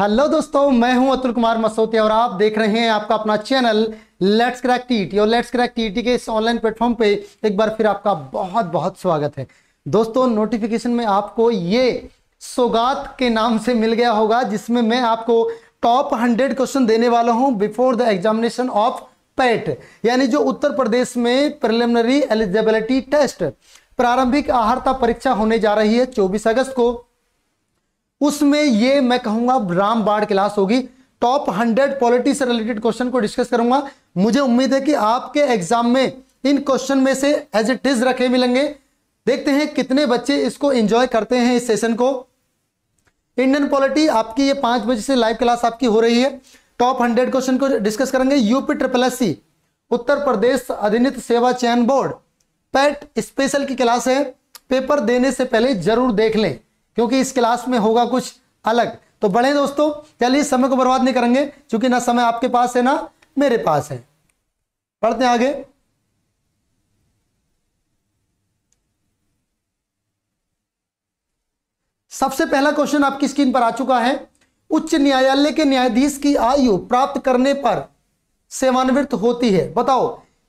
Hello दोस्तों मैं हूं अतुल कुमार मसोतिया और आप देख रहे हैं आपका अपना चैनल लेट्स क्रैक टीटी और लेट्स क्रैक टीटी के इस ऑनलाइन प्लेटफॉर्म पे एक बार फिर आपका बहुत बहुत स्वागत है दोस्तों नोटिफिकेशन में आपको ये सौगात के नाम से मिल गया होगा जिसमें मैं आपको टॉप हंड्रेड क्वेश्चन देने वाला हूँ before the examination of PET यानी जो उत्तर प्रदेश में प्रिलिमिनरी एलिजिबिलिटी टेस्ट प्रारंभिक आहारता परीक्षा होने जा रही है चौबीस अगस्त को उसमें ये मैं कहूंगा रामबाड़ क्लास होगी टॉप हंड्रेड पॉलिटी से रिलेटेड क्वेश्चन को डिस्कस करूंगा मुझे उम्मीद है कि आपके एग्जाम में इन क्वेश्चन में से एज इट इज रखे मिलेंगे देखते हैं कितने बच्चे इसको एंजॉय करते हैं इस सेशन को इंडियन पॉलिटी आपकी ये पांच बजे से लाइव क्लास आपकी हो रही है टॉप हंड्रेड क्वेश्चन को डिस्कस करेंगे UP triple S C Uttar Pradesh अधिनित सेवा चयन बोर्ड पैट स्पेशल की क्लास है पेपर देने से पहले जरूर देख लें क्योंकि इस क्लास में होगा कुछ अलग तो बढ़े दोस्तों चलिए समय को बर्बाद नहीं करेंगे क्योंकि ना समय आपके पास है ना मेरे पास है पढ़ते हैं आगे सबसे पहला क्वेश्चन आपकी स्क्रीन पर आ चुका है उच्च न्यायालय के न्यायाधीश की आयु प्राप्त करने पर सेवानिवृत्त होती है बताओ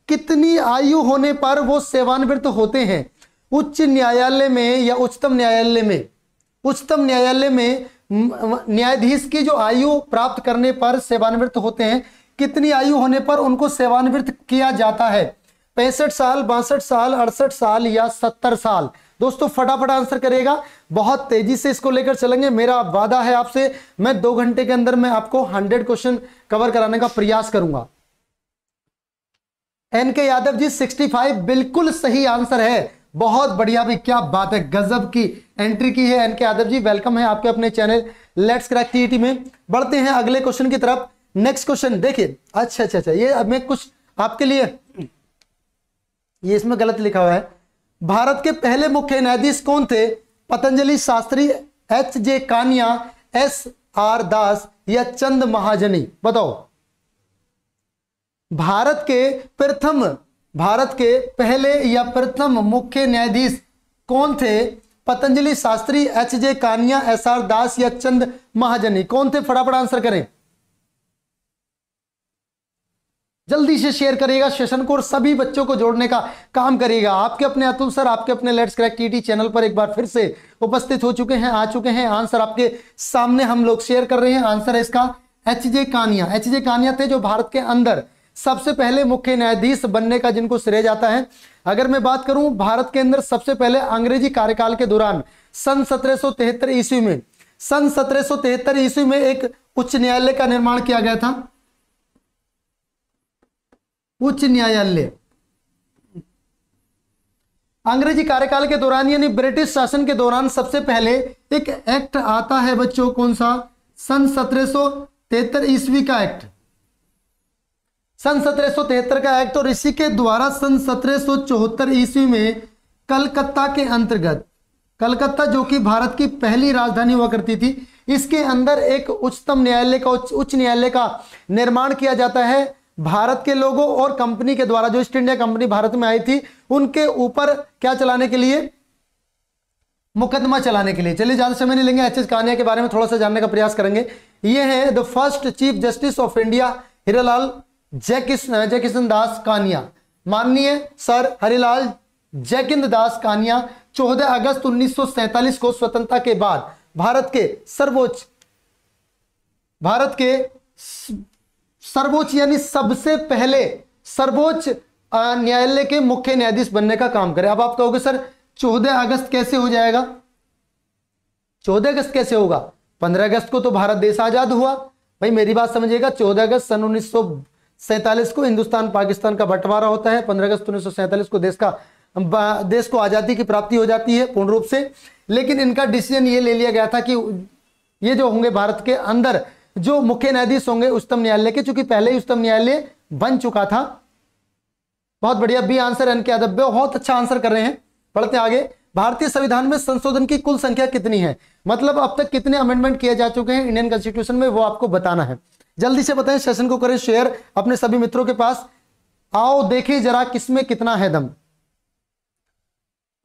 कितनी आयु होने पर वो सेवानिवृत्त होते हैं उच्च न्यायालय में या उच्चतम न्यायालय में उच्चतम न्यायालय में न्यायाधीश की जो आयु प्राप्त करने पर सेवानिवृत्त होते हैं कितनी आयु होने पर उनको सेवानिवृत्त किया जाता है पैंसठ साल बासठ साल अड़सठ साल या सत्तर साल दोस्तों फटाफट आंसर करेगा बहुत तेजी से इसको लेकर चलेंगे मेरा वादा है आपसे मैं दो घंटे के अंदर मैं आपको हंड्रेड क्वेश्चन कवर कराने का प्रयास करूंगा एन के यादव जी फाइव बिल्कुल सही आंसर है बहुत बढ़िया भी क्या बात है गजब की एंट्री की है एनके यादव जी वेलकम है आपके अपने चैनल लेट्स क्रैक टीईटी में बढ़ते हैं अगले क्वेश्चन की तरफ नेक्स्ट क्वेश्चन देखिए अच्छा अच्छा अच्छा ये अब मैं कुछ आपके लिए ये इसमें गलत लिखा हुआ है भारत के पहले मुख्य न्यायाधीश कौन थे Patanjali Shastri H J Kania S R Das या चंद महाजनी बताओ भारत के प्रथम भारत के पहले या प्रथम मुख्य न्यायाधीश कौन थे Patanjali Shastri H J Kania S R Das या चंद महाजनी कौन थे फटाफट आंसर करें जल्दी से शेयर करिएगा सेशन को और सभी बच्चों को जोड़ने का काम करिएगा आपके अपने अतुल सर आपके अपने लेट्स क्रैक टीटी चैनल पर एक बार फिर से उपस्थित हो चुके हैं आ चुके हैं आंसर आपके सामने हम लोग शेयर कर रहे हैं आंसर है इसका एच जे कानिया एच जे कानिया थे जो भारत के अंदर सबसे पहले मुख्य न्यायाधीश बनने का जिनको श्रेय जाता है अगर मैं बात करूं भारत के अंदर सबसे पहले अंग्रेजी कार्यकाल के दौरान सन सत्रह ईस्वी में सन सत्रह ईस्वी में एक उच्च न्यायालय का निर्माण किया गया था उच्च न्यायालय अंग्रेजी कार्यकाल के दौरान यानी ब्रिटिश शासन के दौरान सबसे पहले एक एक्ट आता है बच्चों कौन सा सन सत्रह ईस्वी का एक्ट सन सत्रह का एक्ट और इसी के द्वारा सन सत्रह ईस्वी में कलकत्ता के अंतर्गत कलकत्ता जो कि भारत की पहली राजधानी हुआ करती थी इसके अंदर एक उच्चतम न्यायालय का उच्च न्यायालय का निर्माण किया जाता है भारत के लोगों और कंपनी के द्वारा जो ईस्ट इंडिया कंपनी भारत में आई थी उनके ऊपर क्या चलाने के लिए मुकदमा चलाने के लिए चलिए ज्यादा समय नहीं लेंगे एच एस कानिया के बारे में थोड़ा सा जानने का प्रयास करेंगे ये है the first chief justice of India Hiralal Jai Krishna जय दास कानिया माननीय सर हरिलाल जयकिंद दास कानिया चौदह अगस्त 1947 को स्वतंत्रता के बाद भारत के सर्वोच्च भारत के सर्वोच्च यानी सबसे पहले सर्वोच्च न्यायालय के मुख्य न्यायाधीश बनने का काम करें अब आप कहोगे सर चौदह अगस्त कैसे हो जाएगा चौदह अगस्त कैसे होगा पंद्रह अगस्त को तो भारत देश आजाद हुआ भाई मेरी बात समझिएगा चौदह अगस्त सन उन्नीस सैंतालीस को हिंदुस्तान पाकिस्तान का बंटवारा होता है पंद्रह अगस्त उन्नीस को देश का देश को आज़ादी की प्राप्ति हो जाती है पूर्ण रूप से लेकिन इनका डिसीजन ये ले लिया गया था कि ये जो होंगे भारत के अंदर जो मुख्य न्यायाधीश होंगे उच्चतम न्यायालय के चूंकि पहले ही उच्चतम न्यायालय बन चुका था बहुत बढ़िया B answer N K Yadav बहुत अच्छा आंसर कर रहे हैं पढ़ते आगे भारतीय संविधान में संशोधन की कुल संख्या कितनी है मतलब अब तक कितने अमेंडमेंट किए जा चुके हैं इंडियन कॉन्स्टिट्यूशन में वो आपको बताना है जल्दी से बताएं सेशन को करें शेयर अपने सभी मित्रों के पास आओ देखें जरा किसमें कितना है दम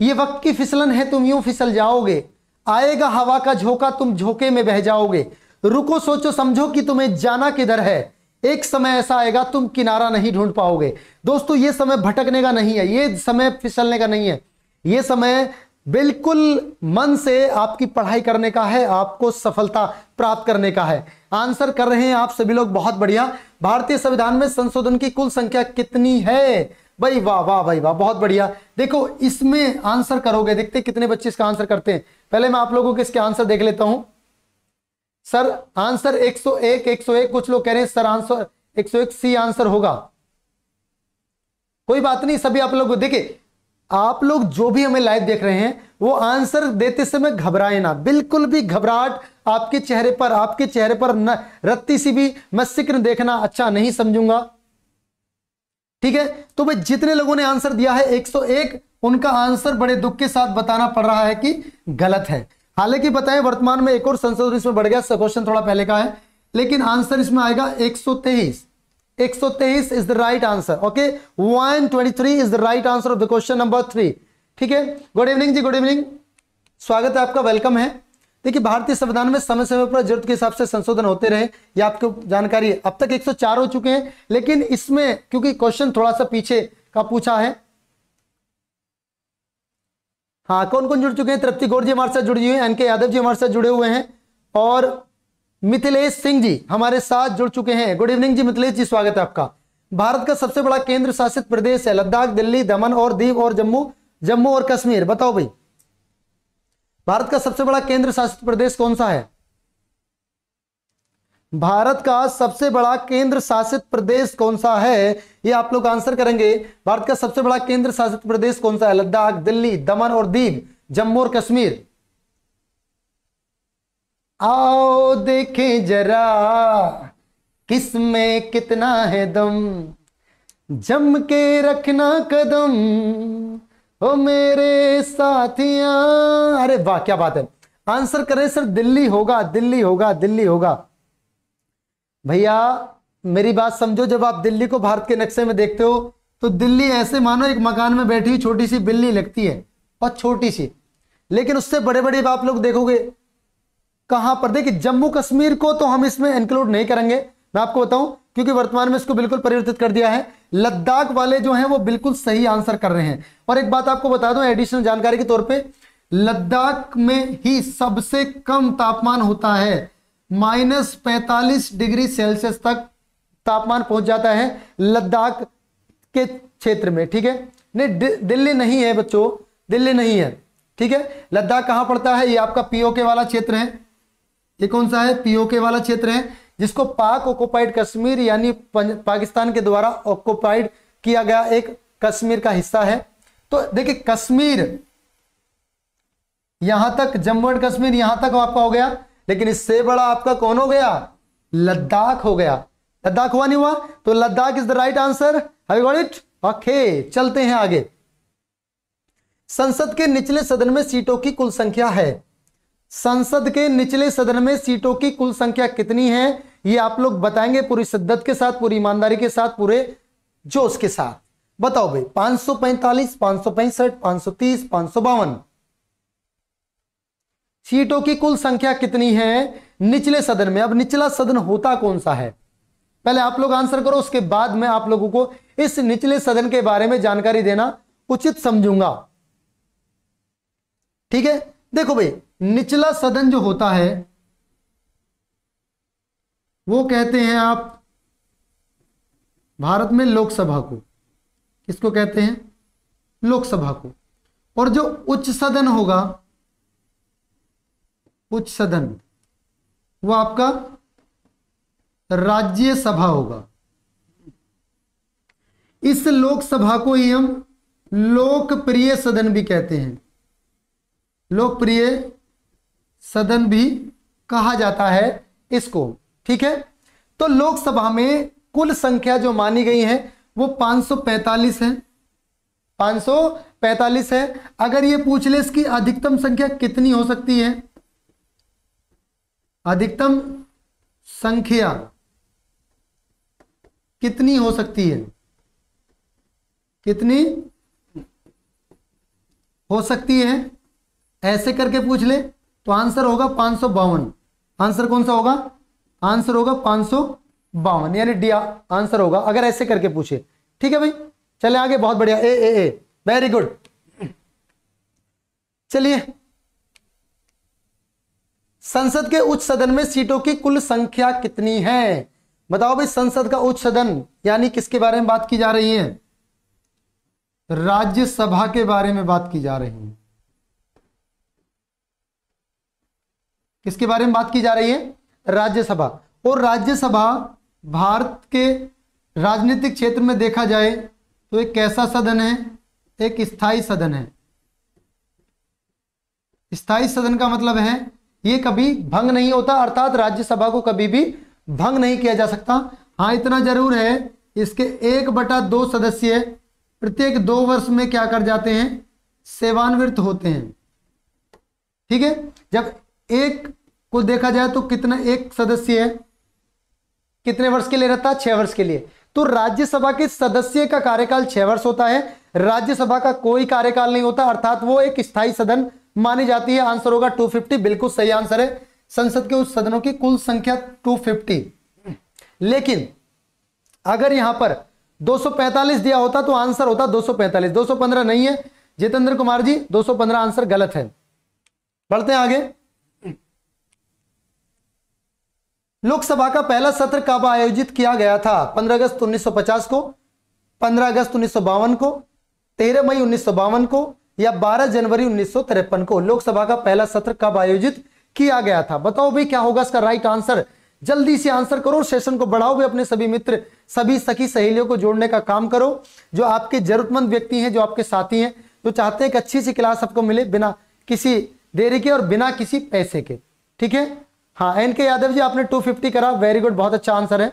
ये वक्त की फिसलन है तुम यूं फिसल जाओगे आएगा हवा का झोंका तुम झोंके में बह जाओगे रुको सोचो समझो कि तुम्हें जाना किधर है एक समय ऐसा आएगा तुम किनारा नहीं ढूंढ पाओगे दोस्तों ये समय भटकने का नहीं है ये समय फिसलने का नहीं है ये समय बिल्कुल मन से आपकी पढ़ाई करने का है आपको सफलता प्राप्त करने का है आंसर कर रहे हैं आप सभी लोग बहुत बढ़िया भारतीय संविधान में संशोधन की कुल संख्या कितनी है भाई वाह वाह भाई वाह बहुत बढ़िया देखो इसमें आंसर करोगे देखते कितने बच्चे इसका आंसर करते हैं पहले मैं आप लोगों के इसके आंसर देख लेता हूं सर आंसर 101 101 कुछ लोग कह रहे हैं सर आंसर 101 सी आंसर होगा कोई बात नहीं सभी आप लोग देखिए आप लोग जो भी हमें लाइव देख रहे हैं वो आंसर देते समय घबराए ना बिल्कुल भी घबराहट आपके चेहरे पर आपके चेहरे पर न रत्ती सी भी मैं सिक्र देखना अच्छा नहीं समझूंगा ठीक है तो भाई जितने लोगों ने आंसर दिया है 101 उनका आंसर बड़े दुख के साथ बताना पड़ रहा है कि गलत है हालांकि बताएं वर्तमान में एक और संशोधन इसमें बढ़ गया क्वेश्चन थोड़ा पहले का है लेकिन आंसर इसमें आएगा एक 123 is the right answer okay 123 is the right answer of the question number three ठीक है गुड इवनिंग जी गुड इवनिंग स्वागत है आपका वेलकम है देखिए भारतीय संविधान में समय समय पर जरूरत के हिसाब से संशोधन होते रहे ये आपको जानकारी है अब तक 104 हो चुके हैं लेकिन इसमें क्योंकि क्वेश्चन थोड़ा सा पीछे का पूछा है हाँ कौन कौन जुड़ चुके हैं तृप्ति गौर जी हमारे साथ जुड़ी हुई है एन यादव जी हमारे साथ जुड़े हुए हैं और मिथिलेश सिंह जी हमारे साथ जुड़ चुके हैं गुड इवनिंग जी मिथिलेश जी स्वागत है आपका भारत का सबसे बड़ा केंद्र शासित प्रदेश है लद्दाख दिल्ली दमन और दीव और जम्मू जम्मू और कश्मीर बताओ भाई भारत का सबसे बड़ा केंद्र शासित प्रदेश कौन सा है भारत का सबसे बड़ा केंद्र शासित प्रदेश कौन सा है ये आप लोग आंसर करेंगे भारत का सबसे बड़ा केंद्र शासित प्रदेश कौन सा है लद्दाख दिल्ली दमन और दीव जम्मू और कश्मीर आओ देखें जरा किस में कितना है दम जम के रखना कदम ओ मेरे साथिया अरे वाह क्या बात है आंसर करें सर दिल्ली होगा दिल्ली होगा दिल्ली होगा भैया मेरी बात समझो जब आप दिल्ली को भारत के नक्शे में देखते हो तो दिल्ली ऐसे मानो एक मकान में बैठी हुई छोटी सी बिल्ली लगती है और छोटी सी लेकिन उससे बड़े बड़े आप लोग देखोगे कहां पर देखिए जम्मू कश्मीर को तो हम इसमें इंक्लूड नहीं करेंगे मैं आपको बताऊं क्योंकि वर्तमान में इसको बिल्कुल परिवर्तित कर दिया है लद्दाख वाले जो हैं वो बिल्कुल सही आंसर कर रहे हैं और एक बात आपको बता दूं एडिशनल जानकारी के तौर पे लद्दाख में ही सबसे कम तापमान होता है माइनस पैंतालीस डिग्री सेल्सियस तक तापमान पहुंच जाता है लद्दाख के क्षेत्र में ठीक है नहीं दिल्ली नहीं है बच्चों दिल्ली नहीं है ठीक है लद्दाख कहां पड़ता है ये आपका पीओके वाला क्षेत्र है ये कौन सा है पीओके वाला क्षेत्र है जिसको पाक ऑक्युपाइड कश्मीर यानी पाकिस्तान के द्वारा ऑक्युपाइड किया गया एक कश्मीर का हिस्सा है तो देखिए कश्मीर यहां तक जम्मू एंड कश्मीर यहां तक आपका हो गया लेकिन इससे बड़ा आपका कौन हो गया लद्दाख हो गया लद्दाख हुआ नहीं हुआ तो Ladakh is the right answer got it okay चलते हैं आगे संसद के निचले सदन में सीटों की कुल संख्या है संसद के निचले सदन में सीटों की कुल संख्या कितनी है ये आप लोग बताएंगे पूरी शिद्दत के साथ पूरी ईमानदारी के साथ पूरे जोश के साथ बताओ भाई पांच सौ पैंतालीस पांच सौ पैंसठ पांच सौ तीस पांच सौ बावन सीटों की कुल संख्या कितनी है निचले सदन में अब निचला सदन होता कौन सा है पहले आप लोग आंसर करो उसके बाद मैं आप लोगों को इस निचले सदन के बारे में जानकारी देना उचित समझूंगा ठीक है देखो भाई निचला सदन जो होता है वो कहते हैं आप भारत में लोकसभा को किसको कहते हैं लोकसभा को और जो उच्च सदन होगा उच्च सदन वो आपका राज्यसभा होगा इस लोकसभा को ही हम लोकप्रिय सदन भी कहते हैं लोकप्रिय सदन भी कहा जाता है इसको ठीक है तो लोकसभा में कुल संख्या जो मानी गई है वो 545 है 545 है अगर ये पूछ ले इसकी अधिकतम संख्या कितनी हो सकती है अधिकतम संख्या कितनी हो सकती है कितनी हो सकती है ऐसे करके पूछ ले तो आंसर होगा पांच आंसर कौन सा होगा आंसर होगा पांच यानी डी आंसर होगा अगर ऐसे करके पूछे ठीक है भाई चले आगे बहुत बढ़िया ए ए ए वेरी गुड चलिए संसद के उच्च सदन में सीटों की कुल संख्या कितनी है बताओ भाई संसद का उच्च सदन यानी किसके बारे में बात की जा रही है राज्यसभा के बारे में बात की जा रही है किसके बारे में बात की जा रही है राज्यसभा और राज्यसभा भारत के राजनीतिक क्षेत्र में देखा जाए तो एक कैसा सदन है एक स्थायी सदन है स्थायी सदन का मतलब है ये कभी भंग नहीं होता अर्थात राज्यसभा को कभी भी भंग नहीं किया जा सकता हाँ इतना जरूर है इसके एक बटा दो सदस्य प्रत्येक दो वर्ष में क्या कर जाते हैं सेवान्वित होते हैं ठीक है जब एक को देखा जाए तो कितना एक सदस्य है कितने वर्ष के लिए रहता है छह वर्ष के लिए तो राज्यसभा के सदस्य का कार्यकाल छह वर्ष होता है राज्यसभा का कोई कार्यकाल नहीं होता अर्थात वो एक स्थायी सदन मानी जाती है आंसर होगा 250 बिल्कुल सही आंसर है संसद के उस सदनों की कुल संख्या 250 लेकिन अगर यहां पर 245 दिया होता तो आंसर होता 245 215 नहीं है जितेंद्र कुमार जी 215 आंसर गलत है बढ़ते हैं आगे लोकसभा का पहला सत्र कब आयोजित किया गया था 15 अगस्त 1950 को 15 अगस्त उन्नीस को 13 मई उन्नीस को या 12 जनवरी उन्नीस को लोकसभा का पहला सत्र कब आयोजित किया गया था बताओ भाई क्या होगा इसका राइट आंसर जल्दी से आंसर करो सेशन को बढ़ाओ भी अपने सभी मित्र सभी सखी सहेलियों को जोड़ने का काम करो जो आपके जरूरतमंद व्यक्ति हैं जो आपके साथी हैं जो चाहते हैं कि अच्छी सी क्लास आपको मिले बिना किसी देरी के और बिना किसी पैसे के ठीक है हाँ एन के यादव जी आपने 250 करा वेरी गुड बहुत अच्छा आंसर है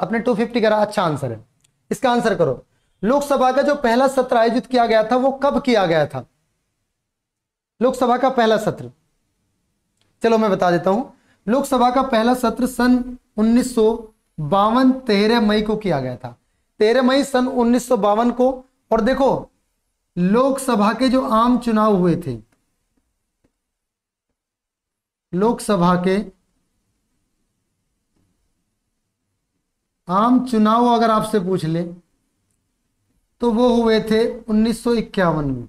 आपने 250 करा अच्छा आंसर है इसका आंसर करो लोकसभा का जो पहला सत्र आयोजित किया गया था वो कब किया गया था लोकसभा का पहला सत्र चलो मैं बता देता हूं लोकसभा का पहला सत्र सन उन्नीस सौ बावन तेरह मई को किया गया था तेरह मई सन उन्नीस को और देखो लोकसभा के जो आम चुनाव हुए थे लोकसभा के आम चुनाव अगर आपसे पूछ ले तो वो हुए थे उन्नीस में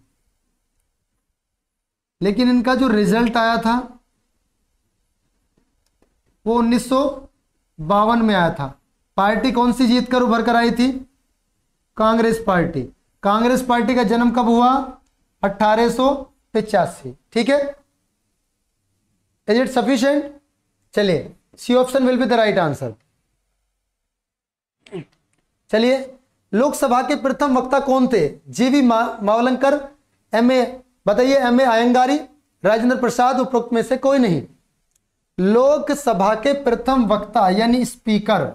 लेकिन इनका जो रिजल्ट आया था वो उन्नीस में आया था पार्टी कौन सी जीत कर उभर कर आई थी कांग्रेस पार्टी कांग्रेस पार्टी का जन्म कब हुआ अट्ठारह ठीक है इज इट सफिशियंट चलिए C option will be the right answer चलिए लोकसभा के प्रथम वक्ता कौन थे जीवी मावलंकर एम ए बताइए एम ए आयंगारी राजेंद्र प्रसाद उपरोक्त में से कोई नहीं लोकसभा के प्रथम वक्ता यानी स्पीकर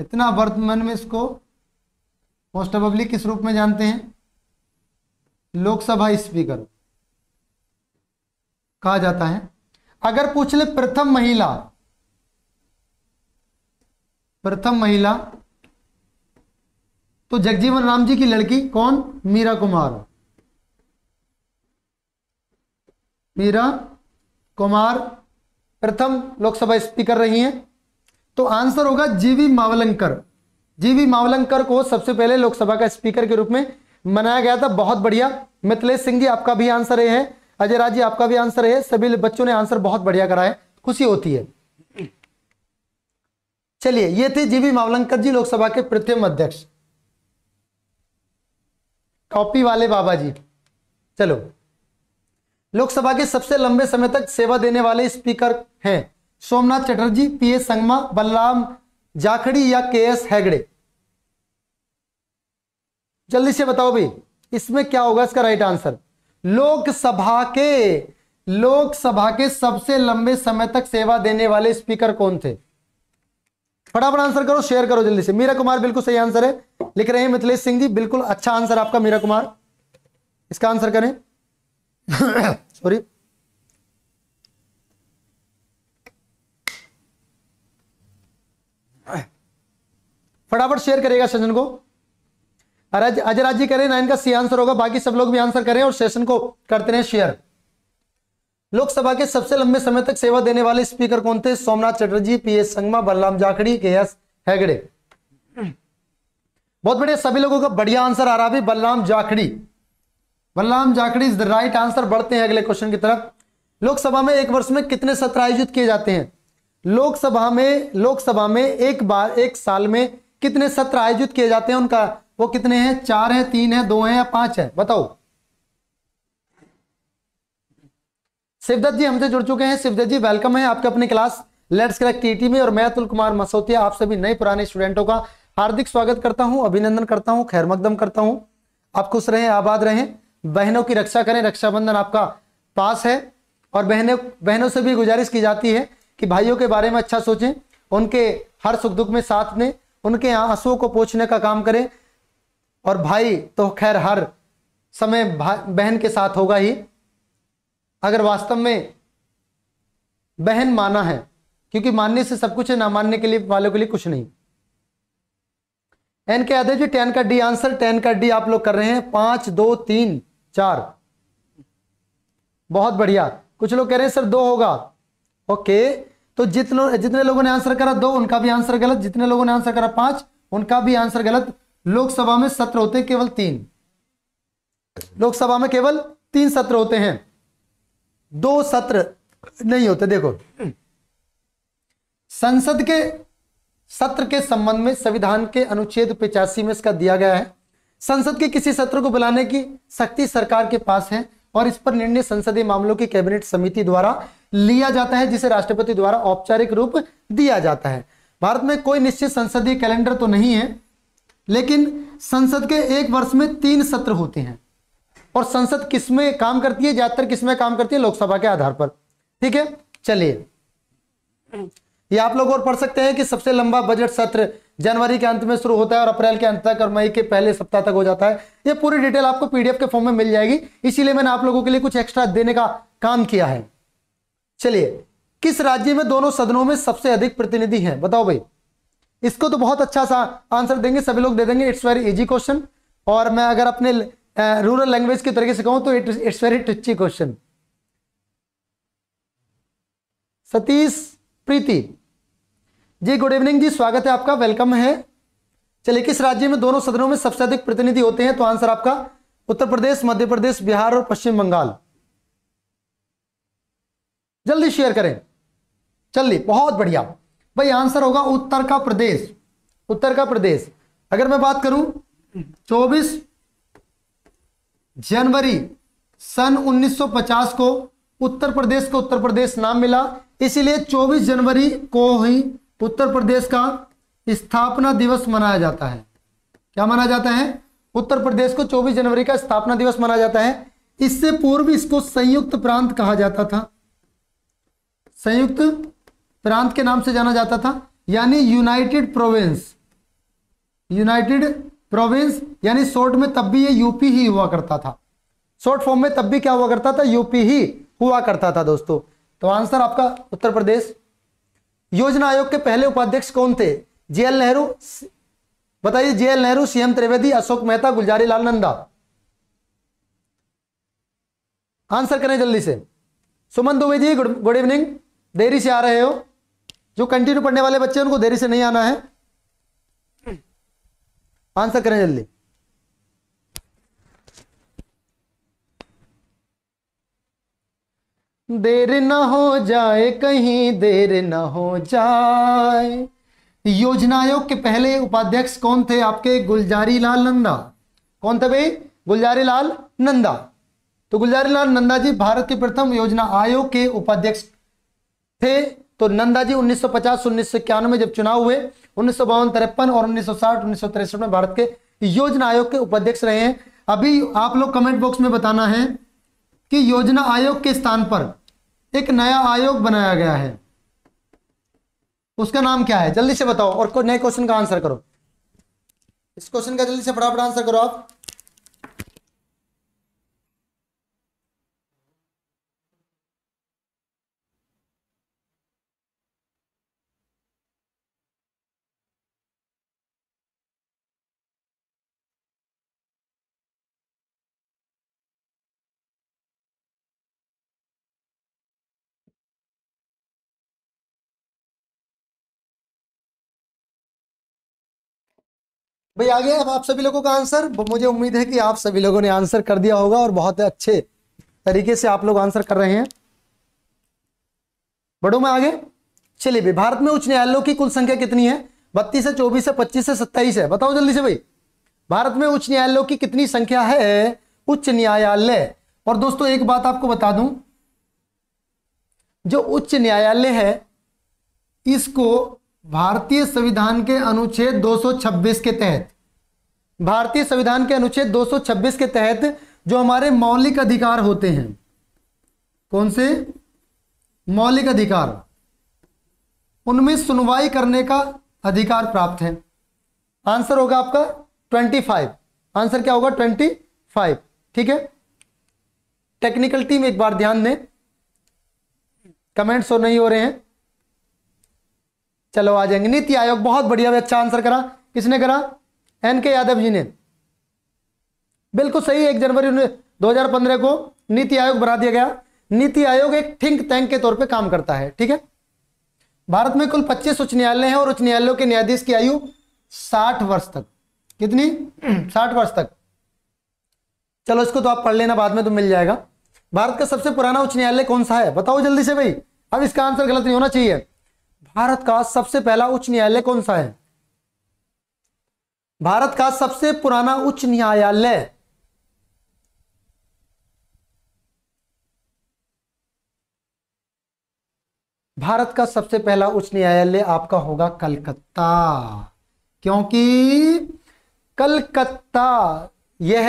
इतना वर्तमान में इसको मोस्ट पब्लिक किस रूप में जानते हैं लोकसभा स्पीकर कहा जाता है अगर पूछ ले प्रथम महिला प्रथम महिला तो जगजीवन राम जी की लड़की कौन मीरा कुमार मीरा कुमार प्रथम लोकसभा स्पीकर रही हैं तो आंसर होगा जीवी मावलंकर जीवी मावलंकर को सबसे पहले लोकसभा का स्पीकर के रूप में मनाया गया था बहुत बढ़िया मिथिलेश सिंह जी आपका भी आंसर है अजय राज जी आपका भी आंसर है सभी बच्चों ने आंसर बहुत बढ़िया करा है खुशी होती है चलिए ये थे जीवी मावलंकर जी लोकसभा के प्रथम अध्यक्ष कॉपी वाले बाबा जी चलो लोकसभा के सबसे लंबे समय तक सेवा देने वाले स्पीकर हैं सोमनाथ चटर्जी पी एस संगमा बलराम जाखड़ी या के एस हैगड़े जल्दी से बताओ भाई इसमें क्या होगा इसका राइट आंसर लोकसभा के लोकसभा के सबसे लंबे समय तक सेवा देने वाले स्पीकर कौन थे फटाफट आंसर करो शेयर करो जल्दी से मीरा कुमार बिल्कुल सही आंसर है लिख रहे हैं मिथिलेश सिंह जी बिल्कुल अच्छा आंसर आपका मीरा कुमार इसका आंसर करें सॉरी फटाफट शेयर करेगा सज्जन को अरज अजराज जी करें ना इनका सी आंसर होगा बाकी सब लोग भी आंसर करें और सेशन को करते रहे शेयर लोकसभा के सबसे लंबे समय तक सेवा देने वाले स्पीकर कौन थे Somnath Chatterjee P S Sangma Balram Jakhar K S हैगड़े बहुत बढ़िया सभी लोगों का बढ़िया आंसर आ रहा है Balram Jakhar Balram Jakhar is the right answer बढ़ते हैं अगले क्वेश्चन की तरफ लोकसभा में एक वर्ष में कितने सत्र आयोजित किए जाते हैं लोकसभा में लोकसभा में एक बार एक साल में कितने सत्र आयोजित किए जाते हैं उनका वो कितने हैं चार हैं तीन हैं दो हैं या पांच हैं बताओ शिवदत्त जी हमसे जुड़ चुके हैं शिवदत्त जी वेलकम है आपके अपने क्लास लेट्स क्रैक टीटी में और मैं अतुल कुमार मसौतिया आप सभी नए पुराने स्टूडेंटों का हार्दिक स्वागत करता हूं अभिनंदन करता हूं खैर मकदम करता हूं आप खुश रहें आबाद रहें बहनों की रक्षा करें रक्षाबंधन आपका पास है और बहनों बहनों से भी गुजारिश की जाती है कि भाइयों के बारे में अच्छा सोचें उनके हर सुख दुख में साथ दें उनके आंसुओं को पोछने का काम करें और भाई तो खैर हर समय बहन के साथ होगा ही अगर वास्तव में बहन माना है क्योंकि मानने से सब कुछ है ना मानने के लिए वालों के लिए कुछ नहीं N K Yadav ji ten का डी आंसर टेन का डी आप लोग कर रहे हैं पांच दो तीन चार बहुत बढ़िया कुछ लोग कह रहे हैं सर दो होगा ओके तो जितने जितने लोगों ने आंसर करा दो उनका भी आंसर गलत जितने लोगों ने आंसर करा पांच उनका भी आंसर गलत लोकसभा में सत्र होते हैं केवल तीन लोकसभा में केवल तीन सत्र होते हैं दो सत्र नहीं होते देखो संसद के सत्र के संबंध में संविधान के अनुच्छेद पिचासी में इसका दिया गया है संसद के किसी सत्र को बुलाने की शक्ति सरकार के पास है और इस पर निर्णय संसदीय मामलों की कैबिनेट समिति द्वारा लिया जाता है जिसे राष्ट्रपति द्वारा औपचारिक रूप दिया जाता है भारत में कोई निश्चित संसदीय कैलेंडर तो नहीं है लेकिन संसद के एक वर्ष में तीन सत्र होते हैं और संसद किसमें काम करती है ज्यादातर किसमें काम करती है लोकसभा के आधार पर ठीक है चलिए ये आप लोग और पढ़ सकते हैं कि सबसे लंबा बजट सत्र जनवरी के अंत में शुरू होता है और अप्रैल के अंत तक और मई के पहले सप्ताह तक हो जाता है ये पूरी डिटेल आपको पीडीएफ के फॉर्म में मिल जाएगी इसीलिए मैंने आप लोगों के लिए कुछ एक्स्ट्रा देने का काम किया है चलिए किस राज्य में दोनों सदनों में सबसे अधिक प्रतिनिधि हैं बताओ भाई इसको तो बहुत अच्छा सा आंसर देंगे सभी लोग दे देंगे इट्स वेरी इजी क्वेश्चन और मैं अगर अपने रूरल लैंग्वेज के तरीके से कहूं तो it's it's very touchy question Satish Preeti ji good evening जी स्वागत है आपका वेलकम है चलिए किस राज्य में दोनों सदनों में सबसे अधिक प्रतिनिधि होते हैं तो आंसर आपका उत्तर प्रदेश मध्य प्रदेश बिहार और पश्चिम बंगाल जल्दी शेयर करें चलिए बहुत बढ़िया भाई आंसर होगा उत्तर का प्रदेश उत्तर का प्रदेश अगर मैं बात करूं 24 जनवरी सन 1950 को उत्तर प्रदेश को उत्तर प्रदेश नाम मिला इसीलिए 24 जनवरी को ही उत्तर प्रदेश का स्थापना दिवस मनाया जाता है क्या मनाया जाता है उत्तर प्रदेश को 24 जनवरी का स्थापना दिवस मनाया जाता है इससे पूर्व इसको संयुक्त प्रांत कहा जाता था संयुक्त प्रांत के नाम से जाना जाता था यानी यूनाइटेड प्रोविंस यूनाइटेड प्रोविंस यानी शॉर्ट में तब भी ये यूपी ही हुआ करता था शॉर्ट फॉर्म में तब भी क्या हुआ करता था यूपी ही हुआ करता था दोस्तों तो आंसर आपका उत्तर प्रदेश योजना आयोग के पहले उपाध्यक्ष कौन थे जेएल नेहरू बताइए JL Nehru CM Trivedi Ashok Mehta Gulzari Lal Nanda answer करें जल्दी से Suman Dubey ji good good evening देरी से आ रहे हो जो कंटिन्यू पढ़ने वाले बच्चे उनको देरी से नहीं आना है आंसर करें जल्दी देर न हो जाए कहीं देर न हो जाए योजना आयोग के पहले उपाध्यक्ष कौन थे आपके गुलजारी लाल नंदा कौन थे भाई गुलजारी लाल नंदा तो गुलजारी लाल नंदा जी भारत के प्रथम योजना आयोग के उपाध्यक्ष थे तो नंदा जी उन्नीस सौ पचास उन्नीस सौ इक्यानवे में जब चुनाव हुए उन्नीस सौ बावन तिरपन और उन्नीस सौ साठ उन्नीस सौ तिरसठ में भारत के योजना आयोग के उपाध्यक्ष रहे हैं अभी आप लोग कमेंट बॉक्स में बताना है कि योजना आयोग के स्थान पर एक नया आयोग बनाया गया है उसका नाम क्या है जल्दी से बताओ और नए क्वेश्चन का आंसर करो इस क्वेश्चन का जल्दी से फटाफट आंसर करो आप भाई आ गया अब आप सभी लोगों का आंसर मुझे उम्मीद है कि आप सभी लोगों ने आंसर कर दिया होगा और बहुत अच्छे तरीके से आप लोग आंसर कर रहे हैं बढ़ो मैं आगे चलिए भाई भारत में उच्च न्यायालयों की कुल संख्या कितनी है बत्तीस है चौबीस है पच्चीस है सत्ताईस है बताओ जल्दी से भाई भारत में उच्च न्यायालयों की कितनी संख्या है उच्च न्यायालय और दोस्तों एक बात आपको बता दूं जो उच्च न्यायालय है इसको भारतीय संविधान के अनुच्छेद 226 के तहत भारतीय संविधान के अनुच्छेद 226 के तहत जो हमारे मौलिक अधिकार होते हैं कौन से मौलिक अधिकार उनमें सुनवाई करने का अधिकार प्राप्त है आंसर होगा आपका 25 आंसर क्या होगा 25 ठीक है टेक्निकल टीम एक बार ध्यान दें कमेंट्स और तो नहीं हो रहे हैं चलो आ जाएंगे नीति आयोग बहुत बढ़िया अच्छा आंसर करा किसने करा एन के यादव जी ने बिल्कुल सही एक जनवरी 2015 को नीति आयोग बना दिया गया नीति आयोग एक थिंक टैंक के तौर पे काम करता है ठीक है भारत में कुल 25 उच्च न्यायालय हैं और उच्च न्यायालयों के न्यायाधीश की आयु 60 वर्ष तक कितनी 60 वर्ष तक चलो इसको तो आप पढ़ लेना बाद में तो मिल जाएगा भारत का सबसे पुराना उच्च न्यायालय कौन सा है बताओ जल्दी से भाई अब इसका आंसर गलत नहीं होना चाहिए भारत का सबसे पहला उच्च न्यायालय कौन सा है भारत का सबसे पुराना उच्च न्यायालय भारत का सबसे पहला उच्च न्यायालय आपका होगा कलकत्ता क्योंकि कलकत्ता यह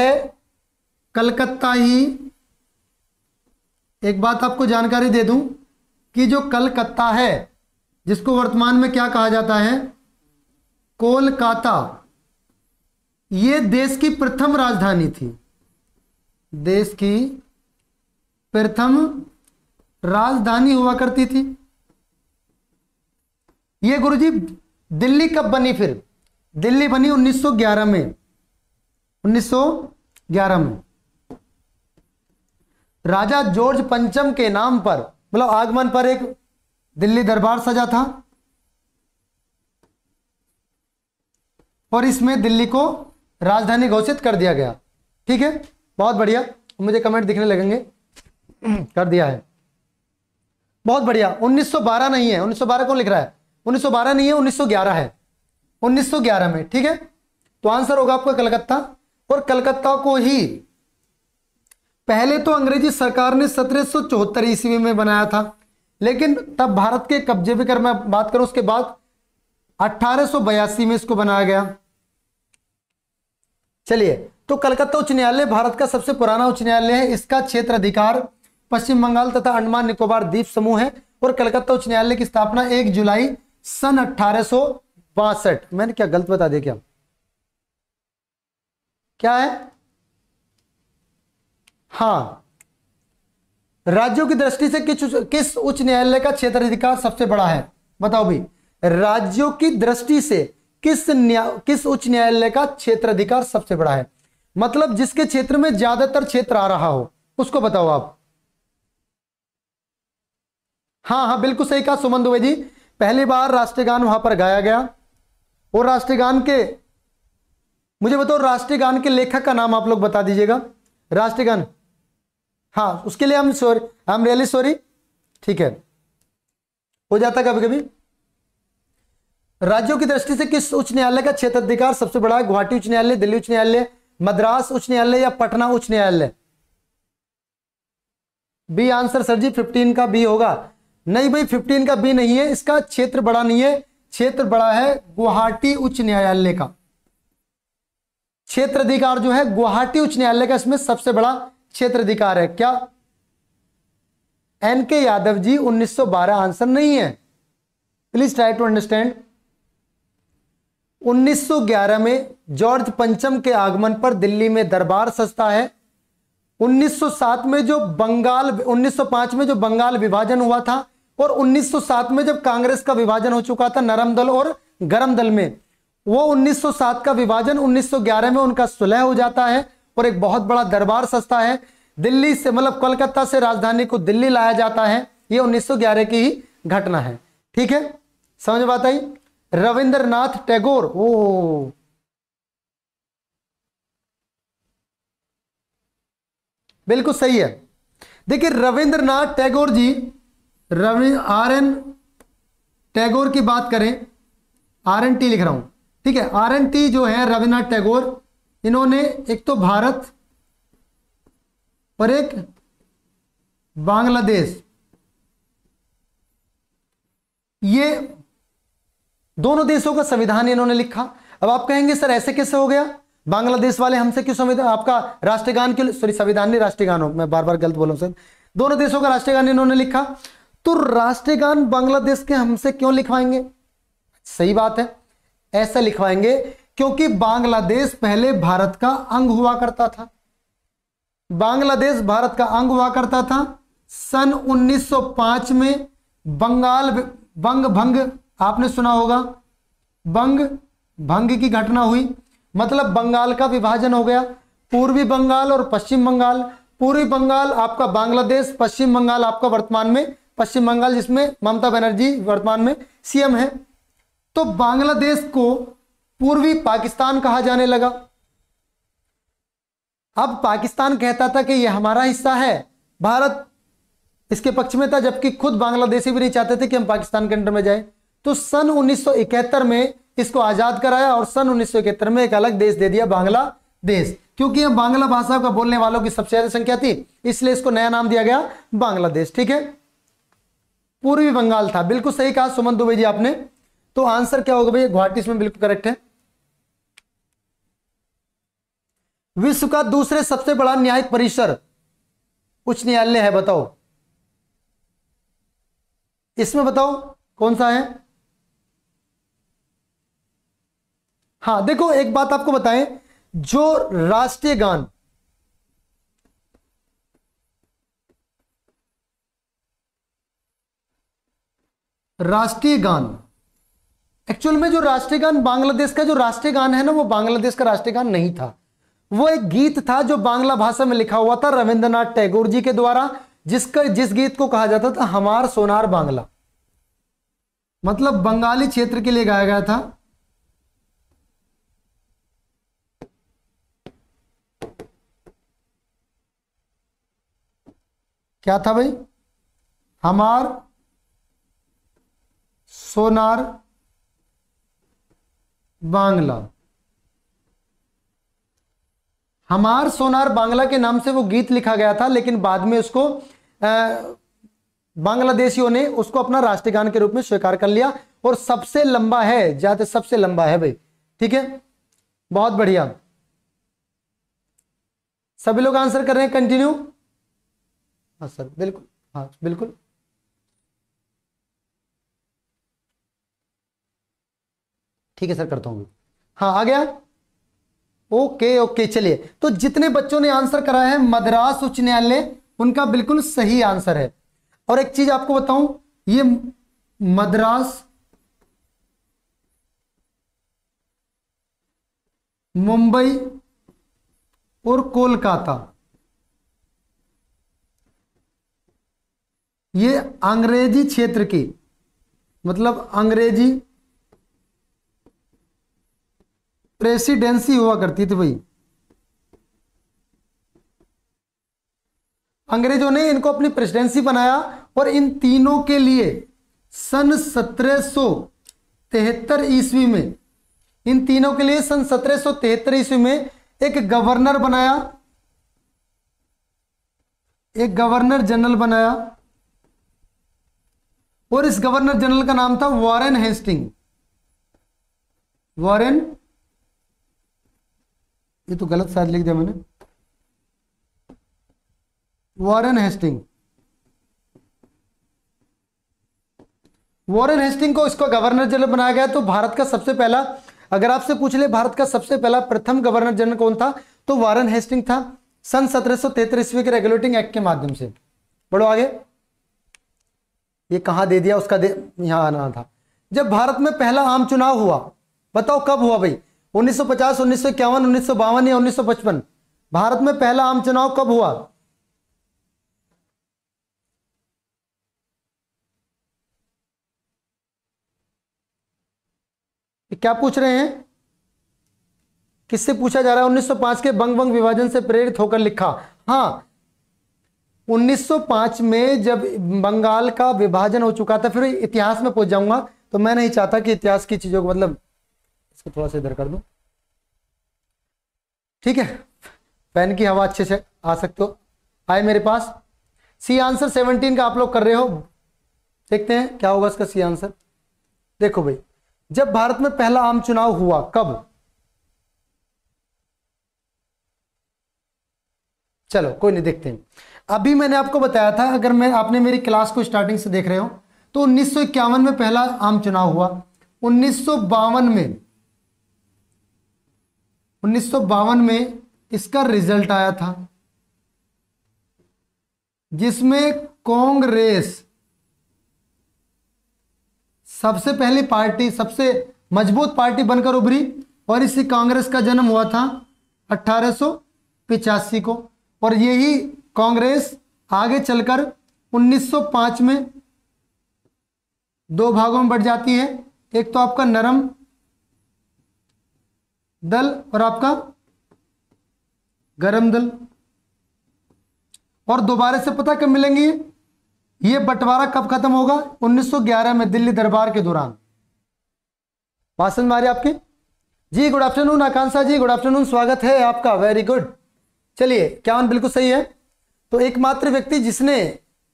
कलकत्ता ही एक बात आपको जानकारी दे दूं कि जो कलकत्ता है जिसको वर्तमान में क्या कहा जाता है कोलकाता ये देश की प्रथम राजधानी थी देश की प्रथम राजधानी हुआ करती थी ये गुरुजी दिल्ली कब बनी फिर दिल्ली बनी 1911 में 1911 में राजा जॉर्ज पंचम के नाम पर मतलब आगमन पर एक दिल्ली दरबार सजा था और इसमें दिल्ली को राजधानी घोषित कर दिया गया ठीक है बहुत बढ़िया मुझे कमेंट दिखने लगेंगे कर दिया है बहुत बढ़िया 1912 नहीं है 1912 कौन लिख रहा है 1912 नहीं है 1911 है 1911 में ठीक है तो आंसर होगा आपका कलकत्ता और कलकत्ता को ही पहले तो अंग्रेजी सरकार ने सत्रह ईस्वी में बनाया था लेकिन तब भारत के कब्जे भी कर मैं बात करूं उसके बाद अठारह में इसको बनाया गया चलिए तो कलकत्ता उच्च न्यायालय भारत का सबसे पुराना उच्च न्यायालय है इसका क्षेत्र अधिकार पश्चिम बंगाल तथा अंडमान निकोबार द्वीप समूह है और कलकत्ता उच्च न्यायालय की स्थापना 1 जुलाई सन अठारह मैंने क्या गलत बता दिया क्या क्या है हाँ राज्यों की दृष्टि से किस किस उच्च न्यायालय का क्षेत्र अधिकार सबसे बड़ा है बताओ भाई राज्यों की दृष्टि से किस न्या किस उच्च न्यायालय का क्षेत्र अधिकार सबसे बड़ा है मतलब जिसके क्षेत्र में ज्यादातर क्षेत्र आ रहा हो उसको बताओ आप हाँ हाँ बिल्कुल सही कहा सुमन दुबे जी पहली बार राष्ट्रीय गान वहां पर गाया गया और राष्ट्रीय गान के मुझे बताओ राष्ट्रीय गान के लेखक का नाम आप लोग बता दीजिएगा राष्ट्रीय गान हाँ उसके लिए हम sorry I am really sorry ठीक है हो जाता कभी कभी राज्यों की दृष्टि से किस उच्च न्यायालय का क्षेत्र अधिकार सबसे बड़ा है गुवाहाटी उच्च न्यायालय दिल्ली उच्च न्यायालय मद्रास उच्च न्यायालय या पटना उच्च न्यायालय बी आंसर सर जी फिफ्टीन का बी होगा नहीं भाई फिफ्टीन का बी नहीं है इसका क्षेत्र बड़ा नहीं है क्षेत्र बड़ा है गुवाहाटी उच्च न्यायालय का क्षेत्र अधिकार जो है गुवाहाटी उच्च न्यायालय का इसमें सबसे बड़ा क्षेत्र अधिकार है क्या एन के यादव जी 1912 आंसर नहीं है प्लीज ट्राई टू अंडरस्टैंड 1911 में जॉर्ज पंचम के आगमन पर दिल्ली में दरबार सस्ता है 1907 में जो बंगाल 1905 में जो बंगाल विभाजन हुआ था और 1907 में जब कांग्रेस का विभाजन हो चुका था नरम दल और गरम दल में वो 1907 का विभाजन 1911 में उनका सुलह हो जाता है पर एक बहुत बड़ा दरबार सस्ता है दिल्ली से मतलब कोलकाता से राजधानी को दिल्ली लाया जाता है ये 1911 की ही घटना है ठीक है समझ बात आई रविंद्रनाथ टैगोर ओ बिल्कुल सही है देखिए रविंद्रनाथ टैगोर जी रवि आर एन टैगोर की बात करें आर एन टी लिख रहा हूं ठीक है आर एन टी जो है रविन्द्रनाथ टैगोर इन्होंने एक तो भारत और एक बांग्लादेश ये दोनों देशों का संविधान इन्होंने लिखा अब आप कहेंगे सर ऐसे कैसे हो गया बांग्लादेश वाले हमसे क्यों संविधान आपका राष्ट्रगान क्यों सॉरी संविधान नहीं राष्ट्रगान हो मैं बार बार गलत बोला सर दोनों देशों का राष्ट्रगान इन्होंने लिखा तो राष्ट्रगान बांग्लादेश के हमसे क्यों लिखवाएंगे सही बात है ऐसा लिखवाएंगे क्योंकि बांग्लादेश पहले भारत का अंग हुआ करता था बांग्लादेश भारत का अंग हुआ करता था सन 1905 में बंगाल बंग भंग आपने सुना होगा बंग भंग की घटना हुई मतलब बंगाल का विभाजन हो गया पूर्वी बंगाल और पश्चिम बंगाल पूर्वी बंगाल आपका बांग्लादेश पश्चिम बंगाल आपका वर्तमान में पश्चिम बंगाल जिसमें ममता बनर्जी वर्तमान में सीएम है तो बांग्लादेश को पूर्वी पाकिस्तान कहा जाने लगा अब पाकिस्तान कहता था कि यह हमारा हिस्सा है भारत इसके पक्ष में था जबकि खुद बांग्लादेशी भी नहीं चाहते थे कि हम पाकिस्तान के अंडर में जाए तो सन 1971 में इसको आजाद कराया और सन 1971 में एक अलग देश दे दिया बांग्लादेश क्योंकि यह बांग्ला भाषा का बोलने वालों की सबसे ज्यादा संख्या थी इसलिए इसको नया नाम दिया गया बांग्लादेश ठीक है पूर्वी बंगाल था बिल्कुल सही कहा सुमन दुबे जी आपने तो आंसर क्या होगा भैया गुवाहाटी में बिल्कुल करेक्ट है विश्व का दूसरे सबसे बड़ा न्यायिक परिसर उच्च न्यायालय है बताओ इसमें बताओ कौन सा है हाँ देखो एक बात आपको बताएं जो राष्ट्रीय गान राष्ट्रीय गान एक्चुअल में जो राष्ट्रीय गान बांग्लादेश का जो राष्ट्रीय गान है ना वो बांग्लादेश का राष्ट्रीय गान नहीं था वो एक गीत था जो बांग्ला भाषा में लिखा हुआ था रविंद्रनाथ टैगोर जी के द्वारा जिसका जिस गीत को कहा जाता था हमार सोनार बांग्ला मतलब बंगाली क्षेत्र के लिए गाया गया था क्या था भाई हमार सोनार बांग्ला हमार सोनार बांग्ला के नाम से वो गीत लिखा गया था लेकिन बाद में उसको बांग्लादेशियों ने उसको अपना राष्ट्रीय के रूप में स्वीकार कर लिया और सबसे लंबा है जाते सबसे लंबा है भाई ठीक है बहुत बढ़िया सभी लोग आंसर कर रहे हैं कंटिन्यू हाँ सर बिल्कुल हाँ बिल्कुल ठीक है सर करता हूँ हाँ आ गया ओके ओके चलिए तो जितने बच्चों ने आंसर कराया है मद्रास उच्च न्यायालय उनका बिल्कुल सही आंसर है और एक चीज आपको बताऊं ये मद्रास मुंबई और कोलकाता ये अंग्रेजी क्षेत्र की मतलब अंग्रेजी प्रेसिडेंसी हुआ करती थी भाई अंग्रेजों ने इनको अपनी प्रेसिडेंसी बनाया और इन तीनों के लिए सन सत्रह ईस्वी में इन तीनों के लिए सन सत्रह ईस्वी में एक गवर्नर बनाया एक गवर्नर जनरल बनाया और इस गवर्नर जनरल का नाम था वॉरेन हेस्टिंग वॉरेन ये तो गलत शायद लिख दिया मैंने वॉरेन हेस्टिंग वॉरेन हेस्टिंग को इसको गवर्नर जनरल बनाया गया तो भारत का सबसे पहला अगर आपसे पूछ ले भारत का सबसे पहला प्रथम गवर्नर जनरल कौन था तो वॉरेन हेस्टिंग था सन सत्रह ईस्वी के रेगुलेटिंग एक्ट के माध्यम से बढ़ो आगे ये कहा दे दिया उसका दे आना था जब भारत में पहला आम चुनाव हुआ बताओ कब हुआ भाई 1950, उन्नीस सौ इक्यावन उन्नीस सौ बावन या उन्नीस सौ पचपन भारत में पहला आम चुनाव कब हुआ क्या पूछ रहे हैं किससे पूछा जा रहा है 1905 के बंग बंग विभाजन से प्रेरित होकर लिखा हाँ 1905 में जब बंगाल का विभाजन हो चुका था फिर इतिहास में पहुंच जाऊंगा तो मैं नहीं चाहता कि इतिहास की चीजों को मतलब इसको थोड़ा सा इधर कर दूं ठीक है पेन की हवा अच्छे से आ सकते हो आए मेरे पास सी आंसर सेवनटीन का आप लोग कर रहे हो देखते हैं क्या होगा इसका सी आंसर देखो भाई जब भारत में पहला आम चुनाव हुआ कब चलो कोई नहीं देखते हैं अभी मैंने आपको बताया था अगर मैं आपने मेरी क्लास को स्टार्टिंग से देख रहे हो तो उन्नीस में पहला आम चुनाव हुआ उन्नीस में 1952 में इसका रिजल्ट आया था जिसमें कांग्रेस सबसे पहली पार्टी सबसे मजबूत पार्टी बनकर उभरी और इसी कांग्रेस का जन्म हुआ था अठारह को और यही कांग्रेस आगे चलकर 1905 में दो भागों में बढ़ जाती है एक तो आपका नरम दल और आपका गर्म दल और दोबारा से पता कब मिलेंगे ये बंटवारा कब खत्म होगा 1911 में दिल्ली दरबार के दौरान भाषण मारे आपके जी good afternoon Akanksha ji good afternoon स्वागत है आपका वेरी गुड चलिए क्या बिल्कुल सही है तो एकमात्र व्यक्ति जिसने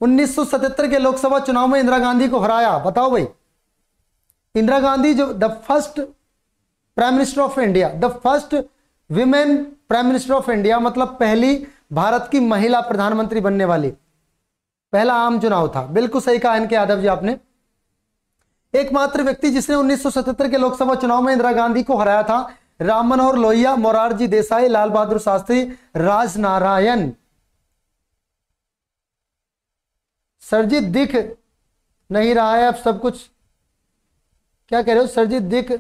1977 के लोकसभा चुनाव में इंदिरा गांधी को हराया बताओ भाई इंदिरा गांधी जो the first prime minister of India the first women prime minister of India मतलब पहली भारत की महिला प्रधानमंत्री बनने वाली पहला आम चुनाव था बिल्कुल सही कहा इनके यादव जी आपने एकमात्र व्यक्ति जिसने 1977 के लोकसभा चुनाव में इंदिरा गांधी को हराया था राम मनोहर लोहिया मोरारजी देसाई लाल बहादुर शास्त्री राज नारायण सर जी दिख नहीं रहा है अब सब कुछ क्या कह रहे हो सर जी दिख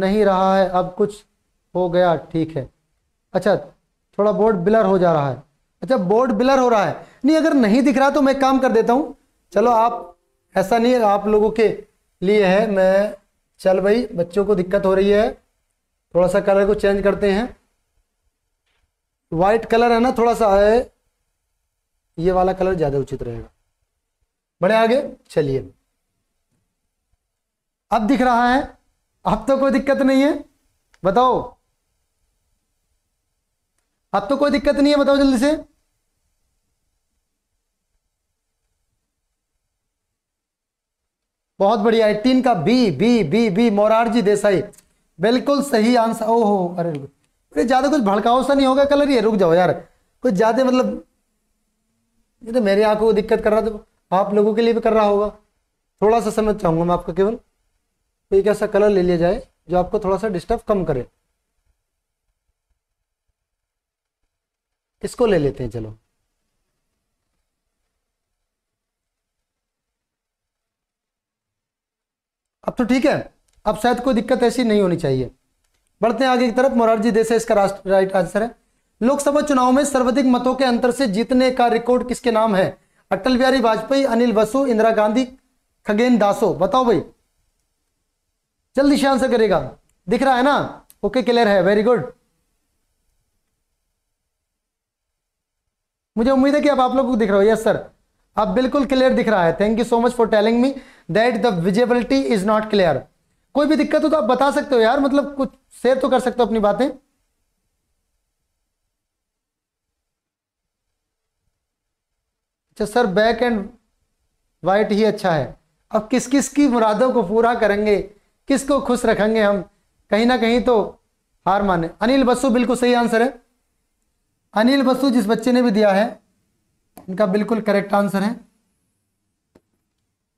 नहीं रहा है अब कुछ हो गया ठीक है अच्छा थोड़ा बोर्ड ब्लर हो जा रहा है अच्छा बोर्ड ब्लर हो रहा है नहीं अगर नहीं दिख रहा तो मैं काम कर देता हूँ चलो आप ऐसा नहीं है आप लोगों के लिए है मैं चल भाई बच्चों को दिक्कत हो रही है थोड़ा सा कलर को चेंज करते हैं वाइट कलर है ना थोड़ा सा है ये वाला कलर ज़्यादा उचित रहेगा बड़े आगे चलिए अब दिख रहा है अब तो कोई दिक्कत नहीं है बताओ अब तो कोई दिक्कत नहीं है बताओ जल्दी से बहुत बढ़िया एटीन का B B B B Morarji Desai बिल्कुल सही आंसर ओहो अरे अरे ज्यादा कुछ भड़काओ सा नहीं होगा कलर ये रुक जाओ यार कुछ ज्यादा मतलब ये तो मेरी आंखों को दिक्कत कर रहा था आप लोगों के लिए भी कर रहा होगा थोड़ा सा समझ चाहूंगा मैं आपका केवल तो एक ऐसा कलर ले लिया जाए जो आपको थोड़ा सा डिस्टर्ब कम करे इसको ले लेते हैं चलो अब तो ठीक है अब शायद कोई दिक्कत ऐसी नहीं होनी चाहिए बढ़ते हैं आगे की तरफ मोरारजी देसाई इसका राइट आंसर है लोकसभा चुनाव में सर्वाधिक मतों के अंतर से जीतने का रिकॉर्ड किसके नाम है अटल बिहारी वाजपेयी अनिल बसु इंदिरा गांधी खगेन दासो बताओ भाई जल्दी से आंसर करेगा दिख रहा है ना ओके क्लियर है वेरी गुड मुझे उम्मीद है कि आप आप लोगों को दिख रहे हो यस सर आप बिल्कुल क्लियर दिख रहा है thank you so much for telling me that the visibility is not clear कोई भी दिक्कत हो तो आप बता सकते हो यार मतलब कुछ शेयर तो कर सकते हो अपनी बातें अच्छा सर बैक एंड वाइट ही अच्छा है अब किस किस की मुरादों को पूरा करेंगे किसको खुश रखेंगे हम कहीं ना कहीं तो हार माने अनिल बसु बिल्कुल सही आंसर है अनिल बसु जिस बच्चे ने भी दिया है उनका बिल्कुल करेक्ट आंसर है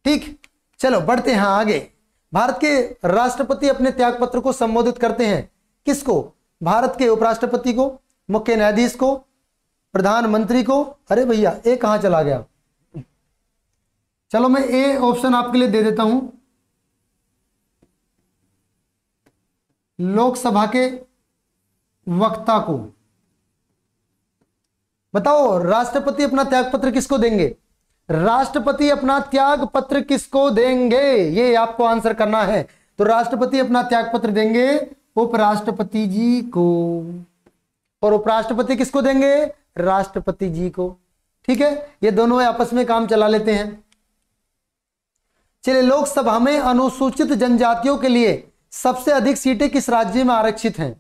ठीक चलो बढ़ते हैं आगे भारत के राष्ट्रपति अपने त्यागपत्र को संबोधित करते हैं किसको भारत के उपराष्ट्रपति को मुख्य न्यायाधीश को प्रधानमंत्री को अरे भैया ए कहा चला गया चलो मैं ए ऑप्शन आपके लिए दे देता हूं लोकसभा के वक्ता को बताओ राष्ट्रपति अपना त्याग पत्र किसको देंगे राष्ट्रपति अपना त्याग पत्र किसको देंगे ये आपको आंसर करना है तो राष्ट्रपति अपना त्याग पत्र देंगे उपराष्ट्रपति जी को और उपराष्ट्रपति किसको देंगे राष्ट्रपति जी को ठीक है ये दोनों आपस में काम चला लेते हैं चलिए लोकसभा में अनुसूचित जनजातियों के लिए सबसे अधिक सीटें किस राज्य में आरक्षित हैं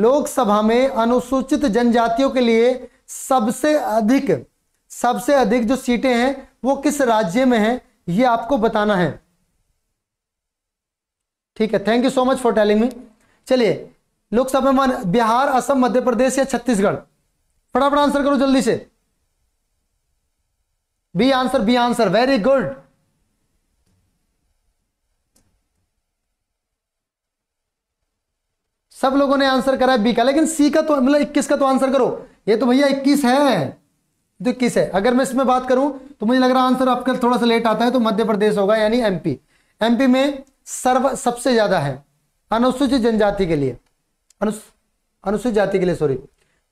लोकसभा में अनुसूचित जनजातियों के लिए सबसे अधिक सबसे अधिक जो सीटें हैं वो किस राज्य में हैं ये आपको बताना है ठीक है thank you so much for telling me चलिए लोकसभा में बिहार असम मध्य प्रदेश या छत्तीसगढ़ फटाफट आंसर करो जल्दी से B answer B answer very good सब लोगों ने आंसर करा है बी का लेकिन सी का तो मतलब इक्कीस का तो आंसर करो ये तो भैया इक्कीस है तो इक्कीस है अगर मैं इसमें बात करूं तो मुझे लग रहा आंसर आपका थोड़ा सा लेट आता है तो मध्य प्रदेश होगा यानी एमपी एमपी में सर्व सबसे ज्यादा है अनुसूचित जनजाति के लिए अनुसूचित जाति के लिए सॉरी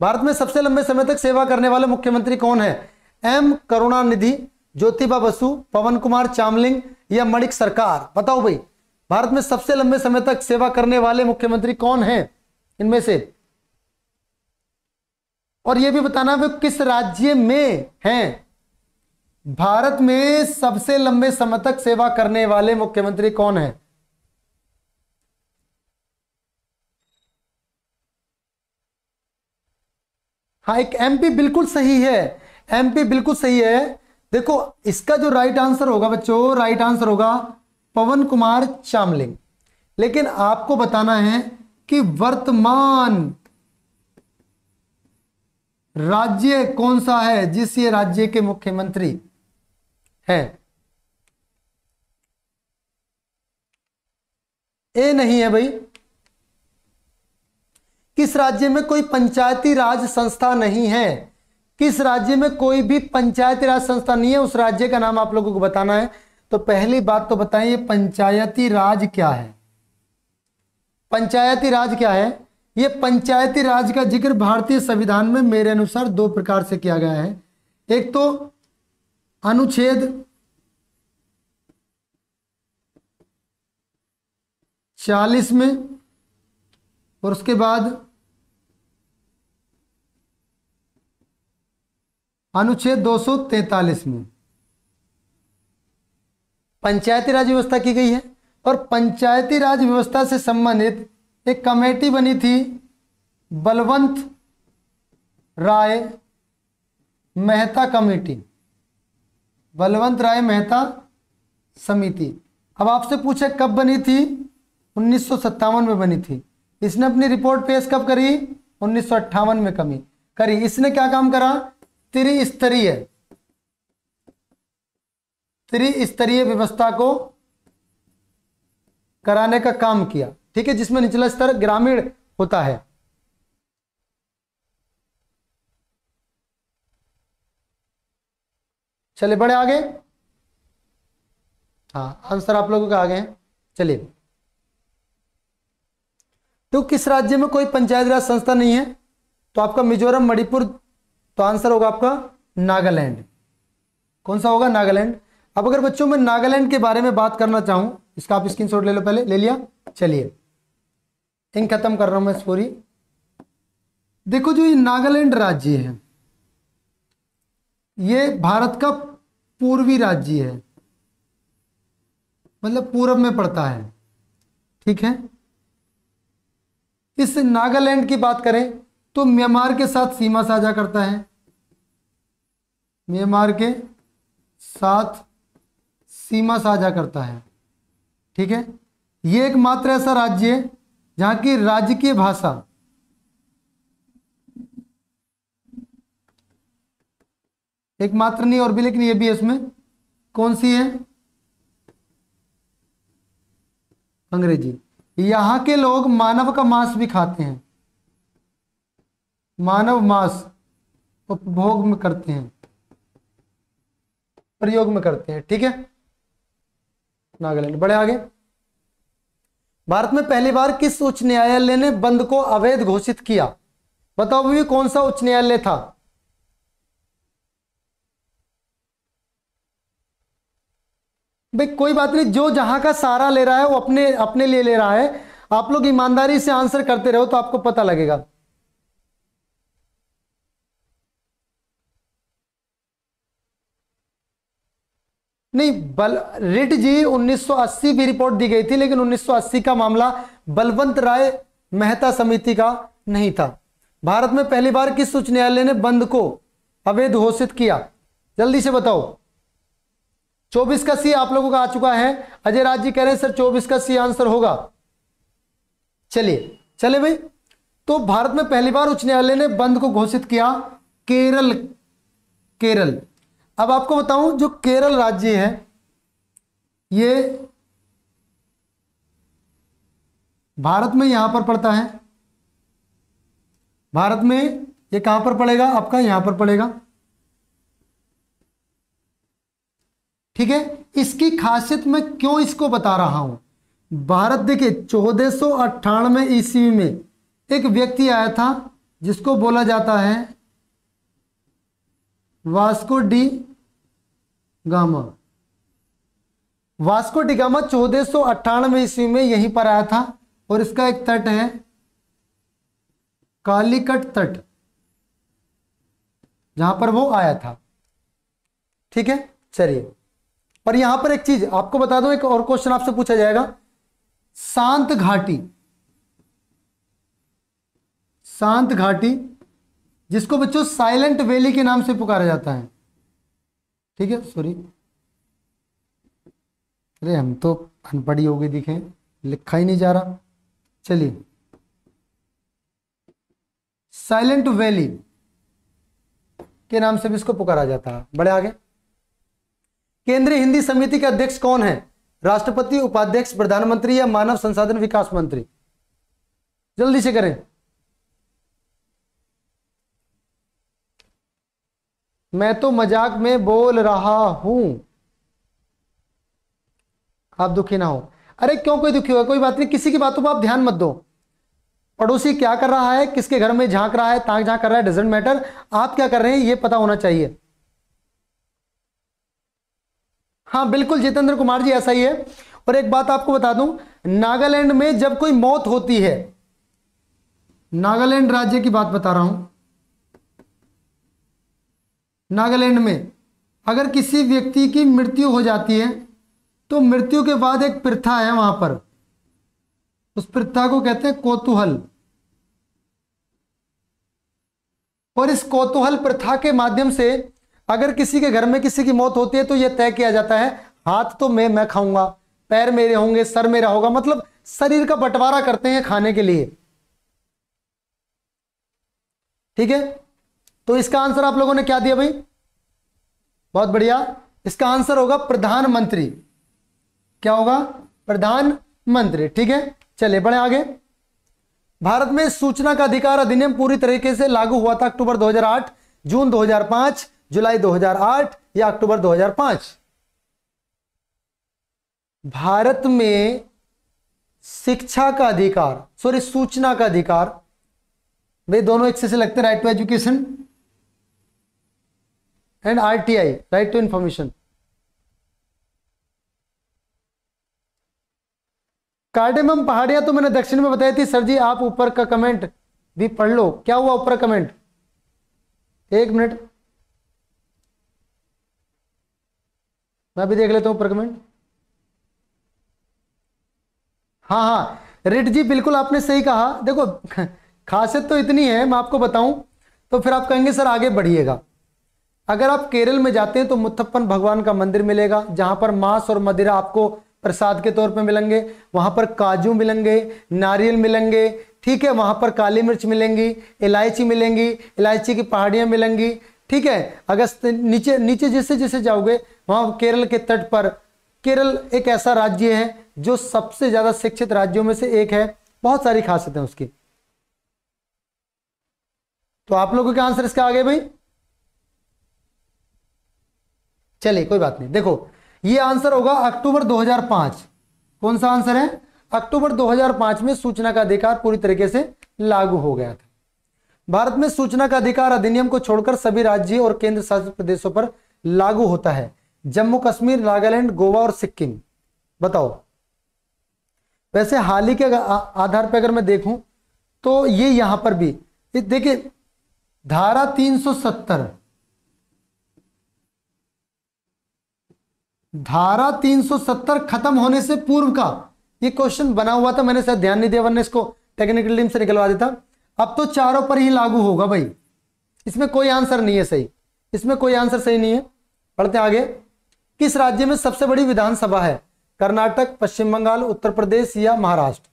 भारत में सबसे लंबे समय तक सेवा करने वाले मुख्यमंत्री कौन है एम करुणानिधि ज्योतिबा बसु पवन कुमार चामलिंग या मणिक सरकार बताओ भाई भारत में सबसे लंबे समय तक सेवा करने वाले मुख्यमंत्री कौन हैं इनमें से और यह भी बताना वे किस राज्य में हैं भारत में सबसे लंबे समय तक सेवा करने वाले मुख्यमंत्री कौन हैं हाँ एक एमपी बिल्कुल सही है एमपी बिल्कुल सही है देखो इसका जो राइट आंसर होगा बच्चों राइट आंसर होगा पवन कुमार चामलिंग लेकिन आपको बताना है कि वर्तमान राज्य कौन सा है जिस ये राज्य के मुख्यमंत्री है ए नहीं है भाई किस राज्य में कोई पंचायती राज संस्था नहीं है किस राज्य में कोई भी पंचायती राज संस्था नहीं है उस राज्य का नाम आप लोगों को बताना है तो पहली बात तो ये पंचायती राज क्या है पंचायती राज क्या है ये पंचायती राज का जिक्र भारतीय संविधान में मेरे अनुसार दो प्रकार से किया गया है एक तो अनुच्छेद चालीस में और उसके बाद अनुच्छेद दो सौ तैतालीस में पंचायती राज व्यवस्था की गई है और पंचायती राज व्यवस्था से संबंधित एक कमेटी बनी थी बलवंत राय मेहता कमेटी बलवंत राय मेहता समिति अब आपसे पूछे कब बनी थी उन्नीस में बनी थी इसने अपनी रिपोर्ट पेश कब करी उन्नीस में कमी करी इसने क्या काम करा त्रिस्तरीय त्रिस्तरीय व्यवस्था को कराने का काम किया ठीक है जिसमें निचला स्तर ग्रामीण होता है चले बड़े आगे हाँ आंसर आप लोगों का आगे है चलिए तो किस राज्य में कोई पंचायत राज संस्था नहीं है तो आपका मिजोरम मणिपुर तो आंसर होगा आपका नागालैंड कौन सा होगा नागालैंड अब अगर बच्चों में नागालैंड के बारे में बात करना चाहूं इसका आप स्क्रीन ले लो पहले ले लिया चलिए इन खत्म कर रहा हूं मैं स्टोरी देखो जो ये नागालैंड राज्य है ये भारत का पूर्वी राज्य है मतलब पूरब में पड़ता है ठीक है इस नागालैंड की बात करें तो म्यांमार के साथ सीमा साझा करता है म्यांमार के साथ सीमा साझा करता है ठीक है ये एकमात्र ऐसा राज्य है जहां की राज्य की भाषा एकमात्र नहीं और भी लेकिन ये भी इसमें कौन सी है अंग्रेजी यहां के लोग मानव का मांस भी खाते हैं मानव मांस उपभोग में करते हैं प्रयोग में करते हैं ठीक है नागालैंड बड़े आगे भारत में पहली बार किस उच्च न्यायालय ने बंद को अवैध घोषित किया बताओ भी कौन सा उच्च न्यायालय था भाई कोई बात नहीं जो जहां का सारा ले रहा है वो अपने अपने लिए ले रहा है आप लोग ईमानदारी से आंसर करते रहो तो आपको पता लगेगा नहीं बल रिट जी 1980 भी रिपोर्ट दी गई थी लेकिन 1980 का मामला बलवंत राय मेहता समिति का नहीं था भारत में पहली बार किस उच्च न्यायालय ने बंद को अवैध घोषित किया जल्दी से बताओ चौबीस का सी आप लोगों का आ चुका है अजय राज जी कह रहे हैं सर चौबीस का सी आंसर होगा चलिए चले भाई तो भारत में पहली बार उच्च न्यायालय ने बंद को घोषित किया केरल केरल अब आपको बताऊं जो केरल राज्य है ये भारत में यहां पर पड़ता है भारत में ये कहां पर पड़ेगा आपका यहां पर पड़ेगा ठीक है इसकी खासियत मैं क्यों इसको बता रहा हूं भारत देखिए चौदह सौ अट्ठानवे ईस्वी में एक व्यक्ति आया था जिसको बोला जाता है Vasco da Gama Vasco da Gama चौदह सौ अट्ठानवे ईस्वी में यहीं पर आया था और इसका एक तट है कालीकट तट जहां पर वो आया था ठीक है चलिए और यहां पर एक चीज आपको बता दूं एक और क्वेश्चन आपसे पूछा जाएगा शांत घाटी शांत घाटी जिसको बच्चों साइलेंट वैली के नाम से पुकारा जाता है ठीक है सॉरी अरे हम तो अनपढ़ी हो गए दिखे लिखा ही नहीं जा रहा चलिए साइलेंट वैली के नाम से भी इसको पुकारा जाता है बड़े आगे केंद्रीय हिंदी समिति के अध्यक्ष कौन है राष्ट्रपति उपाध्यक्ष प्रधानमंत्री या मानव संसाधन विकास मंत्री जल्दी से करें मैं तो मजाक में बोल रहा हूं आप दुखी ना हो अरे क्यों कोई दुखी होगा कोई बात नहीं किसी की बातों पर आप ध्यान मत दो पड़ोसी क्या कर रहा है किसके घर में झांक रहा है ताक झांक कर रहा है डजेंट मैटर आप क्या कर रहे हैं ये पता होना चाहिए हाँ बिल्कुल जितेंद्र कुमार जी ऐसा ही है और एक बात आपको बता दूं नागालैंड में जब कोई मौत होती है नागालैंड राज्य की बात बता रहा हूं नागालैंड में अगर किसी व्यक्ति की मृत्यु हो जाती है तो मृत्यु के बाद एक प्रथा है वहां पर उस प्रथा को कहते हैं कोतूहल और इस कोतूहल प्रथा के माध्यम से अगर किसी के घर में किसी की मौत होती है तो यह तय किया जाता है हाथ तो मैं मैं खाऊंगा पैर मेरे होंगे सर मेरा होगा मतलब शरीर का बंटवारा करते हैं खाने के लिए ठीक है तो इसका आंसर आप लोगों ने क्या दिया भाई बहुत बढ़िया इसका आंसर होगा प्रधानमंत्री क्या होगा प्रधानमंत्री ठीक है चले बढ़े आगे भारत में सूचना का अधिकार अधिनियम पूरी तरीके से लागू हुआ था अक्टूबर 2008 जून 2005 जुलाई 2008 या अक्टूबर 2005 भारत में शिक्षा का अधिकार सॉरी सूचना का अधिकार वे दोनों एक से लगते right to education and RTI, right to information. Cardamom पहाड़ियां तो मैंने दक्षिण में बताई थी सर जी आप ऊपर का कमेंट भी पढ़ लो क्या हुआ ऊपर कमेंट एक मिनट मैं भी देख लेता हूं ऊपर कमेंट हाँ हाँ रिट जी बिल्कुल आपने सही कहा देखो खासियत तो इतनी है मैं आपको बताऊं तो फिर आप कहेंगे सर आगे बढ़िएगा अगर आप केरल में जाते हैं तो मुथप्पन भगवान का मंदिर मिलेगा जहां पर मांस और मदिरा आपको प्रसाद के तौर पर मिलेंगे वहां पर काजू मिलेंगे नारियल मिलेंगे ठीक है वहां पर काली मिर्च मिलेंगी इलायची मिलेंगी इलायची की पहाड़ियां मिलेंगी ठीक है अगस्त नीचे नीचे जैसे जैसे जाओगे वहां केरल के तट पर केरल एक ऐसा राज्य है जो सबसे ज़्यादा शिक्षित राज्यों में से एक है बहुत सारी खासियतें उसकी तो आप लोगों के आंसर इसका आगे भाई चलिए कोई बात नहीं देखो ये आंसर होगा अक्टूबर 2005 कौन सा आंसर है अक्टूबर 2005 में सूचना का अधिकार पूरी तरीके से लागू हो गया था भारत में सूचना का अधिकार अधिनियम को छोड़कर सभी राज्य और केंद्र शासित प्रदेशों पर लागू होता है जम्मू कश्मीर नागालैंड गोवा और सिक्किम बताओ वैसे हाल ही के आधार पर अगर मैं देखूं तो ये यहां पर भी देखिए धारा 370 धारा 370 खत्म होने से पूर्व का ये क्वेश्चन बना हुआ था मैंने शायद ध्यान नहीं दिया वरने इसको टेक्निकल टीम से निकलवा देता अब तो चारों पर ही लागू होगा भाई इसमें कोई आंसर नहीं है सही इसमें कोई आंसर सही नहीं है पढ़ते आगे किस राज्य में सबसे बड़ी विधानसभा है कर्नाटक पश्चिम बंगाल उत्तर प्रदेश या महाराष्ट्र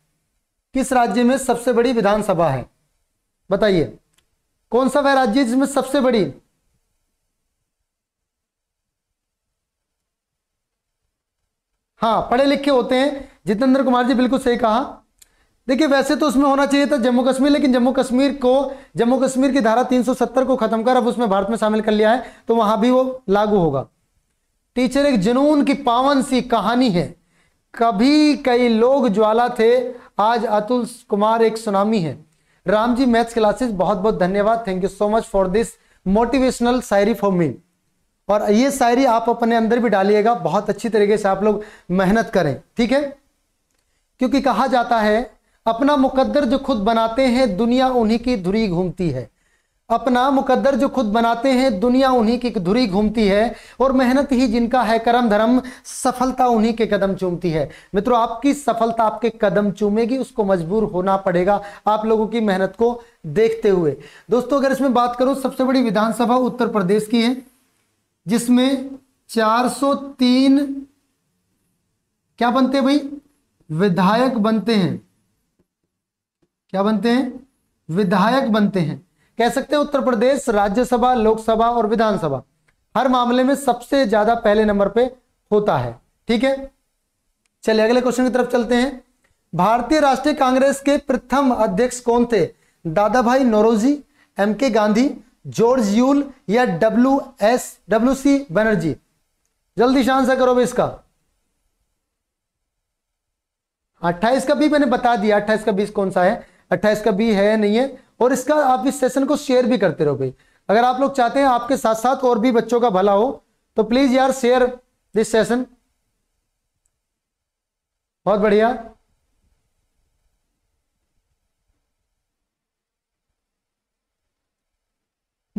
किस राज्य में सबसे बड़ी विधानसभा है बताइए कौन सा वह राज्य जिसमें सबसे बड़ी हाँ पढ़े लिखे होते हैं जितेंद्र कुमार जी बिल्कुल सही कहा देखिए वैसे तो उसमें होना चाहिए था जम्मू कश्मीर लेकिन जम्मू कश्मीर को जम्मू कश्मीर की धारा 370 को खत्म कर अब उसमें भारत में शामिल कर लिया है तो वहां भी वो लागू होगा टीचर एक जुनून की पावन सी कहानी है कभी कई लोग ज्वाला थे आज अतुल कुमार एक सुनामी है राम जी मैथ्स क्लासेस बहुत बहुत धन्यवाद thank you so much for this motivational shayari for me और ये शायरी आप अपने अंदर भी डालिएगा बहुत अच्छी तरीके से आप लोग मेहनत करें ठीक है क्योंकि कहा जाता है अपना मुकद्दर जो खुद बनाते हैं दुनिया उन्हीं की धुरी घूमती है अपना मुकद्दर जो खुद बनाते हैं दुनिया उन्हीं की धुरी घूमती है और मेहनत ही जिनका है कर्म धर्म सफलता उन्हीं के कदम चूमती है मित्रों आपकी सफलता आपके कदम चूमेगी उसको मजबूर होना पड़ेगा आप लोगों की मेहनत को देखते हुए दोस्तों अगर इसमें बात करूं सबसे बड़ी विधानसभा उत्तर प्रदेश की है जिसमें 403 क्या बनते हैं भाई विधायक बनते हैं क्या बनते हैं विधायक बनते हैं कह सकते हैं उत्तर प्रदेश राज्यसभा लोकसभा और विधानसभा हर मामले में सबसे ज्यादा पहले नंबर पे होता है ठीक है चलिए अगले क्वेश्चन की तरफ चलते हैं भारतीय राष्ट्रीय कांग्रेस के प्रथम अध्यक्ष कौन थे दादा भाई Naoroji M K Gandhi George Yule या W S W C Banerjee जल्दी से करो भाई इसका 28 का भी मैंने बता दिया 28 का बीस कौन सा है 28 का बी है नहीं है और इसका आप इस सेशन को शेयर भी करते रहो भाई अगर आप लोग चाहते हैं आपके साथ साथ और भी बच्चों का भला हो तो प्लीज यार शेयर दिस सेशन बहुत बढ़िया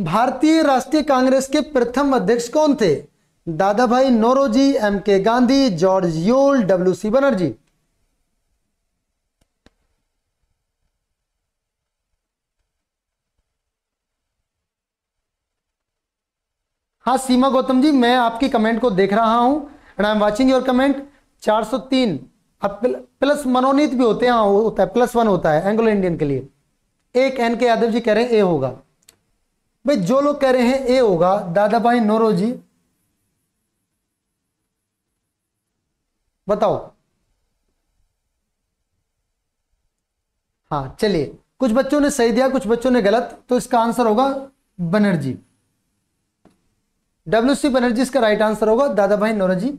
भारतीय राष्ट्रीय कांग्रेस के प्रथम अध्यक्ष कौन थे दादा भाई Naoroji M K Gandhi George Yule W C Banerjee हाँ सीमा गौतम जी मैं आपकी कमेंट को देख रहा हूं and I am watching your comment 403 अब प्लस मनोनीत भी होते हैं हाँ होता है प्लस वन होता है एंग्लो इंडियन के लिए एक एन के यादव जी कह रहे हैं ए होगा भाई जो लोग कह रहे हैं ए होगा दादा भाई नोरोजी बताओ हाँ चलिए कुछ बच्चों ने सही दिया कुछ बच्चों ने गलत तो इसका आंसर होगा बनर्जी डब्ल्यू सी बनर्जी इसका राइट आंसर होगा दादा भाई नोरोजी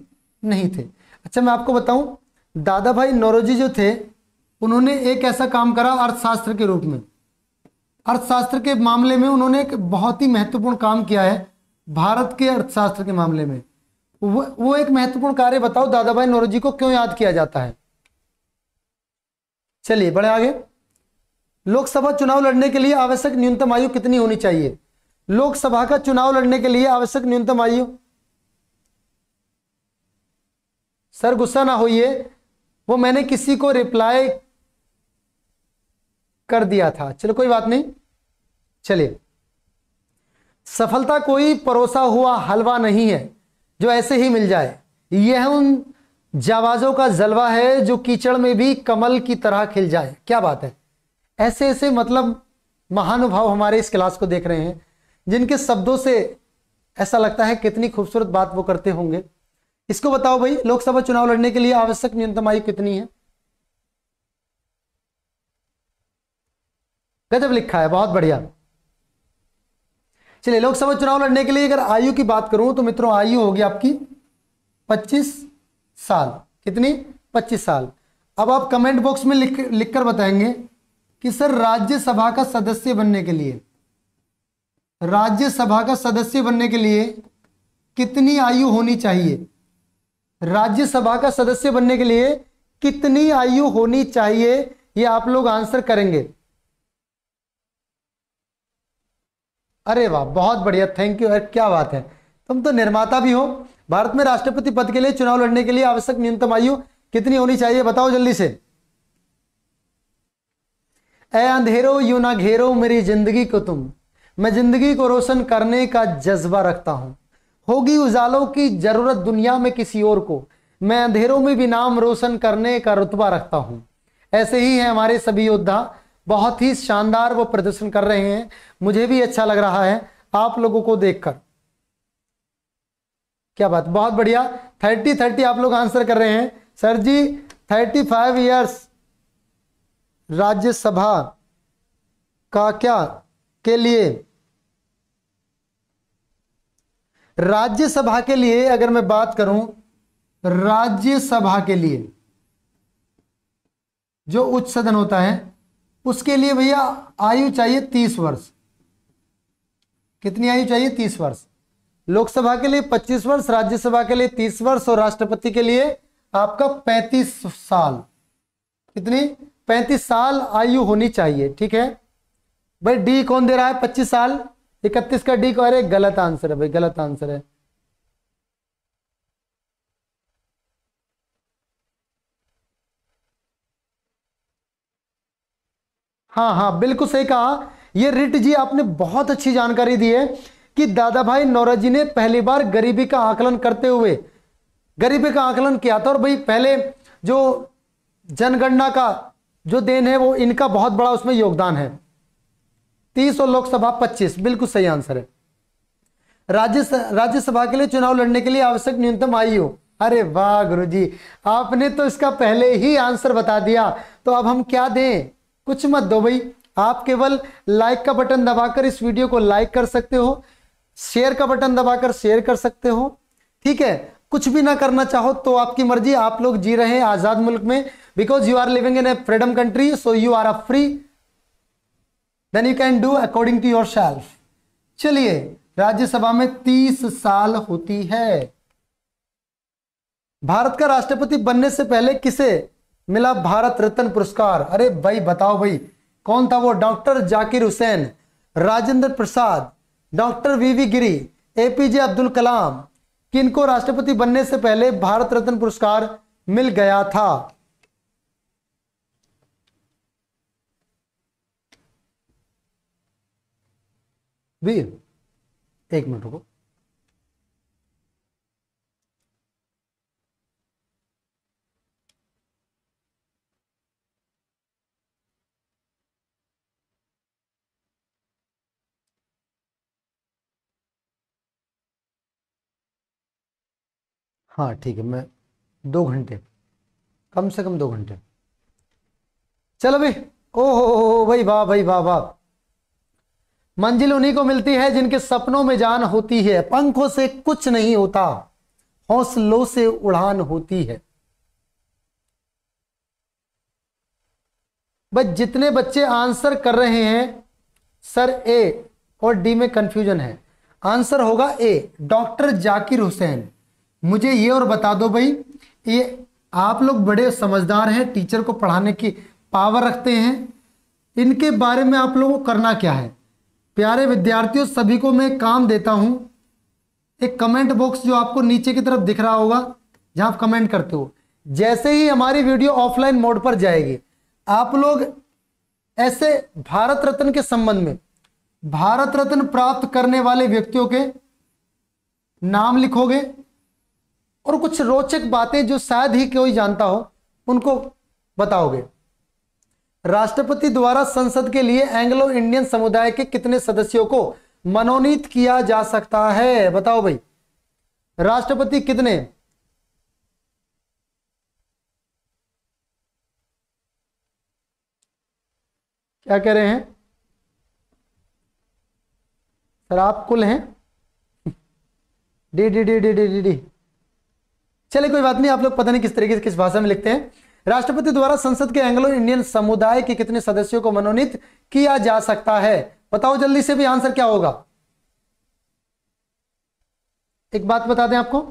नहीं थे अच्छा मैं आपको बताऊं दादा भाई नोरोजी जो थे उन्होंने एक ऐसा काम करा अर्थशास्त्र के रूप में अर्थशास्त्र के मामले में उन्होंने एक बहुत ही महत्वपूर्ण काम किया है भारत के अर्थशास्त्र के मामले में वो, वो एक महत्वपूर्ण कार्य बताओ दादा भाई नौरोजी को क्यों याद किया जाता है चलिए बड़े आगे लोकसभा चुनाव लड़ने के लिए आवश्यक न्यूनतम आयु कितनी होनी चाहिए लोकसभा का चुनाव लड़ने के लिए आवश्यक न्यूनतम आयु सर गुस्सा ना होइए वो मैंने किसी को रिप्लाई कर दिया था चलो कोई बात नहीं चलिए सफलता कोई परोसा हुआ हलवा नहीं है जो ऐसे ही मिल जाए यह उन जावाजों का जलवा है जो कीचड़ में भी कमल की तरह खिल जाए क्या बात है ऐसे ऐसे मतलब महानुभाव हमारे इस क्लास को देख रहे हैं जिनके शब्दों से ऐसा लगता है कितनी खूबसूरत बात वो करते होंगे इसको बताओ भाई लोकसभा चुनाव लड़ने के लिए आवश्यक न्यूनतम आयु कितनी है गजब लिखा है बहुत बढ़िया चलिए लोकसभा चुनाव लड़ने के लिए अगर आयु की बात करूं तो मित्रों आयु होगी आपकी 25 साल कितनी 25 साल अब आप कमेंट बॉक्स में लिख लिखकर बताएंगे कि सर राज्यसभा का सदस्य बनने के लिए राज्यसभा का सदस्य बनने के लिए कितनी आयु होनी चाहिए राज्यसभा का सदस्य बनने के लिए कितनी आयु होनी चाहिए ये आप लोग आंसर करेंगे अरे वाह बहुत बढ़िया थैंक यू क्या बात है तुम तो निर्माता भी हो भारत में राष्ट्रपति पद के लिए चुनाव लड़ने के लिए आवश्यक न्यूनतम आयु कितनी होनी चाहिए बताओ जल्दी से ए अंधेरो यू ना घेरो मेरी जिंदगी को तुम मैं जिंदगी को रोशन करने का जज्बा रखता हूं होगी उजालों की जरूरत दुनिया में किसी और को मैं अंधेरों में भी नाम रोशन करने का रुतबा रखता हूं ऐसे ही है हमारे सभी योद्धा बहुत ही शानदार वो प्रदर्शन कर रहे हैं मुझे भी अच्छा लग रहा है आप लोगों को देखकर क्या बात बहुत बढ़िया थर्टी थर्टी आप लोग आंसर कर रहे हैं सर जी थर्टी फाइव ईयर्स राज्यसभा का क्या के लिए राज्यसभा के लिए अगर मैं बात करूं राज्यसभा के लिए जो उच्च सदन होता है उसके लिए भैया आयु चाहिए तीस वर्ष कितनी आयु चाहिए तीस वर्ष लोकसभा के लिए पच्चीस वर्ष राज्यसभा के लिए तीस वर्ष और राष्ट्रपति के लिए आपका पैंतीस साल कितनी पैंतीस साल आयु होनी चाहिए ठीक है भाई डी कौन दे रहा है पच्चीस साल इकतीस का डी कह रहे गलत आंसर है भाई गलत आंसर है हाँ हाँ बिल्कुल सही कहा ये रिट जी आपने बहुत अच्छी जानकारी दी है कि दादा भाई नौरा जी ने पहली बार गरीबी का आकलन करते हुए गरीबी का आकलन किया था और भाई पहले जो जनगणना का जो देन है वो इनका बहुत बड़ा उसमें योगदान है तीस और लोकसभा पच्चीस बिल्कुल सही आंसर है राज्य राज्यसभा के लिए चुनाव लड़ने के लिए आवश्यक न्यूनतम आयु अरे वाह गुरु जी आपने तो इसका पहले ही आंसर बता दिया तो अब हम क्या दें कुछ मत दो भाई आप केवल लाइक का बटन दबाकर इस वीडियो को लाइक कर सकते हो शेयर का बटन दबाकर शेयर कर सकते हो ठीक है कुछ भी ना करना चाहो तो आपकी मर्जी आप लोग जी रहे हैं आजाद मुल्क में because you are living in a freedom country so you are a free then you can do according to your self चलिए राज्यसभा में तीस साल होती है भारत का राष्ट्रपति बनने से पहले किसे मिला भारत रत्न पुरस्कार अरे भाई बताओ भाई कौन था वो doctor Zakir Hussain Rajendra Prasad doctor V V Giri APJ Abdul Kalam किनको राष्ट्रपति बनने से पहले भारत रत्न पुरस्कार मिल गया था वीर एक मिनट रुको हाँ ठीक है मैं दो घंटे कम से कम दो घंटे चलो भाई ओहो भाई वाह भाई वाह वाह मंजिल उन्हीं को मिलती है जिनके सपनों में जान होती है पंखों से कुछ नहीं होता हौसलों से उड़ान होती है बस जितने बच्चे आंसर कर रहे हैं सर ए और डी में कंफ्यूजन है आंसर होगा ए डॉक्टर जाकिर हुसैन मुझे ये और बता दो भाई ये आप लोग बड़े समझदार हैं टीचर को पढ़ाने की पावर रखते हैं इनके बारे में आप लोगों को करना क्या है प्यारे विद्यार्थियों सभी को मैं काम देता हूं एक कमेंट बॉक्स जो आपको नीचे की तरफ दिख रहा होगा जहां आप कमेंट करते हो जैसे ही हमारी वीडियो ऑफलाइन मोड पर जाएगी आप लोग ऐसे भारत रत्न के संबंध में भारत रत्न प्राप्त करने वाले व्यक्तियों के नाम लिखोगे और कुछ रोचक बातें जो शायद ही कोई जानता हो उनको बताओगे राष्ट्रपति द्वारा संसद के लिए एंग्लो इंडियन समुदाय के कितने सदस्यों को मनोनीत किया जा सकता है बताओ भाई राष्ट्रपति कितने क्या कह रहे हैं सर आप कुल हैं D D D D D D D चलिए कोई बात नहीं आप लोग पता नहीं किस तरीके से किस भाषा में लिखते हैं राष्ट्रपति द्वारा संसद के एंग्लो इंडियन समुदाय के कितने सदस्यों को मनोनीत किया जा सकता है बताओ जल्दी से भी आंसर क्या होगा एक बात बता दें आपको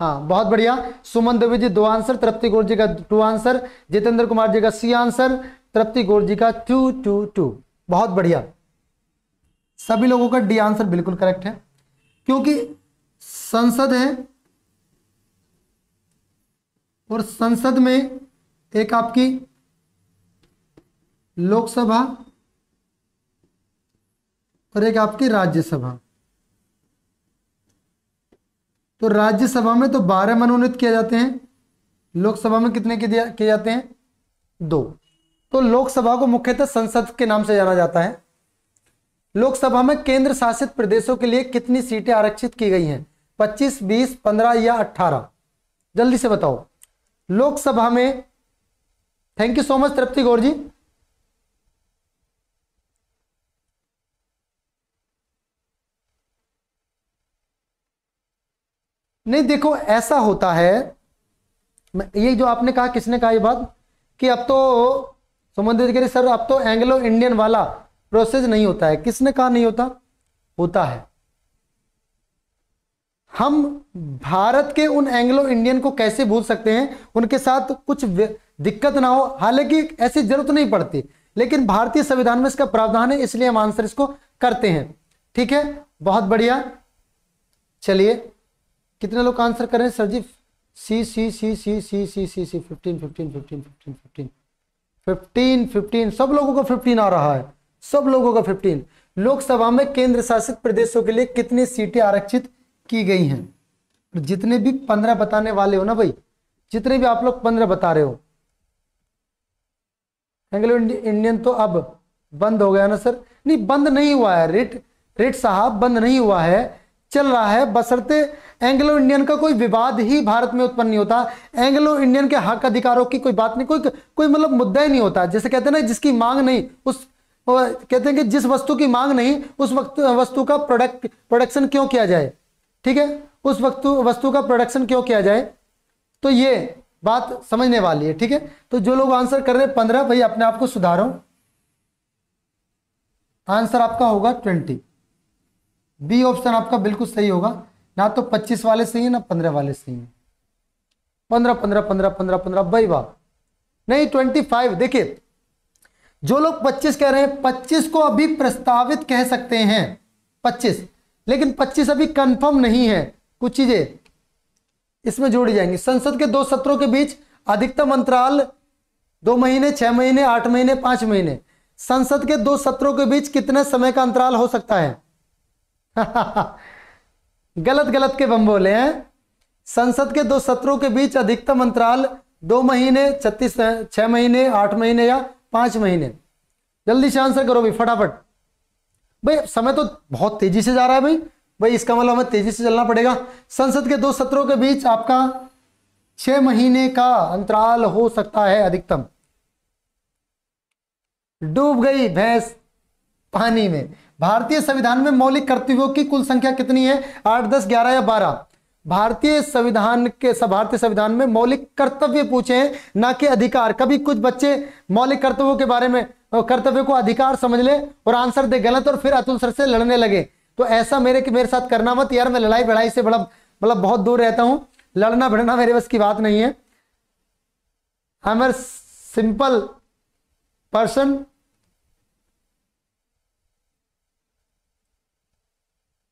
हाँ बहुत बढ़िया सुमन देवी जी दो आंसर तृप्ति गोर जी का टू आंसर जितेंद्र कुमार जी का सी आंसर तृप्ति गोर जी का टू टू टू बहुत बढ़िया सभी लोगों का डी आंसर बिल्कुल करेक्ट है क्योंकि संसद है और संसद में एक आपकी लोकसभा और एक आपकी राज्यसभा तो राज्यसभा में तो बारह मनोनीत किए जाते हैं लोकसभा में कितने किए जाते हैं दो तो लोकसभा को मुख्यतः संसद के नाम से जाना जाता है लोकसभा में केंद्र शासित प्रदेशों के लिए कितनी सीटें आरक्षित की गई हैं पच्चीस बीस पंद्रह या अट्ठारह जल्दी से बताओ लोकसभा में thank you so much Tripti Gaur ji नहीं देखो ऐसा होता है ये जो आपने कहा किसने कहा ये बात कि अब तो संबंधित सर अब तो एंग्लो इंडियन वाला प्रोसेस नहीं होता है किसने कहा नहीं होता होता है हम भारत के उन एंग्लो इंडियन को कैसे भूल सकते हैं उनके साथ कुछ दिक्कत ना हो हालांकि ऐसी जरूरत नहीं पड़ती लेकिन भारतीय संविधान में इसका प्रावधान है इसलिए हम आंसर इसको करते हैं ठीक है बहुत बढ़िया चलिए कितने लोग आंसर कर रहे हैं सर जी C C C C C C C C fifteen fifteen fifteen fifteen fifteen fifteen fifteen सब लोगों को फिफ्टीन आ रहा है सब लोगों का फिफ्टीन लोकसभा में केंद्र शासित प्रदेशों के लिए कितनी सीटें आरक्षित की गई हैं और जितने भी पंद्रह बताने वाले हो ना भाई जितने भी आप लोग पंद्रह बता रहे हो एंग्लो इंडियन तो अब बंद हो गया ना सर नहीं बंद नहीं हुआ है रेट रेट साहब बंद नहीं हुआ है चल रहा है बसरते एंग्लो इंडियन का कोई विवाद ही भारत में उत्पन्न नहीं होता एंग्लो इंडियन के हक अधिकारों की कोई बात नहीं कोई कोई मतलब मुद्दा ही नहीं होता जैसे कहते हैं ना जिसकी मांग नहीं उस कहते हैं कि जिस वस्तु की मांग नहीं उस वक्त वस्तु का प्रोडक्ट प्रोडक्शन क्यों किया जाए ठीक है उस वस्तु वस्तु का प्रोडक्शन क्यों किया जाए तो ये बात समझने वाली है ठीक है तो जो लोग आंसर कर रहे हैं पंद्रह भाई अपने आप को सुधारो आंसर आपका होगा ट्वेंटी बी ऑप्शन आपका बिल्कुल सही होगा ना तो पच्चीस वाले सही है ना पंद्रह वाले सही है पंद्रह पंद्रह पंद्रह पंद्रह पंद्रह भाई वाह नहीं ट्वेंटी फाइव देखिए जो लोग पच्चीस कह रहे हैं पच्चीस को अभी प्रस्तावित कह सकते हैं पच्चीस लेकिन 25 अभी कंफर्म नहीं है कुछ चीजें इसमें जोड़ी जाएंगी संसद के दो सत्रों के बीच अधिकतम अंतराल दो महीने छह महीने आठ महीने पांच महीने संसद के दो सत्रों के बीच कितने समय का अंतराल हो सकता है गलत गलत के बम बोले हैं संसद के दो सत्रों के बीच अधिकतम अंतराल दो महीने छत्तीस छह महीने आठ महीने या पांच महीने जल्दी से आंसर करो भी फटाफट भाई समय तो बहुत तेजी से जा रहा है भाई भाई इसका मतलब हमें तेजी से चलना पड़ेगा संसद के दो सत्रों के बीच आपका छह महीने का अंतराल हो सकता है अधिकतम डूब गई भैंस पानी में भारतीय संविधान में मौलिक कर्तव्यों की कुल संख्या कितनी है आठ दस ग्यारह या बारह भारतीय संविधान के भारतीय संविधान में मौलिक कर्तव्य पूछे हैं ना कि अधिकार कभी कुछ बच्चे मौलिक कर्तव्यों के बारे में कर्तव्य को अधिकार समझ ले और आंसर दे गलत और फिर अतुल सर से लड़ने लगे तो ऐसा मेरे मेरे साथ करना मत यार मैं लड़ाई बढ़ाई से बड़ा मतलब बहुत दूर रहता हूं लड़ना भिड़ना मेरे बस की बात नहीं है एम सिंपल पर्सन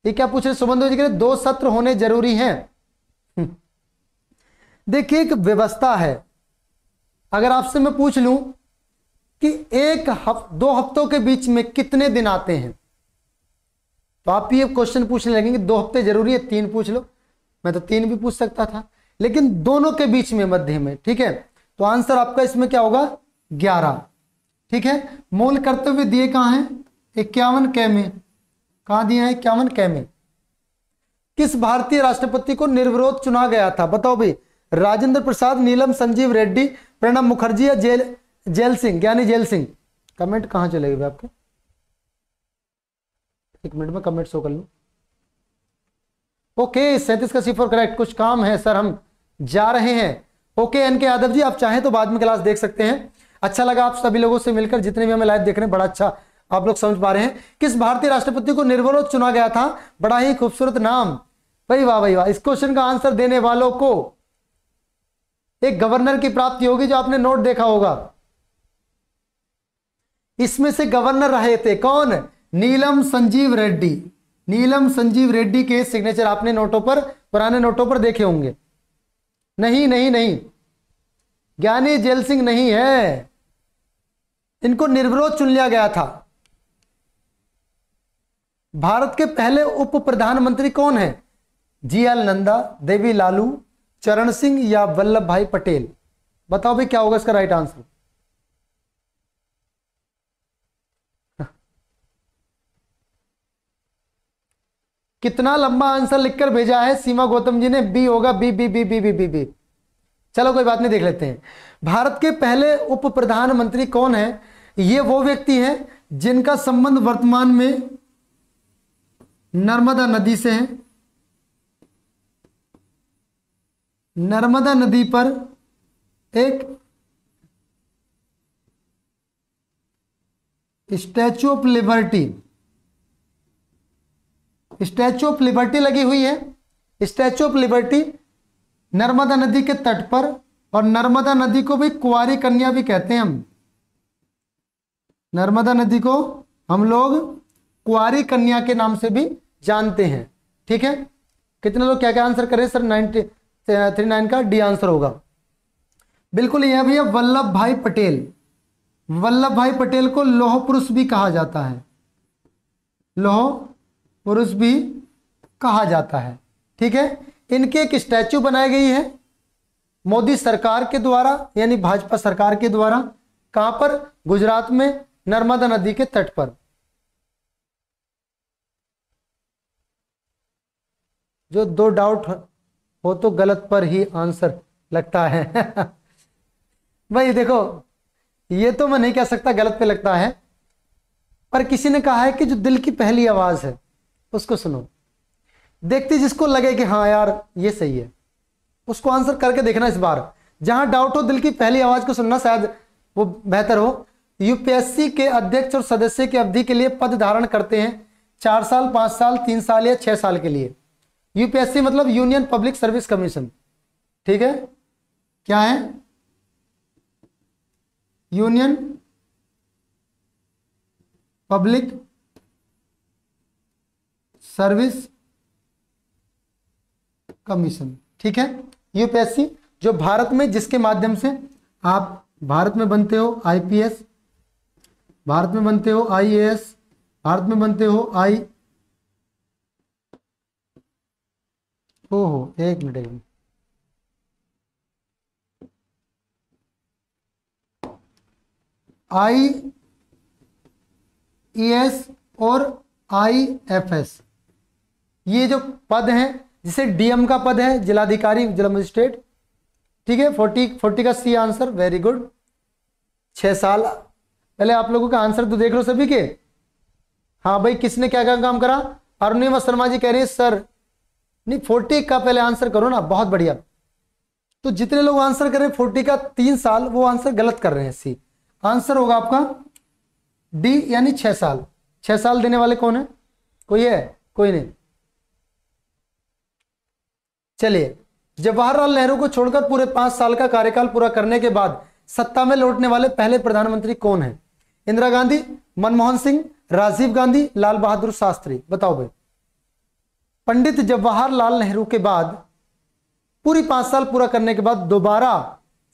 ये क्या पूछ रहे सुबंधु जी के दो सत्र होने जरूरी हैं हम्म। देखिए एक व्यवस्था है अगर आपसे मैं पूछ लूं कि एक हफ, दो हफ्तों के बीच में कितने दिन आते हैं तो आप ये क्वेश्चन पूछने लगेंगे दो हफ्ते जरूरी है तीन पूछ लो मैं तो तीन भी पूछ सकता था लेकिन दोनों के बीच में मध्य में ठीक है तो आंसर आपका इसमें क्या होगा ग्यारह ठीक है मूल कर्तव्य दिए कहा है इक्यावन कै में कहाँ दिए हैं इक्यावन कै में किस भारतीय राष्ट्रपति को निर्विरोध चुना गया था बताओ भाई राजेंद्र प्रसाद नीलम संजीव रेड्डी प्रणब मुखर्जी या जेल जेल सिंह ज्ञानी जेल सिंह कमेंट कहाँ चले गए आपके एक मिनट में कमेंट शो कर लूँ ओके सैंतीस का सिफर करेक्ट कुछ काम है सर हम जा रहे हैं ओके एन के यादव जी आप चाहें तो बाद में क्लास देख सकते हैं अच्छा लगा आप सभी लोगों से मिलकर जितने भी हमें लाइव देख रहे हैं बड़ा अच्छा आप लोग समझ पा रहे हैं किस भारतीय राष्ट्रपति को निर्वरोध चुना गया था बड़ा ही खूबसूरत नाम भाई वाह भाई वाह इस क्वेश्चन का आंसर देने वालों को एक गवर्नर की प्राप्ति होगी जो आपने नोट देखा होगा इसमें से गवर्नर रहे थे कौन नीलम संजीव रेड्डी नीलम संजीव रेड्डी के सिग्नेचर आपने नोटों पर पुराने नोटों पर देखे होंगे नहीं नहीं नहीं ज्ञानी जेल सिंह नहीं है इनको निर्विरोध चुन लिया गया था भारत के पहले उप प्रधानमंत्री कौन है जी एल नंदा देवी लालू चरण सिंह या वल्लभ भाई पटेल बताओ भाई क्या होगा इसका राइट आंसर कितना लंबा आंसर लिखकर भेजा है सीमा गौतम जी ने बी होगा B B B B B B B चलो कोई बात नहीं देख लेते हैं भारत के पहले उप प्रधानमंत्री कौन है ये वो व्यक्ति हैं जिनका संबंध वर्तमान में नर्मदा नदी से है नर्मदा नदी पर एक statue of liberty statue of liberty लगी हुई है स्टैचू ऑफ लिबर्टी नर्मदा नदी के तट पर और नर्मदा नदी को भी कुआरी कन्या भी कहते हैं हम नर्मदा नदी को हम लोग कुआरी कन्या के नाम से भी जानते हैं ठीक है कितने लोग क्या क्या आंसर करें सर नाइनटी थ्री नाइन का डी आंसर होगा बिल्कुल यह है वल्लभ भाई पटेल वल्लभ भाई पटेल को लोह पुरुष भी कहा जाता है लोह पुरुष भी कहा जाता है ठीक है इनके एक स्टैचू बनाई गई है मोदी सरकार के द्वारा यानी भाजपा सरकार के द्वारा कहां पर गुजरात में नर्मदा नदी के तट पर जो दो डाउट हो तो गलत पर ही आंसर लगता है भाई देखो ये तो मैं नहीं कह सकता गलत पे लगता है पर किसी ने कहा है कि जो दिल की पहली आवाज है उसको सुनो देखते जिसको लगे कि हाँ यार ये सही है उसको आंसर करके देखना इस बार जहां डाउट हो दिल की पहली आवाज को सुनना शायद वो बेहतर हो यूपीएससी के अध्यक्ष और सदस्य की अवधि के लिए पद धारण करते हैं चार साल पांच साल तीन साल या छह साल के लिए यूपीएससी मतलब यूनियन पब्लिक सर्विस कमीशन ठीक है क्या है यूनियन पब्लिक सर्विस कमीशन ठीक है यूपीएससी जो भारत में जिसके माध्यम से आप भारत में बनते हो आईपीएस भारत में बनते हो आईएएस भारत में बनते हो आई हो हो एक मिनट आई ई एस और आई एफ एस ये जो पद है जिसे डीएम का पद है जिलाधिकारी जिला मजिस्ट्रेट ठीक है फोर्टी फोर्टी का सी आंसर वेरी गुड छह साल पहले आप लोगों का आंसर तो देख लो सभी के हाँ भाई किसने क्या क्या काम करा अरुणिमा शर्मा जी कह रही है सर नहीं फोर्टी का पहले आंसर करो ना बहुत बढ़िया तो जितने लोग आंसर कर रहे हैं फोर्टी का तीन साल वो आंसर गलत कर रहे हैं सी आंसर होगा आपका डी यानी छह साल छह साल देने वाले कौन है कोई है कोई नहीं चलिए जवाहरलाल नेहरू को छोड़कर पूरे पांच साल का कार्यकाल पूरा करने के बाद सत्ता में लौटने वाले पहले प्रधानमंत्री कौन है इंदिरा गांधी मनमोहन सिंह राजीव गांधी लाल बहादुर शास्त्री बताओ भाई पंडित जवाहरलाल नेहरू के बाद पूरी पांच साल पूरा करने के बाद दोबारा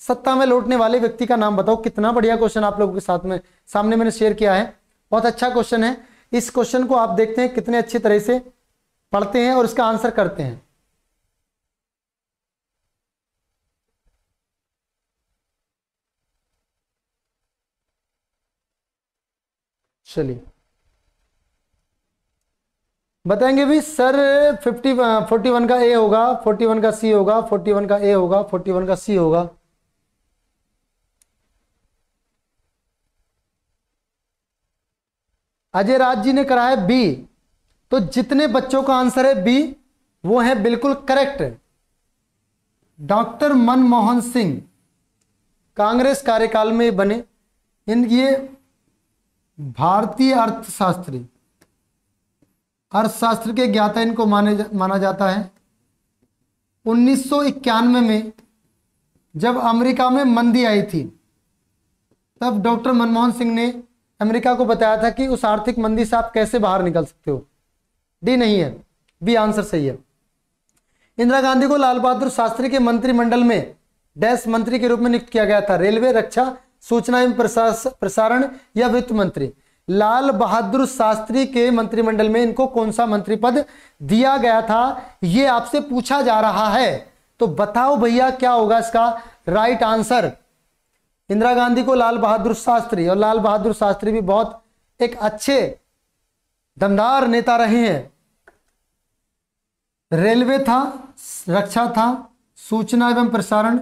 सत्ता में लौटने वाले व्यक्ति का नाम बताओ कितना बढ़िया क्वेश्चन आप लोगों के साथ में सामने मैंने शेयर किया है बहुत अच्छा क्वेश्चन है इस क्वेश्चन को आप देखते हैं कितने अच्छी तरह से पढ़ते हैं और इसका आंसर करते हैं चलिए बताएंगे भी सर 50 41 uh, का ए होगा 41 का सी होगा 41 का ए होगा 41 का सी होगा अजय राज जी ने करा है बी तो जितने बच्चों का आंसर है बी वो है बिल्कुल करेक्ट डॉक्टर मनमोहन सिंह कांग्रेस कार्यकाल में बने इन ये भारतीय अर्थशास्त्री अर्थशास्त्र के ज्ञाता इनको माने जा, माना जाता है उन्नीस में जब अमेरिका में मंदी आई थी तब डॉक्टर मनमोहन सिंह ने अमेरिका को बताया था कि उस आर्थिक मंदी से आप कैसे बाहर निकल सकते हो डी नहीं है बी आंसर सही है इंदिरा गांधी को लाल बहादुर शास्त्री के मंत्रिमंडल में डैश मंत्री के रूप में नियुक्त किया गया था रेलवे रक्षा सूचना एवं प्रसारण या वित्त मंत्री लाल बहादुर शास्त्री के मंत्रिमंडल में इनको कौन सा मंत्री पद दिया गया था ये आपसे पूछा जा रहा है तो बताओ भैया क्या होगा इसका राइट आंसर इंदिरा गांधी को लाल बहादुर शास्त्री और लाल बहादुर शास्त्री भी बहुत एक अच्छे दमदार नेता रहे हैं रेलवे था रक्षा था सूचना एवं प्रसारण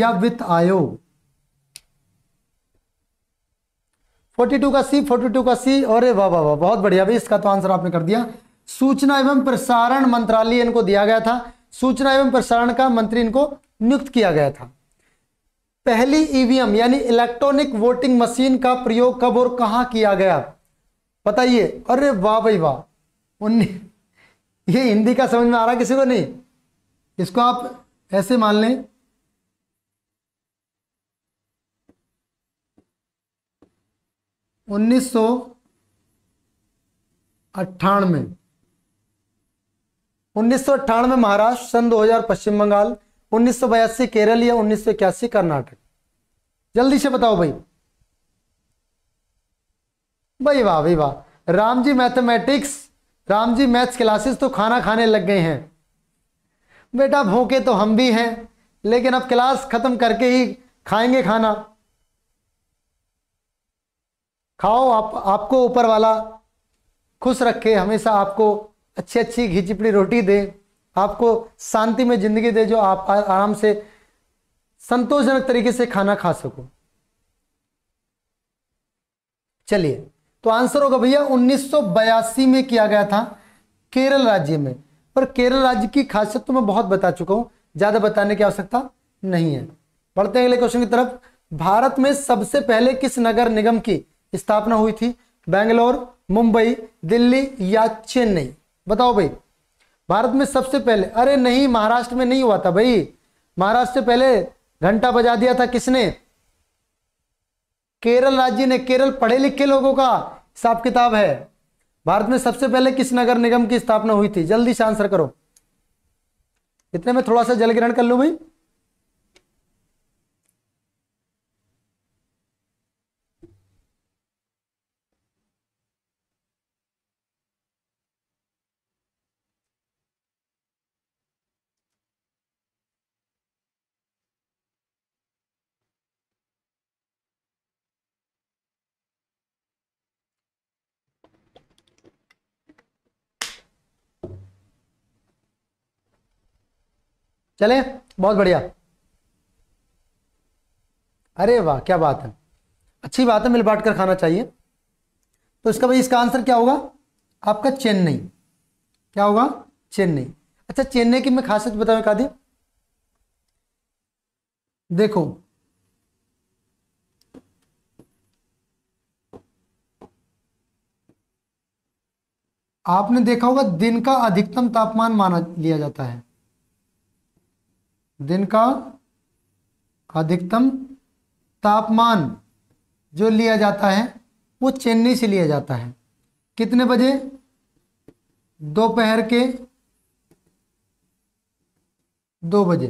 या वित्त आयोग फोर्टी टू का सी फोर्टी टू का सी अरे वाह वाह वाह बहुत बढ़िया भाई इसका तो आंसर आपने कर दिया सूचना एवं प्रसारण मंत्रालय इनको दिया गया था सूचना एवं प्रसारण का मंत्री इनको नियुक्त किया गया था पहली ईवीएम यानी इलेक्ट्रॉनिक वोटिंग मशीन का प्रयोग कब और कहा किया गया बताइए अरे वाह भाई वाह उन्नीस ये हिंदी का समझ में आ रहा किसी को नहीं इसको आप ऐसे मान लें उन्नीस सौ अट्ठानवे उन्नीस सौ अट्ठानवे महाराष्ट्र सन 2000 पश्चिम बंगाल उन्नीस सौ बयासी केरल या उन्नीस सौ इक्यासी कर्नाटक जल्दी से बताओ भाई भाई वाह भाई वाह Ram ji mathematics Ram ji maths classes तो खाना खाने लग गए हैं बेटा भूखे तो हम भी हैं लेकिन अब क्लास खत्म करके ही खाएंगे खाना खाओ आप आपको ऊपर वाला खुश रखे हमेशा आपको अच्छी अच्छी घिचिपड़ी रोटी दे आपको शांति में ज़िंदगी दे जो आप आराम से संतोषजनक तरीके से खाना खा सको चलिए तो आंसर होगा भैया 1982 में किया गया था केरल राज्य में पर केरल राज्य की खासियत तो मैं बहुत बता चुका हूं ज़्यादा बताने की आवश्यकता नहीं है बढ़ते हैं अगले क्वेश्चन की तरफ भारत में सबसे पहले किस नगर निगम की स्थापना हुई थी बेंगलोर मुंबई दिल्ली या चेन्नई बताओ भाई भारत में सबसे पहले अरे नहीं महाराष्ट्र में नहीं हुआ था भाई महाराष्ट्र से पहले घंटा बजा दिया था किसने केरल राज्य ने केरल पढ़े लिखे लोगों का हिसाब किताब है भारत में सबसे पहले किस नगर निगम की स्थापना हुई थी जल्दी से आंसर करो इतने में थोड़ा सा जल ग्रहण कर लू भाई चले बहुत बढ़िया अरे वाह क्या बात है अच्छी बात है मिल बांट कर खाना चाहिए तो इसका भाई इसका आंसर क्या होगा आपका चेन्नई क्या होगा चेन्नई अच्छा चेन्नई की मैं खासियत बताऊं का दी देखो आपने देखा होगा दिन का अधिकतम तापमान माना लिया जाता है दिन का अधिकतम तापमान जो लिया जाता है वो चेन्नई से लिया जाता है कितने बजे दोपहर के दो बजे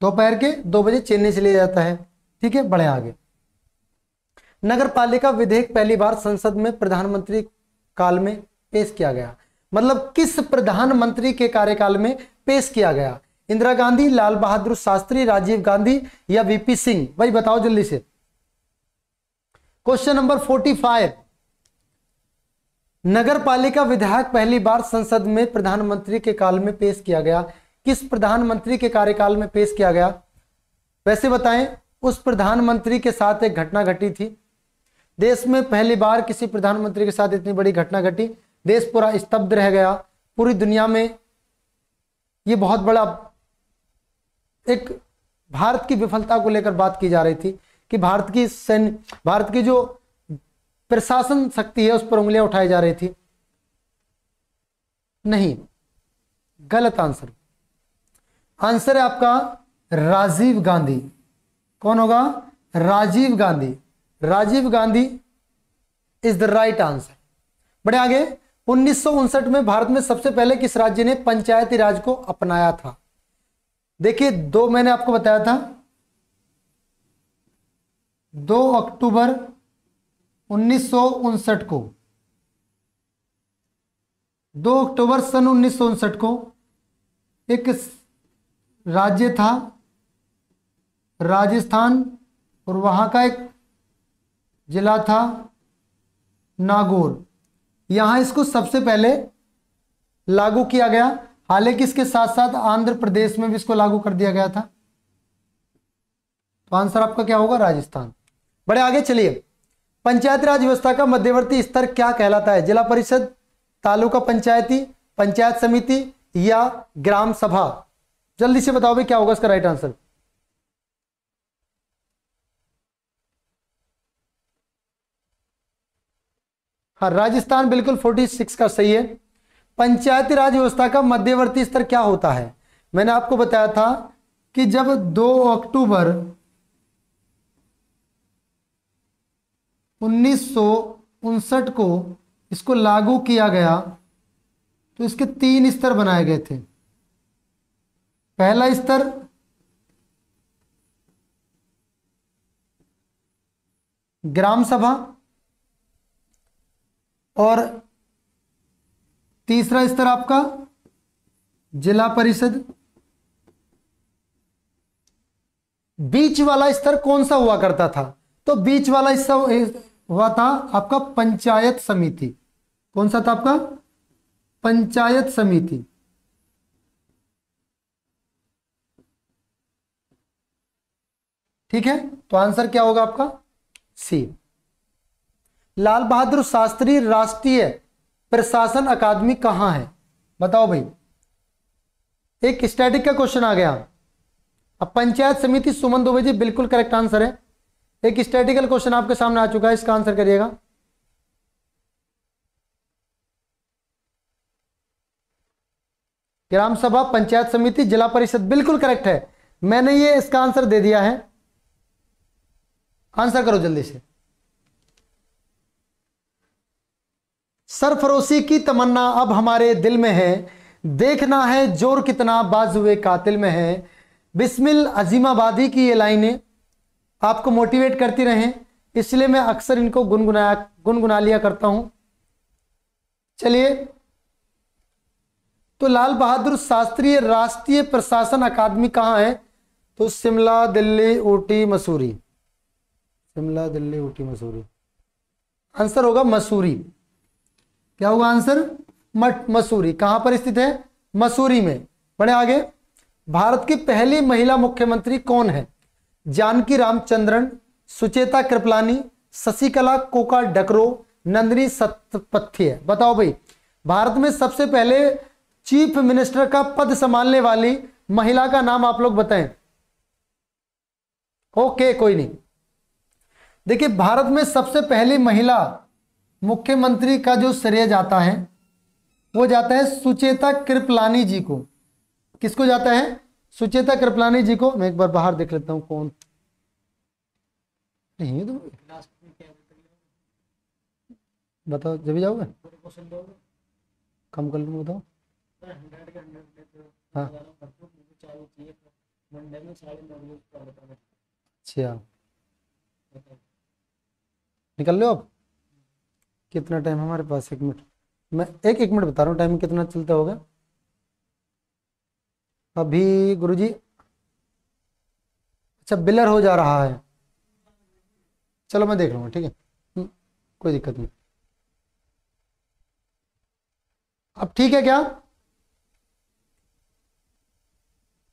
दोपहर के दो बजे चेन्नई से लिया जाता है ठीक है बढ़े आगे नगर पालिका विधेयक पहली बार संसद में प्रधानमंत्री काल में पेश किया गया मतलब किस प्रधानमंत्री के कार्यकाल में पेश किया गया इंदिरा गांधी लाल बहादुर शास्त्री राजीव गांधी या वीपी सिंह भाई बताओ जल्दी से क्वेश्चन नंबर फोर्टी फाइव नगर पालिका विधायक पहली बार संसद में प्रधानमंत्री के काल में पेश किया गया किस प्रधानमंत्री के कार्यकाल में पेश किया गया वैसे बताएं उस प्रधानमंत्री के साथ एक घटना घटी थी देश में पहली बार किसी प्रधानमंत्री के साथ इतनी बड़ी घटना घटी देश पूरा स्तब्ध रह गया पूरी दुनिया में ये बहुत बड़ा एक भारत की विफलता को लेकर बात की जा रही थी कि भारत की सैन्य भारत की जो प्रशासन शक्ति है उस पर उंगलियां उठाई जा रही थी नहीं गलत आंसर आंसर है आपका राजीव गांधी कौन होगा Rajiv Gandhi Rajiv Gandhi is the right answer बड़े आगे उन्नीस में भारत में सबसे पहले किस राज्य ने पंचायती राज को अपनाया था देखिए दो मैंने आपको बताया था दो अक्टूबर उन्नीस को दो अक्टूबर सन उन्नीस को एक राज्य था राजस्थान और वहां का एक जिला था नागौर यहां इसको सबसे पहले लागू किया गया हालांकि इसके साथ साथ आंध्र प्रदेश में भी इसको लागू कर दिया गया था तो आंसर आपका क्या होगा राजस्थान बड़े आगे चलिए पंचायत राज व्यवस्था का मध्यवर्ती स्तर क्या कहलाता है जिला परिषद तालुका पंचायती पंचायत समिति या ग्राम सभा जल्दी से बताओ भाई क्या होगा इसका राइट आंसर हाँ राजस्थान बिल्कुल 46 का सही है पंचायती राज व्यवस्था का मध्यवर्ती स्तर क्या होता है मैंने आपको बताया था कि जब 2 अक्टूबर 1959 को इसको लागू किया गया तो इसके तीन स्तर बनाए गए थे पहला स्तर ग्राम सभा और तीसरा स्तर आपका जिला परिषद बीच वाला स्तर कौन सा हुआ करता था तो बीच वाला स्तर हुआ था आपका पंचायत समिति कौन सा था आपका पंचायत समिति ठीक है तो आंसर क्या होगा आपका सी लाल बहादुर शास्त्री राष्ट्रीय प्रशासन अकादमी कहाँ है बताओ भाई एक स्टैटिक का क्वेश्चन आ गया अब पंचायत समिति सुमन दुबे जी बिल्कुल करेक्ट आंसर है एक स्टैटिकल क्वेश्चन आपके सामने आ चुका है इसका आंसर करिएगा ग्राम सभा पंचायत समिति जिला परिषद बिल्कुल करेक्ट है मैंने ये इसका आंसर दे दिया है आंसर करो जल्दी से सरफरोशी की तमन्ना अब हमारे दिल में है देखना है जोर कितना बाजुए कातिल में है बिस्मिल अजीमाबादी की ये लाइनें आपको मोटिवेट करती रहें इसलिए मैं अक्सर इनको गुनगुनाया गुनगुना लिया करता हूं चलिए तो लाल बहादुर शास्त्री राष्ट्रीय प्रशासन अकादमी कहाँ है तो शिमला दिल्ली ऊटी मसूरी शिमला दिल्ली ऊटी मसूरी आंसर होगा मसूरी क्या होगा आंसर मठ मसूरी कहां पर स्थित है मसूरी में बड़े आगे भारत की पहली महिला मुख्यमंत्री कौन है जानकी रामचंद्रन सुचेता कृपलानी शशिकला कोका डकरो नंदिनी सतपथ्य बताओ भाई भारत में सबसे पहले चीफ मिनिस्टर का पद संभालने वाली महिला का नाम आप लोग बताएं ओके कोई नहीं देखिए भारत में सबसे पहली महिला मुख्यमंत्री का जो श्रेय जाता है वो जाता है सुचेता कृपलानी जी को किसको जाता है सुचेता कृपलानी जी को मैं एक बार बाहर देख लेता हूँ कौन नहीं तो बताओ जब जाओगे कम कर लूंगा बताओ हाँ। अच्छा निकल लो आप कितना टाइम हमारे पास एक मिनट मैं एक एक मिनट बता रहा हूँ टाइम कितना चलता होगा अभी गुरुजी अच्छा बिलर हो जा रहा है चलो मैं देख लूँगा ठीक है हम्म, कोई दिक्कत नहीं अब ठीक है क्या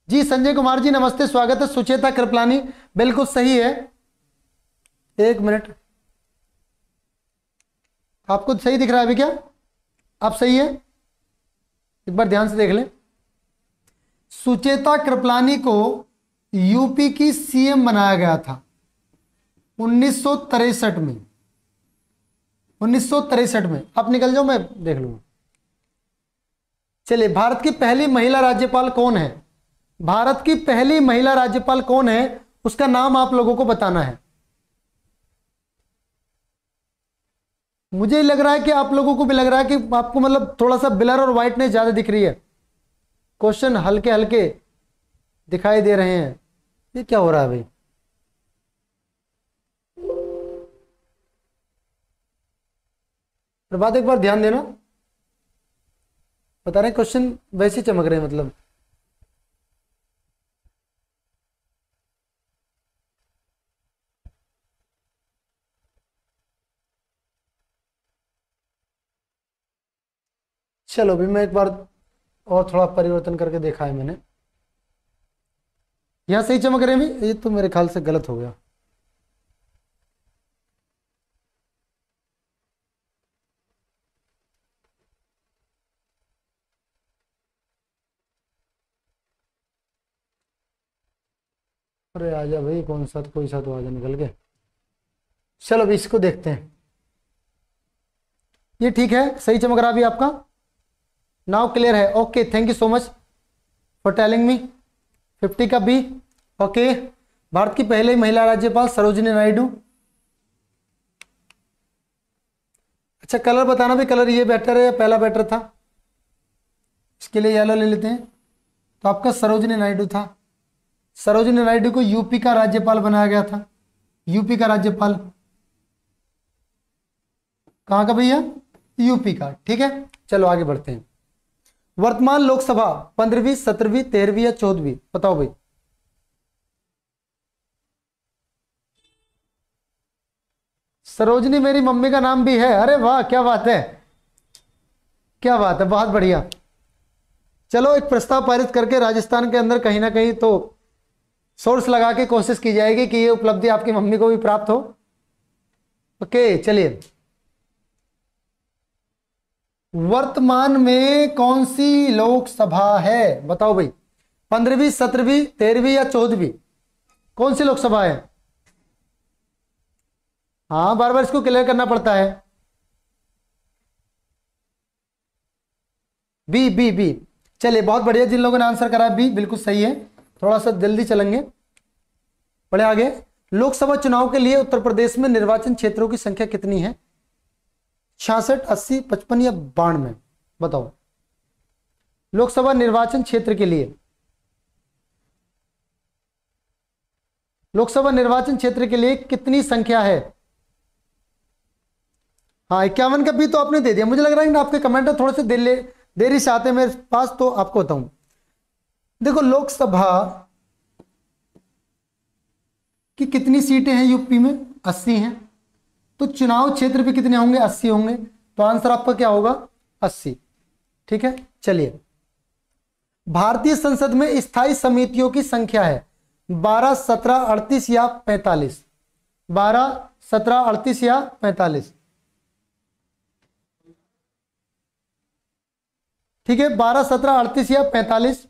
जी संजय कुमार जी नमस्ते स्वागत है सुचेता कृपलानी बिल्कुल सही है एक मिनट आपको सही दिख रहा है अभी क्या आप सही है एक बार ध्यान से देख लें सुचेता कृपलानी को यूपी की सीएम बनाया गया था उन्नीस में उन्नीस में आप निकल जाओ मैं देख लूंगा चलिए भारत की पहली महिला राज्यपाल कौन है भारत की पहली महिला राज्यपाल कौन है उसका नाम आप लोगों को बताना है मुझे लग रहा है कि आप लोगों को भी लग रहा है कि आपको मतलब थोड़ा सा ब्लर और व्हाइटनेस ज़्यादा दिख रही है क्वेश्चन हल्के हल्के दिखाई दे रहे हैं ये क्या हो रहा है भाई बात एक बार ध्यान देना बता रहे क्वेश्चन वैसे चमक रहे हैं मतलब चलो अभी मैं एक बार और थोड़ा परिवर्तन करके देखा है मैंने यहां सही चमक रहे हैं ये तो मेरे ख्याल से गलत हो गया अरे आजा भाई कौन सा कोई सा तो आजा निकल गए चलो अभी इसको देखते हैं ये ठीक है सही चमक रहा अभी आपका नाउ क्लियर है okay thank you so much for telling me fifty का बी ओके भारत की पहले महिला राज्यपाल सरोजिनी नायडू अच्छा कलर बताना भी कलर ये बेटर है या पहला बेटर था इसके लिए येलो ले लेते हैं तो आपका सरोजिनी नायडू था सरोजिनी नायडू को यूपी का राज्यपाल बनाया गया था यूपी का राज्यपाल कहाँ का भैया यूपी का ठीक है चलो आगे बढ़ते हैं वर्तमान लोकसभा पंद्रहवीं सत्रहवीं तेरहवीं या चौदहवीं बताओ भाई सरोजनी मेरी मम्मी का नाम भी है अरे वाह क्या बात है क्या बात है बहुत बढ़िया चलो एक प्रस्ताव पारित करके राजस्थान के अंदर कहीं ना कहीं तो सोर्स लगा के कोशिश की जाएगी कि ये उपलब्धि आपकी मम्मी को भी प्राप्त हो ओके चलिए वर्तमान में कौन सी लोकसभा है बताओ भाई पंद्रहवीं सत्रहवीं तेरहवीं या चौदहवीं कौन सी लोकसभा है हाँ बार बार इसको क्लियर करना पड़ता है बी बी बी चलिए बहुत बढ़िया जिन लोगों ने आंसर करा बी बिल्कुल सही है थोड़ा सा जल्दी चलेंगे पढ़े आगे लोकसभा चुनाव के लिए उत्तर प्रदेश में निर्वाचन क्षेत्रों की संख्या कितनी है छियासठ अस्सी पचपन या बानवे बताओ लोकसभा निर्वाचन क्षेत्र के लिए लोकसभा निर्वाचन क्षेत्र के लिए कितनी संख्या है हाँ इक्यावन का भी तो आपने दे दिया मुझे लग रहा है आपके कमेंटर थोड़े से देर देरी से आते हैं मेरे पास तो आपको बताऊं देखो लोकसभा की कितनी सीटें हैं यूपी में अस्सी हैं तो चुनाव क्षेत्र पे कितने होंगे अस्सी होंगे तो आंसर आपका क्या होगा अस्सी ठीक है चलिए भारतीय संसद में स्थायी समितियों की संख्या है बारह सत्रह अड़तीस या पैंतालीस बारह सत्रह अड़तीस या पैंतालीस ठीक है बारह सत्रह अड़तीस या पैंतालीस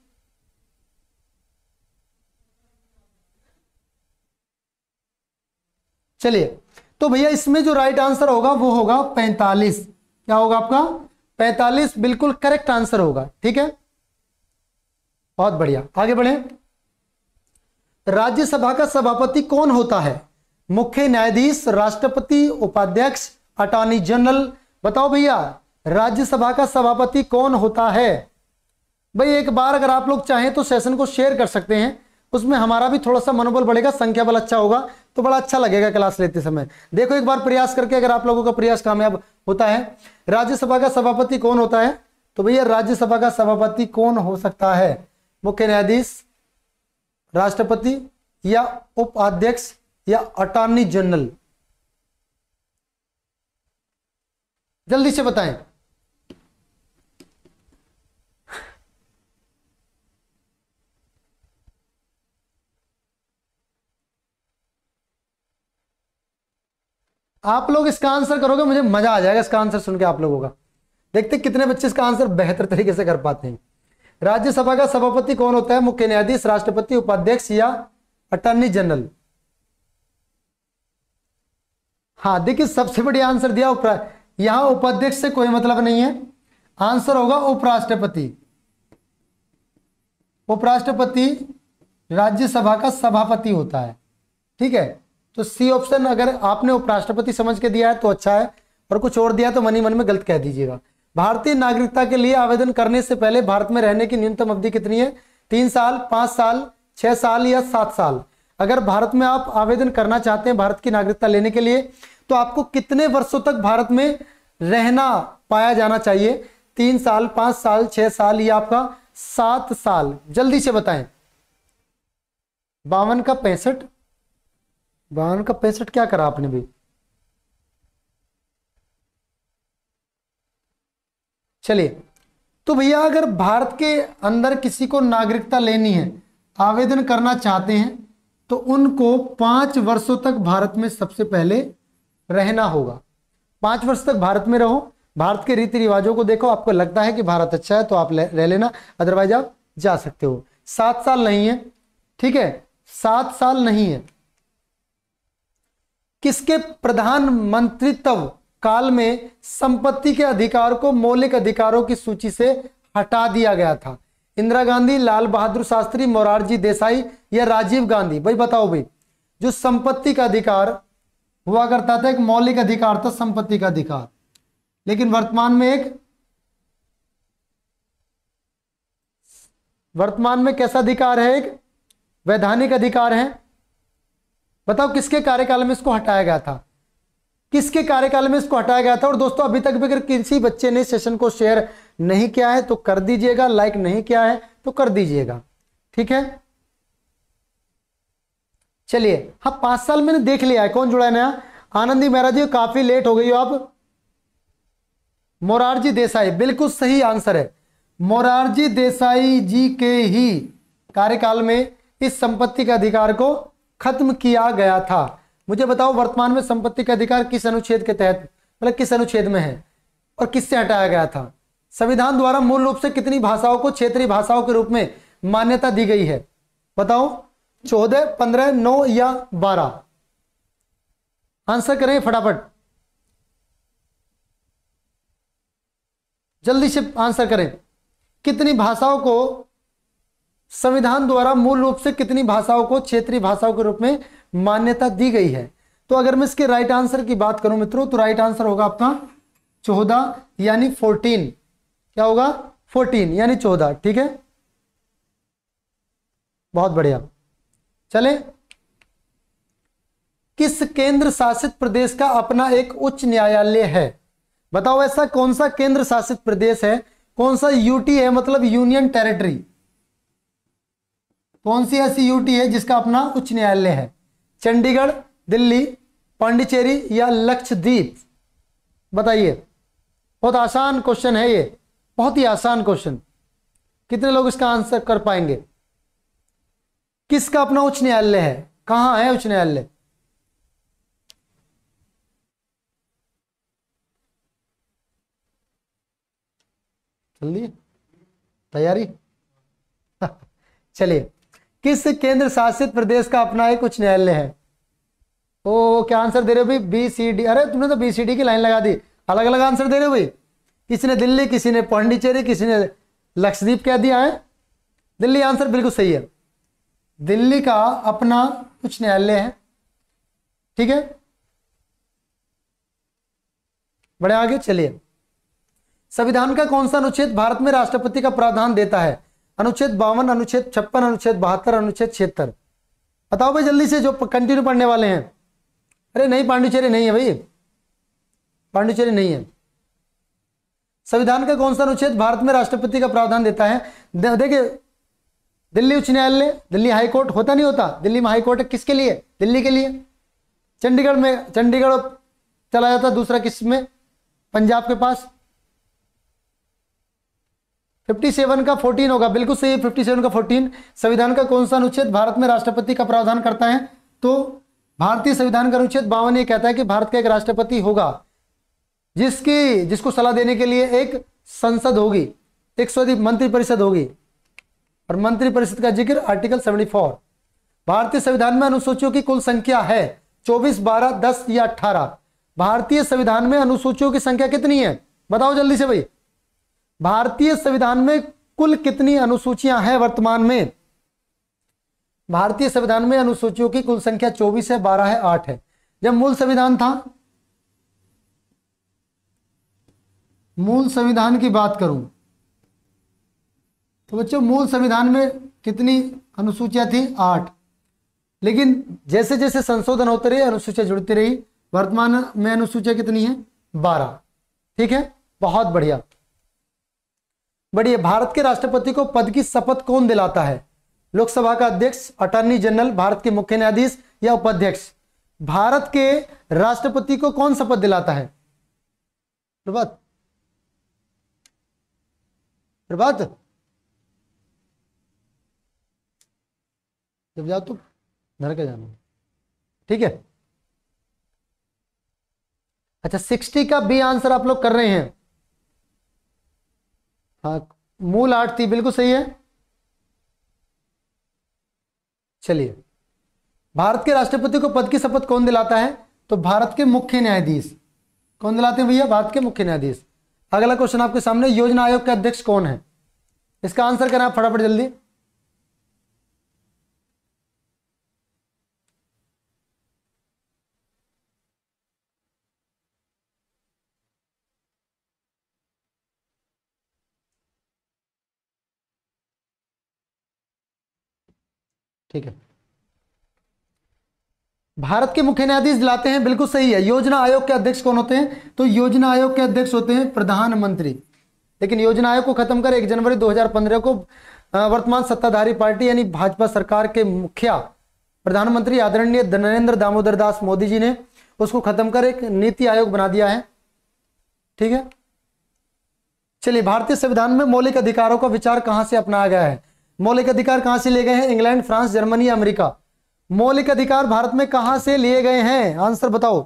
चलिए तो भैया इसमें जो राइट आंसर होगा वो होगा पैंतालीस क्या होगा आपका पैंतालीस बिल्कुल करेक्ट आंसर होगा ठीक है बहुत बढ़िया आगे बढ़े राज्यसभा का सभापति कौन होता है मुख्य न्यायाधीश राष्ट्रपति उपाध्यक्ष अटॉर्नी जनरल बताओ भैया राज्यसभा का सभापति कौन होता है भाई एक बार अगर आप लोग चाहें तो सेशन को शेयर कर सकते हैं उसमें हमारा भी थोड़ा सा मनोबल बढ़ेगा संख्या बल अच्छा होगा तो बड़ा अच्छा लगेगा क्लास लेते समय देखो एक बार प्रयास करके अगर आप लोगों का प्रयास कामयाब होता है राज्यसभा का सभापति कौन होता है तो भैया राज्यसभा का सभापति कौन हो सकता है मुख्य न्यायाधीश राष्ट्रपति या उपाध्यक्ष या अटॉर्नी जनरल जल्दी से बताएं आप लोग इसका आंसर करोगे मुझे मजा आ जाएगा इसका आंसर सुनकर आप लोगों का देखते कितने बच्चे इसका आंसर बेहतर तरीके से कर पाते हैं राज्यसभा का सभापति कौन होता है मुख्य न्यायाधीश राष्ट्रपति उपाध्यक्ष या अटॉर्नी जनरल हाँ देखिए सबसे बड़ी आंसर दिया उपरा यहां उपाध्यक्ष से कोई मतलब नहीं है आंसर होगा उपराष्ट्रपति उपराष्ट्रपति राज्यसभा का सभापति होता है ठीक है तो सी ऑप्शन अगर आपने उपराष्ट्रपति समझ के दिया है तो अच्छा है और कुछ और दिया तो मनी मन में गलत कह दीजिएगा भारतीय नागरिकता के लिए आवेदन करने से पहले भारत में रहने की न्यूनतम अवधि कितनी है तीन साल पांच साल छह साल या सात साल अगर भारत में आप आवेदन करना चाहते हैं भारत की नागरिकता लेने के लिए तो आपको कितने वर्षों तक भारत में रहना पाया जाना चाहिए तीन साल पांच साल छह साल या आपका सात साल जल्दी से बताएं बावन का पैंसठ बावन का पैंसठ क्या करा आपने भी चलिए तो भैया अगर भारत के अंदर किसी को नागरिकता लेनी है आवेदन करना चाहते हैं तो उनको पांच वर्षों तक भारत में सबसे पहले रहना होगा पांच वर्ष तक भारत में रहो भारत के रीति रिवाजों को देखो आपको लगता है कि भारत अच्छा है तो आप ले, रह लेना अदरवाइज आप जा सकते हो सात साल नहीं है ठीक है सात साल नहीं है किसके प्रधानमंत्रित्व काल में संपत्ति के अधिकार को मौलिक अधिकारों की सूची से हटा दिया गया था इंदिरा गांधी लाल बहादुर शास्त्री मोरारजी देसाई या राजीव गांधी भाई बताओ भाई जो संपत्ति का अधिकार हुआ करता था एक मौलिक अधिकार था संपत्ति का अधिकार लेकिन वर्तमान में एक वर्तमान में कैसा अधिकार है एक वैधानिक अधिकार है बताओ किसके कार्यकाल में इसको हटाया गया था किसके कार्यकाल में इसको हटाया गया था और दोस्तों अभी तक भी अगर किसी बच्चे ने सेशन को शेयर नहीं किया है तो कर दीजिएगा लाइक नहीं किया है तो कर दीजिएगा ठीक है चलिए हाँ पांच साल मैंने देख लिया है कौन जुड़ा है नया आनंदी मेहरा जी काफी लेट हो गई हो आप मोरारजी देसाई बिल्कुल सही आंसर है मोरारजी देसाई जी के ही कार्यकाल में इस संपत्ति के अधिकार को खत्म किया गया था मुझे बताओ वर्तमान में संपत्ति का अधिकार किस अनुच्छेद के तहत मतलब किस अनुच्छेद में है और किससे हटाया गया था संविधान द्वारा मूल रूप से कितनी भाषाओं को क्षेत्रीय भाषाओं के रूप में मान्यता दी गई है बताओ चौदह पंद्रह नौ या बारह आंसर करें फटाफट जल्दी से आंसर करें कितनी भाषाओं को संविधान द्वारा मूल रूप से कितनी भाषाओं को क्षेत्रीय भाषाओं के रूप में मान्यता दी गई है तो अगर मैं इसके राइट आंसर की बात करूं मित्रों तो राइट आंसर होगा आपका चौदह यानी फोर्टीन क्या होगा फोर्टीन यानी चौदह ठीक है बहुत बढ़िया चले किस केंद्र शासित प्रदेश का अपना एक उच्च न्यायालय है बताओ ऐसा कौन सा केंद्र शासित प्रदेश है कौन सा यूटी है मतलब यूनियन टेरिटरी कौन सी ऐसी यूटी है जिसका अपना उच्च न्यायालय है चंडीगढ़ दिल्ली पांडिचेरी या लक्षद्वीप बताइए बहुत आसान क्वेश्चन है ये बहुत ही आसान क्वेश्चन कितने लोग इसका आंसर कर पाएंगे किसका अपना उच्च न्यायालय है कहां है उच्च न्यायालय चलिए तैयारी चलिए किस केंद्र शासित प्रदेश का अपना एक उच्च न्यायालय है ओ तो क्या आंसर दे रहे हो भाई बी सी डी अरे तुमने तो बी सी डी की लाइन लगा दी अलग अलग आंसर दे रहे हो भाई किसी ने दिल्ली किसी ने पांडिचेरी किसी ने लक्षद्वीप कह दिया है दिल्ली आंसर बिल्कुल सही है दिल्ली का अपना उच्च न्यायालय है ठीक है बड़े आगे चलिए संविधान का कौन सा अनुच्छेद भारत में राष्ट्रपति का प्रावधान देता है अनुच्छेद बावन अनुच्छेद छप्पन अनुच्छेद बहत्तर अनुच्छेद छिहत्तर बताओ भाई जल्दी से जो कंटिन्यू पढ़ने वाले हैं अरे नहीं पांडुचेरी नहीं है भाई पांडुचेरी नहीं है संविधान का कौन सा अनुच्छेद भारत में राष्ट्रपति का प्रावधान देता है दे, देखिए दिल्ली उच्च न्यायालय दिल्ली हाईकोर्ट होता नहीं होता दिल्ली में हाईकोर्ट किसके लिए दिल्ली के लिए चंडीगढ़ में चंडीगढ़ चला जाता दूसरा किस में पंजाब के पास फिफ्टी सेवन का फोर्टीन होगा बिल्कुल सही फिफ्टी सेवन का फोर्टीन संविधान का कौन सा अनुच्छेद भारत में राष्ट्रपति का प्रावधान करता है तो भारतीय संविधान का अनुच्छेद बावन ये कहता है कि भारत का एक राष्ट्रपति होगा जिसकी जिसको सलाह देने के लिए एक संसद होगी एक मंत्रिपरिषद होगी और मंत्रिपरिषद का जिक्र आर्टिकल सेवेंटी फोर भारतीय संविधान में अनुसूचियों की कुल संख्या है चौबीस बारह दस या अठारह भारतीय संविधान में अनुसूचियों की संख्या कितनी है बताओ जल्दी से भाई भारतीय संविधान में कुल कितनी अनुसूचियां हैं वर्तमान में भारतीय संविधान में अनुसूचियों की कुल संख्या चौबीस है बारह है आठ है जब मूल संविधान था मूल संविधान की बात करूं तो बच्चों मूल संविधान में कितनी अनुसूचियां थी आठ लेकिन जैसे जैसे संशोधन होते रहे अनुसूचियां जुड़ती रही वर्तमान में अनुसूचियां कितनी है बारह ठीक है बहुत बढ़िया बढ़िए भारत के राष्ट्रपति को पद की शपथ कौन दिलाता है लोकसभा का अध्यक्ष अटॉर्नी जनरल भारत के मुख्य न्यायाधीश या उपाध्यक्ष भारत के राष्ट्रपति को कौन शपथ दिलाता है प्रभात प्रभात जब जाओ तो घर के जाना ठीक है अच्छा सिक्सटी का बी आंसर आप लोग कर रहे हैं हाँ मूल आठ थी बिल्कुल सही है चलिए भारत के राष्ट्रपति को पद की शपथ कौन दिलाता है तो भारत के मुख्य न्यायाधीश कौन दिलाते हैं भैया भारत के मुख्य न्यायाधीश अगला क्वेश्चन आपके सामने योजना आयोग के अध्यक्ष कौन है इसका आंसर करें आप फटाफट जल्दी ठीक है भारत के मुख्य न्यायाधीश दिलाते हैं बिल्कुल सही है योजना आयोग के अध्यक्ष कौन होते हैं तो योजना आयोग के अध्यक्ष होते हैं प्रधानमंत्री लेकिन योजना आयोग को खत्म कर एक जनवरी 2015 को वर्तमान सत्ताधारी पार्टी यानी भाजपा सरकार के मुखिया प्रधानमंत्री आदरणीय नरेंद्र दामोदर दास मोदी जी ने उसको खत्म कर एक नीति आयोग बना दिया है ठीक है चलिए भारतीय संविधान में मौलिक अधिकारों का विचार कहां से अपनाया गया है मौलिक अधिकार कहां से लिए गए हैं इंग्लैंड फ्रांस जर्मनी अमेरिका मौलिक अधिकार भारत में कहां से लिए गए हैं आंसर बताओ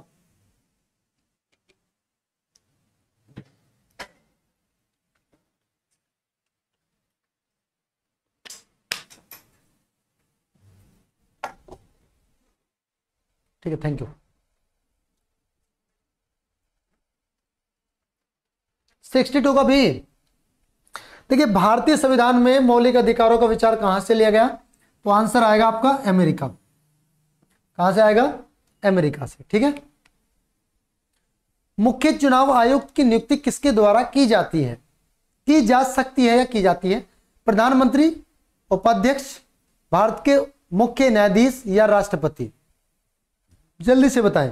ठीक है थैंक यू सिक्सटी टू का भी देखिए भारतीय संविधान में मौलिक अधिकारों का विचार कहां से लिया गया तो आंसर आएगा आपका अमेरिका कहां से आएगा अमेरिका से ठीक है मुख्य चुनाव आयोग की नियुक्ति किसके द्वारा की जाती है की जा सकती है या की जाती है प्रधानमंत्री उपाध्यक्ष भारत के मुख्य न्यायाधीश या राष्ट्रपति जल्दी से बताएं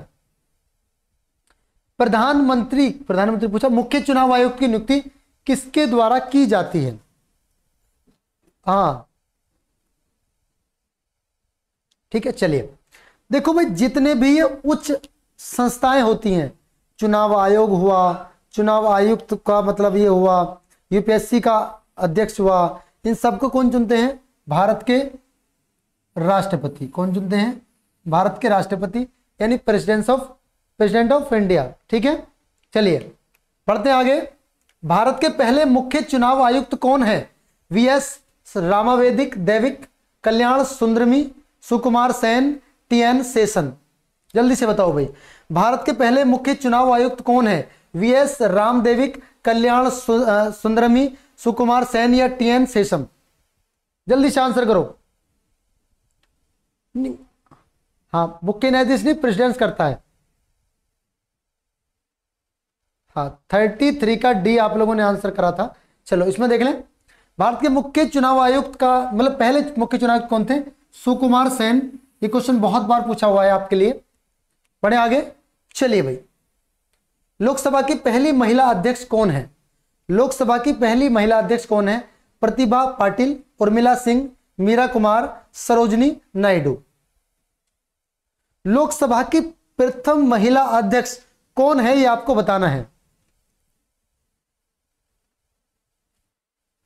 प्रधानमंत्री प्रधानमंत्री पूछा मुख्य चुनाव आयोग की नियुक्ति किसके द्वारा की जाती है हाँ ठीक है चलिए देखो भाई जितने भी उच्च संस्थाएं होती हैं चुनाव आयोग हुआ चुनाव आयुक्त का मतलब ये हुआ यूपीएससी का अध्यक्ष हुआ इन सबको कौन चुनते हैं भारत के राष्ट्रपति कौन चुनते हैं भारत के राष्ट्रपति यानी president of president of India ठीक है चलिए बढ़ते आगे भारत के पहले मुख्य चुनाव आयुक्त कौन है वी एस रामावेदिक देविक कल्याण सुंदरमी सुकुमार सेन टी एन सेशन जल्दी से बताओ भाई भारत के पहले मुख्य चुनाव आयुक्त कौन है वी एस रामदेविक कल्याण सुंदरमी सुकुमार सेन या टी एन सेशम जल्दी से आंसर करो हाँ मुख्य न्यायाधीश नहीं प्रेसिडेंस करता है हाँ थर्टी थ्री का डी आप लोगों ने आंसर करा था चलो इसमें देख लें भारत के मुख्य चुनाव आयुक्त का मतलब पहले मुख्य चुनाव आयुक्त कौन थे सुकुमार सेन ये क्वेश्चन बहुत बार पूछा हुआ है आपके लिए बढ़े आगे चलिए भाई लोकसभा की पहली महिला अध्यक्ष कौन है लोकसभा की पहली महिला अध्यक्ष कौन है प्रतिभा पाटिल उर्मिला सिंह मीरा कुमार सरोजनी नायडू लोकसभा की प्रथम महिला अध्यक्ष कौन है ये आपको बताना है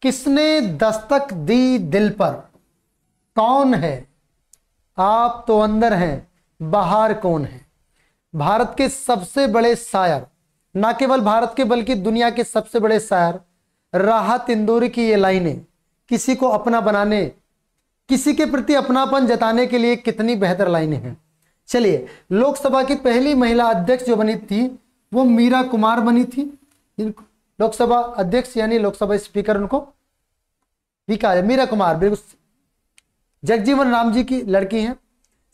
किसने दस्तक दी दिल पर कौन है आप तो अंदर हैं बाहर कौन है भारत के सबसे बड़े शायर ना केवल भारत के बल्कि दुनिया के सबसे बड़े शायर राहत इंदौरी की ये लाइनें किसी को अपना बनाने किसी के प्रति अपनापन जताने के लिए कितनी बेहतर लाइनें हैं चलिए लोकसभा की पहली महिला अध्यक्ष जो बनी थी वो मीरा कुमार बनी थी लोकसभा अध्यक्ष यानी लोकसभा स्पीकर उनको भी कहा मीरा कुमार बिल्कुल जगजीवन राम जी की लड़की हैं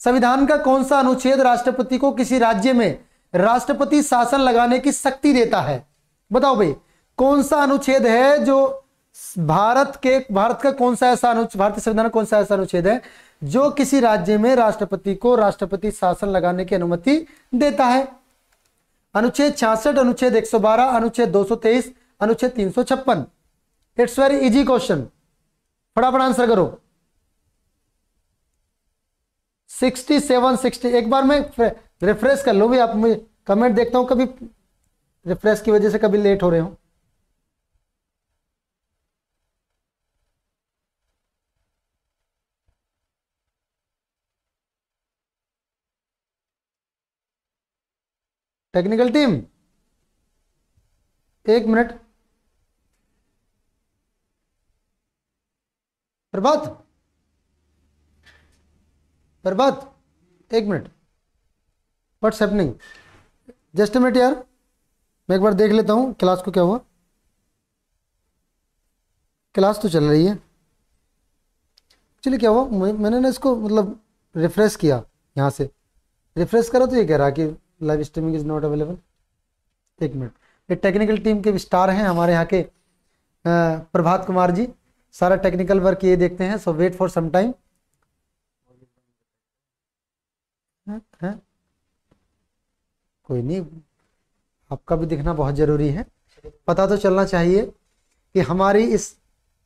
संविधान का कौन सा अनुच्छेद राष्ट्रपति को किसी राज्य में राष्ट्रपति शासन लगाने की शक्ति देता है बताओ भाई कौन सा अनुच्छेद है जो भारत के भारत का कौन सा ऐसा अनुच्छेद भारतीय संविधान कौन सा ऐसा अनुच्छेद है जो किसी राज्य में राष्ट्रपति को राष्ट्रपति शासन लगाने की अनुमति देता है अनुच्छेद छियासठ अनुच्छेद बारह अनुच्छेद तेईस अनुच्छेद तीन सौ छप्पन इट्स वेरी इजी क्वेश्चन फटाफट आंसर करो 67 60 एक बार मैं रिफ्रेश कर लूँ भी आप मुझे कमेंट देखता हूँ कभी रिफ्रेश की वजह से कभी लेट हो रहे हूँ टेक्निकल टीम एक मिनट प्रभात प्रभात एक minute what's happening just minute यार मैं एक बार देख लेता हूँ क्लास को क्या हुआ क्लास तो चल रही है एक्चुअली क्या हुआ मैंने ना इसको मतलब रिफ्रेश किया यहाँ से रिफ्रेश करा तो ये कह रहा कि live streaming is not available एक मिनट ये टेक्निकल टीम के स्टार हैं हमारे यहाँ के प्रभात कुमार जी सारा टेक्निकल वर्क ये देखते हैं so wait for some time कोई नहीं आपका भी दिखना बहुत ज़रूरी है पता तो चलना चाहिए कि हमारी इस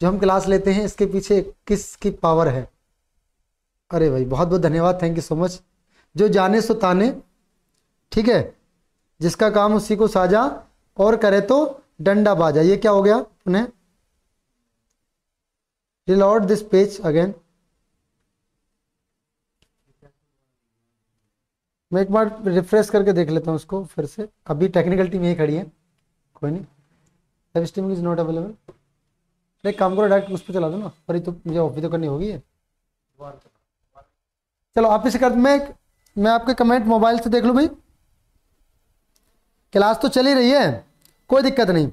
जो हम क्लास लेते हैं इसके पीछे किस की पावर है अरे भाई बहुत बहुत धन्यवाद थैंक यू सो मच जो जाने सो ताने ठीक है जिसका काम उसी को साजा और करे तो डंडा बाजा ये क्या हो गया उन्हें रिलॉर्ड दिस पेज अगेन मैं एक बार रिफ्रेश करके देख लेता हूँ उसको फिर से अभी टेक्निकल टीम यही खड़ी है कोई नहीं स्ट्रीमिंग इज नॉट अवेलेबल एक काम करो डायरेक्ट उस पर चला दो ना पर तो मुझे ऑफिस तो करनी होगी है चलो आप इसे कर मैं मैं आपके कमेंट मोबाइल से देख लूँ भाई क्लास तो चल ही रही है कोई दिक्कत नहीं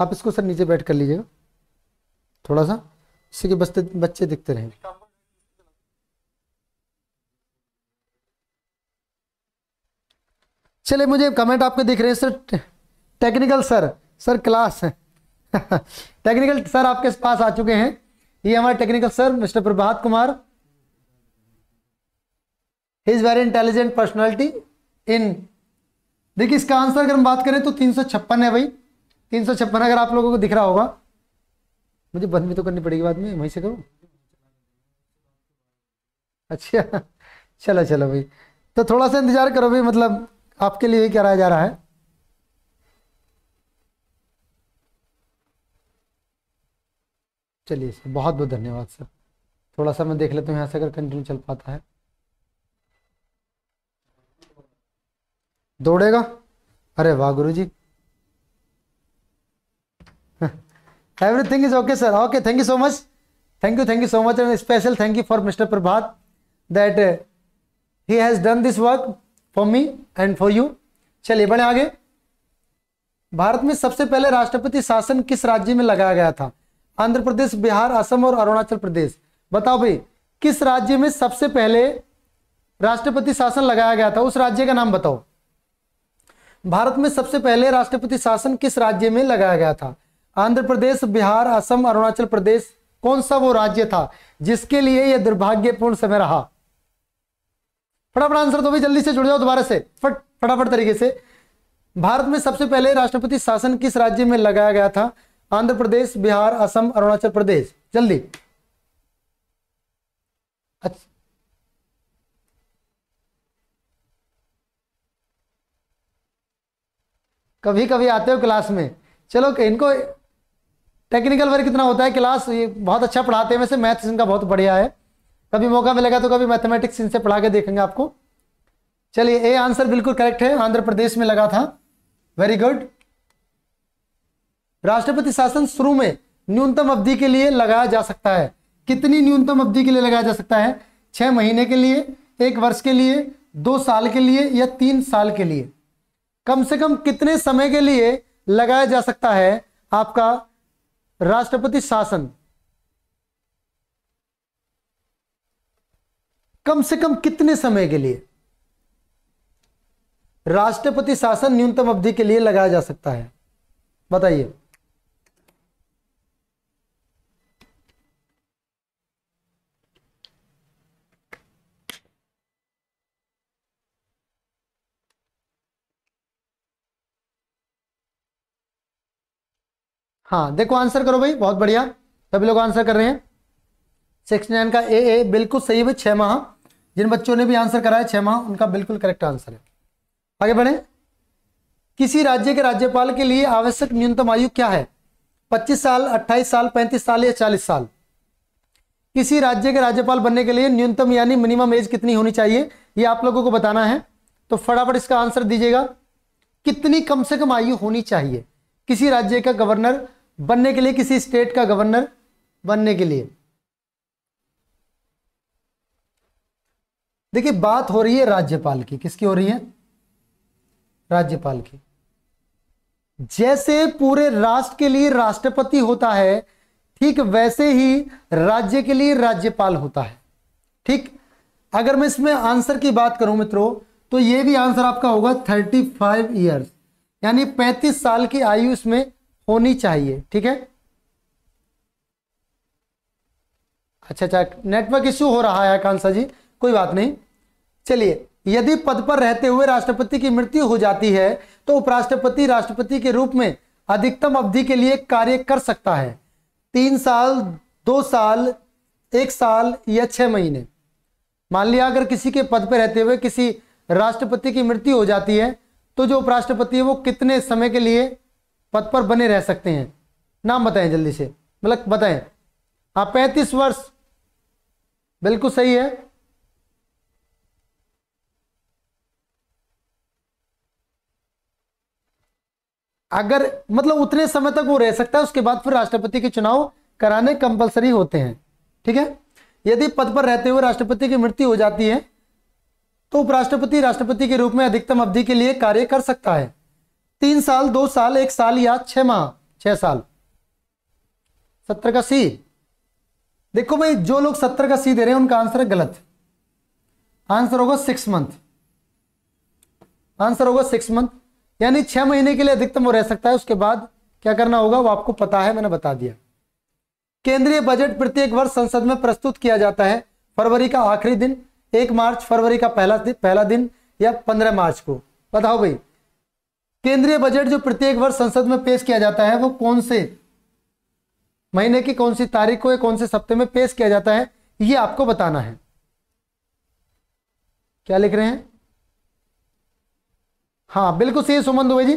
आप इसको सर नीचे बैठ कर लीजिएगा थोड़ा सा इससे कि बच्चे बच्चे दिखते रहें चले मुझे कमेंट आपके दिख रहे हैं sir technical sir sir class है टेक्निकल सर आपके पास आ चुके हैं ये हमारे technical sir mister Prabhat Kumar is very intelligent personality in देखिए इसका आंसर अगर हम बात करें तो तीन है भाई तीन अगर आप लोगों को दिख रहा होगा मुझे बंद भी तो करनी पड़ेगी बाद में वहीं से करूँ अच्छा चलो चलो भाई तो थोड़ा सा इंतजार करो भाई मतलब आपके लिए कराया जा रहा है चलिए बहुत बहुत धन्यवाद सर थोड़ा सा मैं देख लेता हूँ यहाँ से अगर कंटिन्यू चल पाता है दौड़ेगा अरे वाह guru ji everything is okay sir okay thank you so much thank you thank you so much and special thank you for mister Prabhat that he has done this work for me and for you चलिए बढ़े आगे भारत में सबसे पहले राष्ट्रपति शासन किस राज्य में लगाया गया था आंध्र प्रदेश बिहार असम और अरुणाचल प्रदेश बताओ भाई किस राज्य में सबसे पहले राष्ट्रपति शासन लगाया गया था उस राज्य का नाम बताओ भारत में सबसे पहले राष्ट्रपति शासन किस राज्य में लगाया गया था आंध्र प्रदेश बिहार असम अरुणाचल प्रदेश कौन सा वो राज्य था जिसके लिए यह दुर्भाग्यपूर्ण समय रहा फटाफट आंसर तो भी जल्दी से जुड़ जाओ दोबारा से फट फटाफट तरीके से भारत में सबसे पहले राष्ट्रपति शासन किस राज्य में लगाया गया था आंध्र प्रदेश बिहार असम अरुणाचल प्रदेश जल्दी अच्छा कभी कभी आते हो क्लास में चलो इनको टेक्निकल वर्क कितना होता है क्लास ये बहुत अच्छा पढ़ाते हैं वैसे मैथ्स इनका बहुत बढ़िया है कभी मौका मिलेगा तो कभी मैथमेटिक्स इनसे पढ़ा के देखेंगे आपको चलिए ए आंसर बिल्कुल करेक्ट है आंध्र प्रदेश में लगा था वेरी गुड राष्ट्रपति शासन शुरू में न्यूनतम अवधि के लिए लगाया जा सकता है कितनी न्यूनतम अवधि के लिए लगाया जा सकता है छह महीने के लिए एक वर्ष के लिए दो साल के लिए या तीन साल के लिए कम से कम कितने समय के लिए लगाया जा सकता है आपका राष्ट्रपति शासन कम से कम कितने समय के लिए राष्ट्रपति शासन न्यूनतम अवधि के लिए लगाया जा सकता है बताइए हाँ देखो आंसर करो भाई बहुत बढ़िया सभी लोग आंसर कर रहे हैं सिक्सटी नाइन का ए ए बिल्कुल सही भाई छह माह जिन बच्चों ने भी आंसर करा है माह उनका बिल्कुल करेक्ट आंसर है आगे बढ़े किसी राज्य के राज्यपाल के लिए आवश्यक न्यूनतम आयु क्या है पच्चीस साल अट्ठाईस साल पैंतीस साल या चालीस साल किसी राज्य के राज्यपाल बनने के लिए न्यूनतम यानी मिनिमम एज कितनी होनी चाहिए ये आप लोगों को बताना है तो फटाफट इसका आंसर दीजिएगा कितनी कम से कम आयु होनी चाहिए किसी राज्य का गवर्नर बनने के लिए किसी स्टेट का गवर्नर बनने के लिए देखिए बात हो रही है राज्यपाल की किसकी हो रही है राज्यपाल की जैसे पूरे राष्ट्र के लिए राष्ट्रपति होता है ठीक वैसे ही राज्य के लिए राज्यपाल होता है ठीक अगर मैं इसमें आंसर की बात करूं मित्रों तो यह भी आंसर आपका होगा 35 फाइव ईयर्स यानी 35 साल की आयु इसमें होनी चाहिए ठीक है अच्छा अच्छा नेटवर्क इश्यू हो रहा है कांसा जी कोई बात नहीं चलिए यदि पद पर रहते हुए राष्ट्रपति की मृत्यु हो जाती है तो उपराष्ट्रपति राष्ट्रपति के रूप में अधिकतम अवधि के लिए कार्य कर सकता है तीन साल दो साल एक साल या छह महीने मान लिया अगर किसी के पद पर रहते हुए किसी राष्ट्रपति की मृत्यु हो जाती है तो जो उपराष्ट्रपति है वो कितने समय के लिए पद पर बने रह सकते हैं नाम बताएं जल्दी से मतलब बताएं आप हाँ, पैंतीस वर्ष बिल्कुल सही है अगर मतलब उतने समय तक वो रह सकता है उसके बाद फिर राष्ट्रपति के चुनाव कराने कंपलसरी होते हैं ठीक है यदि पद पर रहते हुए राष्ट्रपति की मृत्यु हो जाती है तो उपराष्ट्रपति राष्ट्रपति के रूप में अधिकतम अवधि के लिए कार्य कर सकता है तीन साल दो साल एक साल या छह माह छह साल सत्तर का सी देखो भाई जो लोग सत्तर का सी दे रहे हैं उनका आंसर है गलत आंसर होगा सिक्स मंथ आंसर होगा सिक्स मंथ यानी छह महीने के लिए अधिकतम वो रह सकता है उसके बाद क्या करना होगा वो आपको पता है मैंने बता दिया केंद्रीय बजट प्रत्येक वर्ष संसद में प्रस्तुत किया जाता है फरवरी का आखिरी दिन एक मार्च फरवरी का पहला दिन पहला दिन या पंद्रह मार्च को बताओ भाई केंद्रीय बजट जो प्रत्येक वर्ष संसद में पेश किया जाता है वो कौन से महीने की कौन सी तारीख को या कौन से सप्ते में पेश किया जाता है ये आपको बताना है क्या लिख रहे हैं हाँ बिल्कुल सही सुमन दुबे जी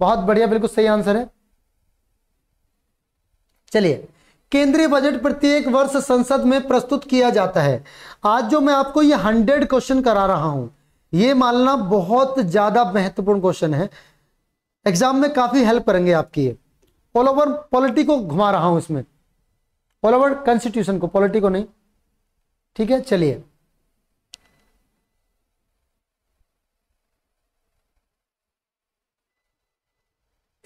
बहुत बढ़िया बिल्कुल सही आंसर है चलिए केंद्रीय बजट प्रत्येक वर्ष संसद में प्रस्तुत किया जाता है आज जो मैं आपको ये हंड्रेड क्वेश्चन करा रहा हूं ये मानना बहुत ज्यादा महत्वपूर्ण क्वेश्चन है एग्जाम में काफी हेल्प करेंगे आपकी ये ऑल ओवर पॉलिटी को घुमा रहा हूं इसमें ऑल ओवर कॉन्स्टिट्यूशन को पॉलिटी को नहीं ठीक है चलिए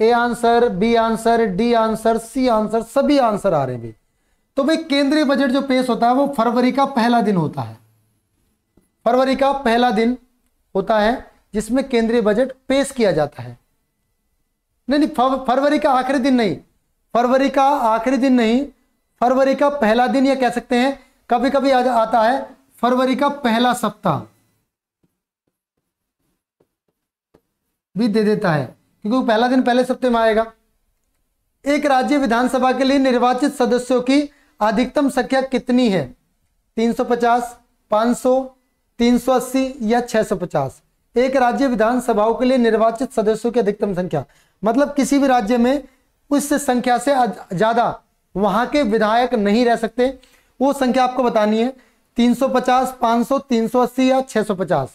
A answer B answer D answer C answer सभी आंसर आ रहे हैं तो भाई केंद्रीय बजट जो पेश होता है वो फरवरी का पहला दिन होता है फरवरी का पहला दिन होता है जिसमें केंद्रीय बजट पेश किया जाता है नहीं नहीं फरवरी का आखिरी दिन नहीं फरवरी का आखिरी दिन नहीं फरवरी का पहला दिन या कह सकते हैं कभी कभी आ, आता है फरवरी का पहला सप्ताह भी दे देता है क्योंकि पहला दिन पहले सप्ताह में आएगा एक राज्य विधानसभा के लिए निर्वाचित सदस्यों की अधिकतम संख्या कितनी है 350, 500, 380 या 650? एक राज्य विधानसभाओं के लिए निर्वाचित सदस्यों की अधिकतम संख्या मतलब किसी भी राज्य में उस संख्या से ज़्यादा वहां के विधायक नहीं रह सकते वो संख्या आपको बतानी है 350, 500, 380 या 650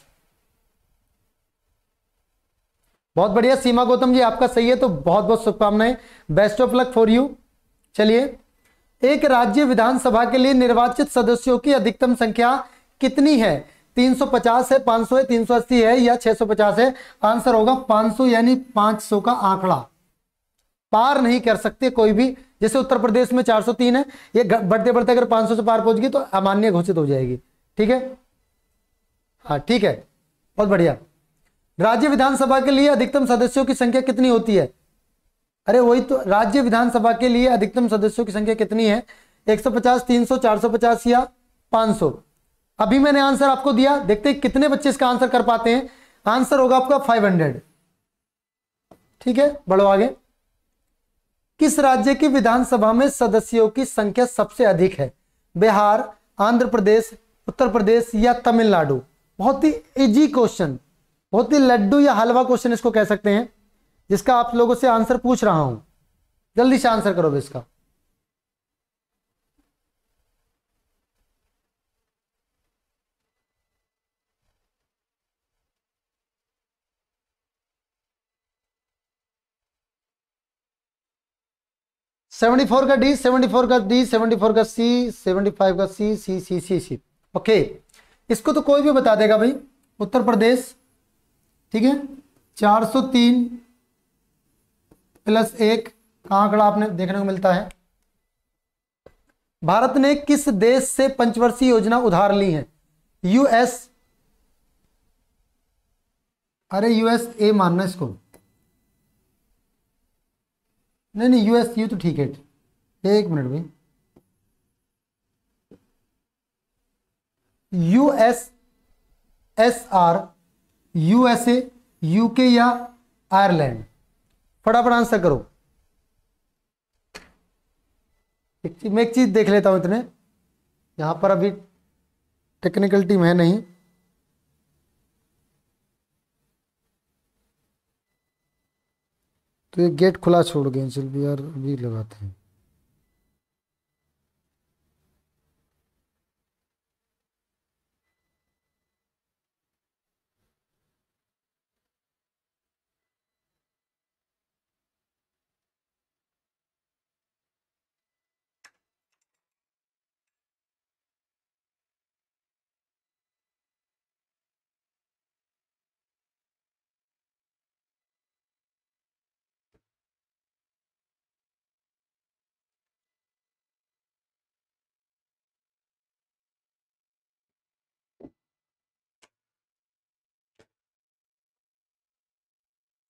बहुत बढ़िया सीमा गौतम जी आपका सही है तो बहुत बहुत शुभकामनाएं best of luck for you चलिए एक राज्य विधानसभा के लिए निर्वाचित सदस्यों की अधिकतम संख्या कितनी है 350 है 500 है 380 है या 650 है आंसर होगा 500 यानी 500 का आंकड़ा पार नहीं कर सकते कोई भी जैसे उत्तर प्रदेश में 403 है ये बढ़ते बढ़ते अगर 500 से पार पहुंच गई तो अमान्य घोषित हो जाएगी ठीक है हाँ ठीक है बहुत बढ़िया राज्य विधानसभा के लिए अधिकतम सदस्यों की संख्या कितनी होती है अरे वही तो राज्य विधानसभा के लिए अधिकतम सदस्यों की संख्या कितनी है 150, 300, 450 या 500 अभी मैंने आंसर आपको दिया देखते हैं कितने बच्चे इसका आंसर कर पाते हैं आंसर होगा आपका 500 ठीक है बढ़ो आगे किस राज्य की विधानसभा में सदस्यों की संख्या सबसे अधिक है बिहार आंध्र प्रदेश उत्तर प्रदेश या तमिलनाडु बहुत ही इजी क्वेश्चन बहुत ही लड्डू या हलवा क्वेश्चन इसको कह सकते हैं जिसका आप लोगों से आंसर पूछ रहा हूं जल्दी से आंसर करो इसका सेवेंटी फोर का डी सेवेंटी फोर का डी सेवेंटी फोर का सी सेवेंटी फाइव का सी सी सी सी सी ओके इसको तो कोई भी बता देगा भाई उत्तर प्रदेश ठीक है चार सौ तीन प्लस एक का आंकड़ा आपने देखने को मिलता है भारत ने किस देश से पंचवर्षीय योजना उधार ली है यूएस अरे यूएस ए मानना इसको नहीं नहीं यूएस यू तो ठीक है एक मिनट भाई U S S R U UK या आयरलैंड फटाफट आंसर करो एक मैं एक चीज देख लेता हूं इतने यहां पर अभी टेक्निकल टीम है नहीं तो ये गेट खुला छोड़ गए चल यार भी लगाते हैं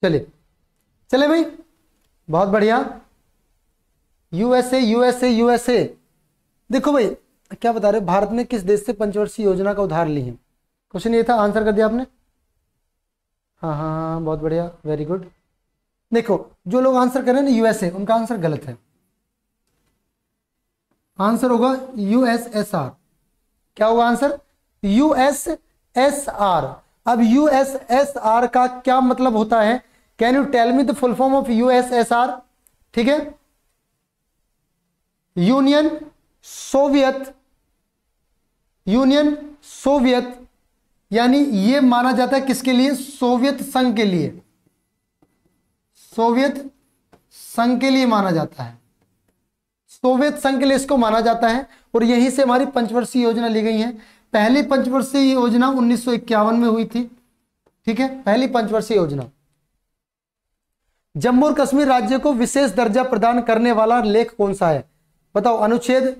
चलिए चले भाई बहुत बढ़िया यूएसए यूएसए यूएसए देखो भाई क्या बता रहे भारत ने किस देश से पंचवर्षीय योजना का उधार ली है क्वेश्चन ये था आंसर कर दिया आपने हाँ हाँ हाँ बहुत बढ़िया वेरी गुड देखो जो लोग आंसर कर रहे हैं ना यूएसए उनका आंसर गलत है आंसर होगा यूएसएसआर क्या होगा आंसर यूएसएसआर अब यूएसएसआर का क्या मतलब होता है can you tell me the full form of USSR ठीक है यूनियन सोवियत यूनियन सोवियत यानी ये माना जाता है किसके लिए सोवियत संघ के लिए सोवियत संघ के लिए माना जाता है सोवियत संघ के लिए इसको माना जाता है और यहीं से हमारी पंचवर्षीय योजना ली गई है पहली पंचवर्षीय योजना उन्नीस में हुई थी ठीक है पहली पंचवर्षीय योजना जम्मू और कश्मीर राज्य को विशेष दर्जा प्रदान करने वाला लेख कौन सा है बताओ अनुच्छेद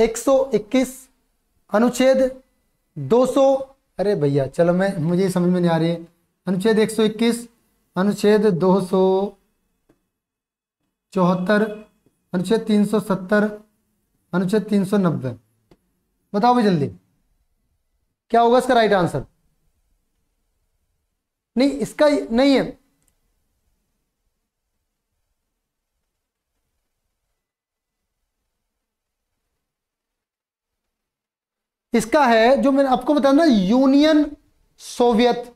121 अनुच्छेद 200 अरे भैया चलो मैं मुझे समझ में नहीं आ रही है अनुच्छेद 121 अनुच्छेद दो सौ चौहत्तर अनुच्छेद 370 अनुच्छेद 390 बताओ भी जल्दी क्या होगा इसका राइट आंसर नहीं इसका नहीं है इसका है जो मैंने आपको बताया ना यूनियन सोवियत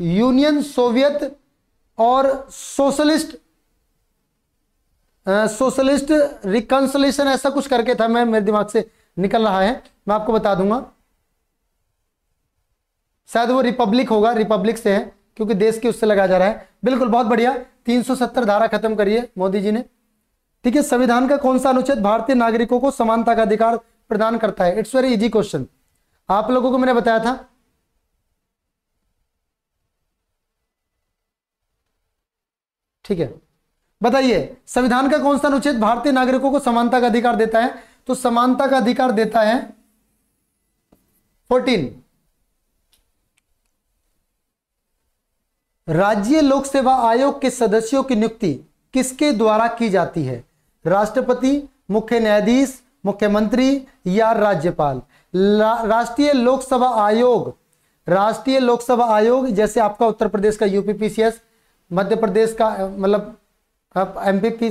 यूनियन सोवियत और सोशलिस्ट सोशलिस्ट रिकंसलेशन ऐसा कुछ करके था मैं मेरे दिमाग से निकल रहा है मैं आपको बता दूंगा शायद वो रिपब्लिक होगा रिपब्लिक से है क्योंकि देश के उससे लगाया जा रहा है बिल्कुल बहुत बढ़िया 370 धारा खत्म करिए मोदी जी ने ठीक है संविधान का कौन सा अनुच्छेद भारतीय नागरिकों को समानता का अधिकार प्रदान करता है इट्स वेरी इजी क्वेश्चन आप लोगों को मैंने बताया था ठीक है बताइए संविधान का कौन सा अनुच्छेद भारतीय नागरिकों को समानता का अधिकार देता है तो समानता का अधिकार देता है फोर्टीन राज्य लोक सेवा आयोग के सदस्यों की नियुक्ति किसके द्वारा की जाती है राष्ट्रपति मुख्य न्यायाधीश मुख्यमंत्री या राज्यपाल राष्ट्रीय लोक सेवा आयोग राष्ट्रीय लोक सेवा आयोग जैसे आपका उत्तर प्रदेश का यूपीपीसीएस मध्य प्रदेश का मतलब एमपीपी पी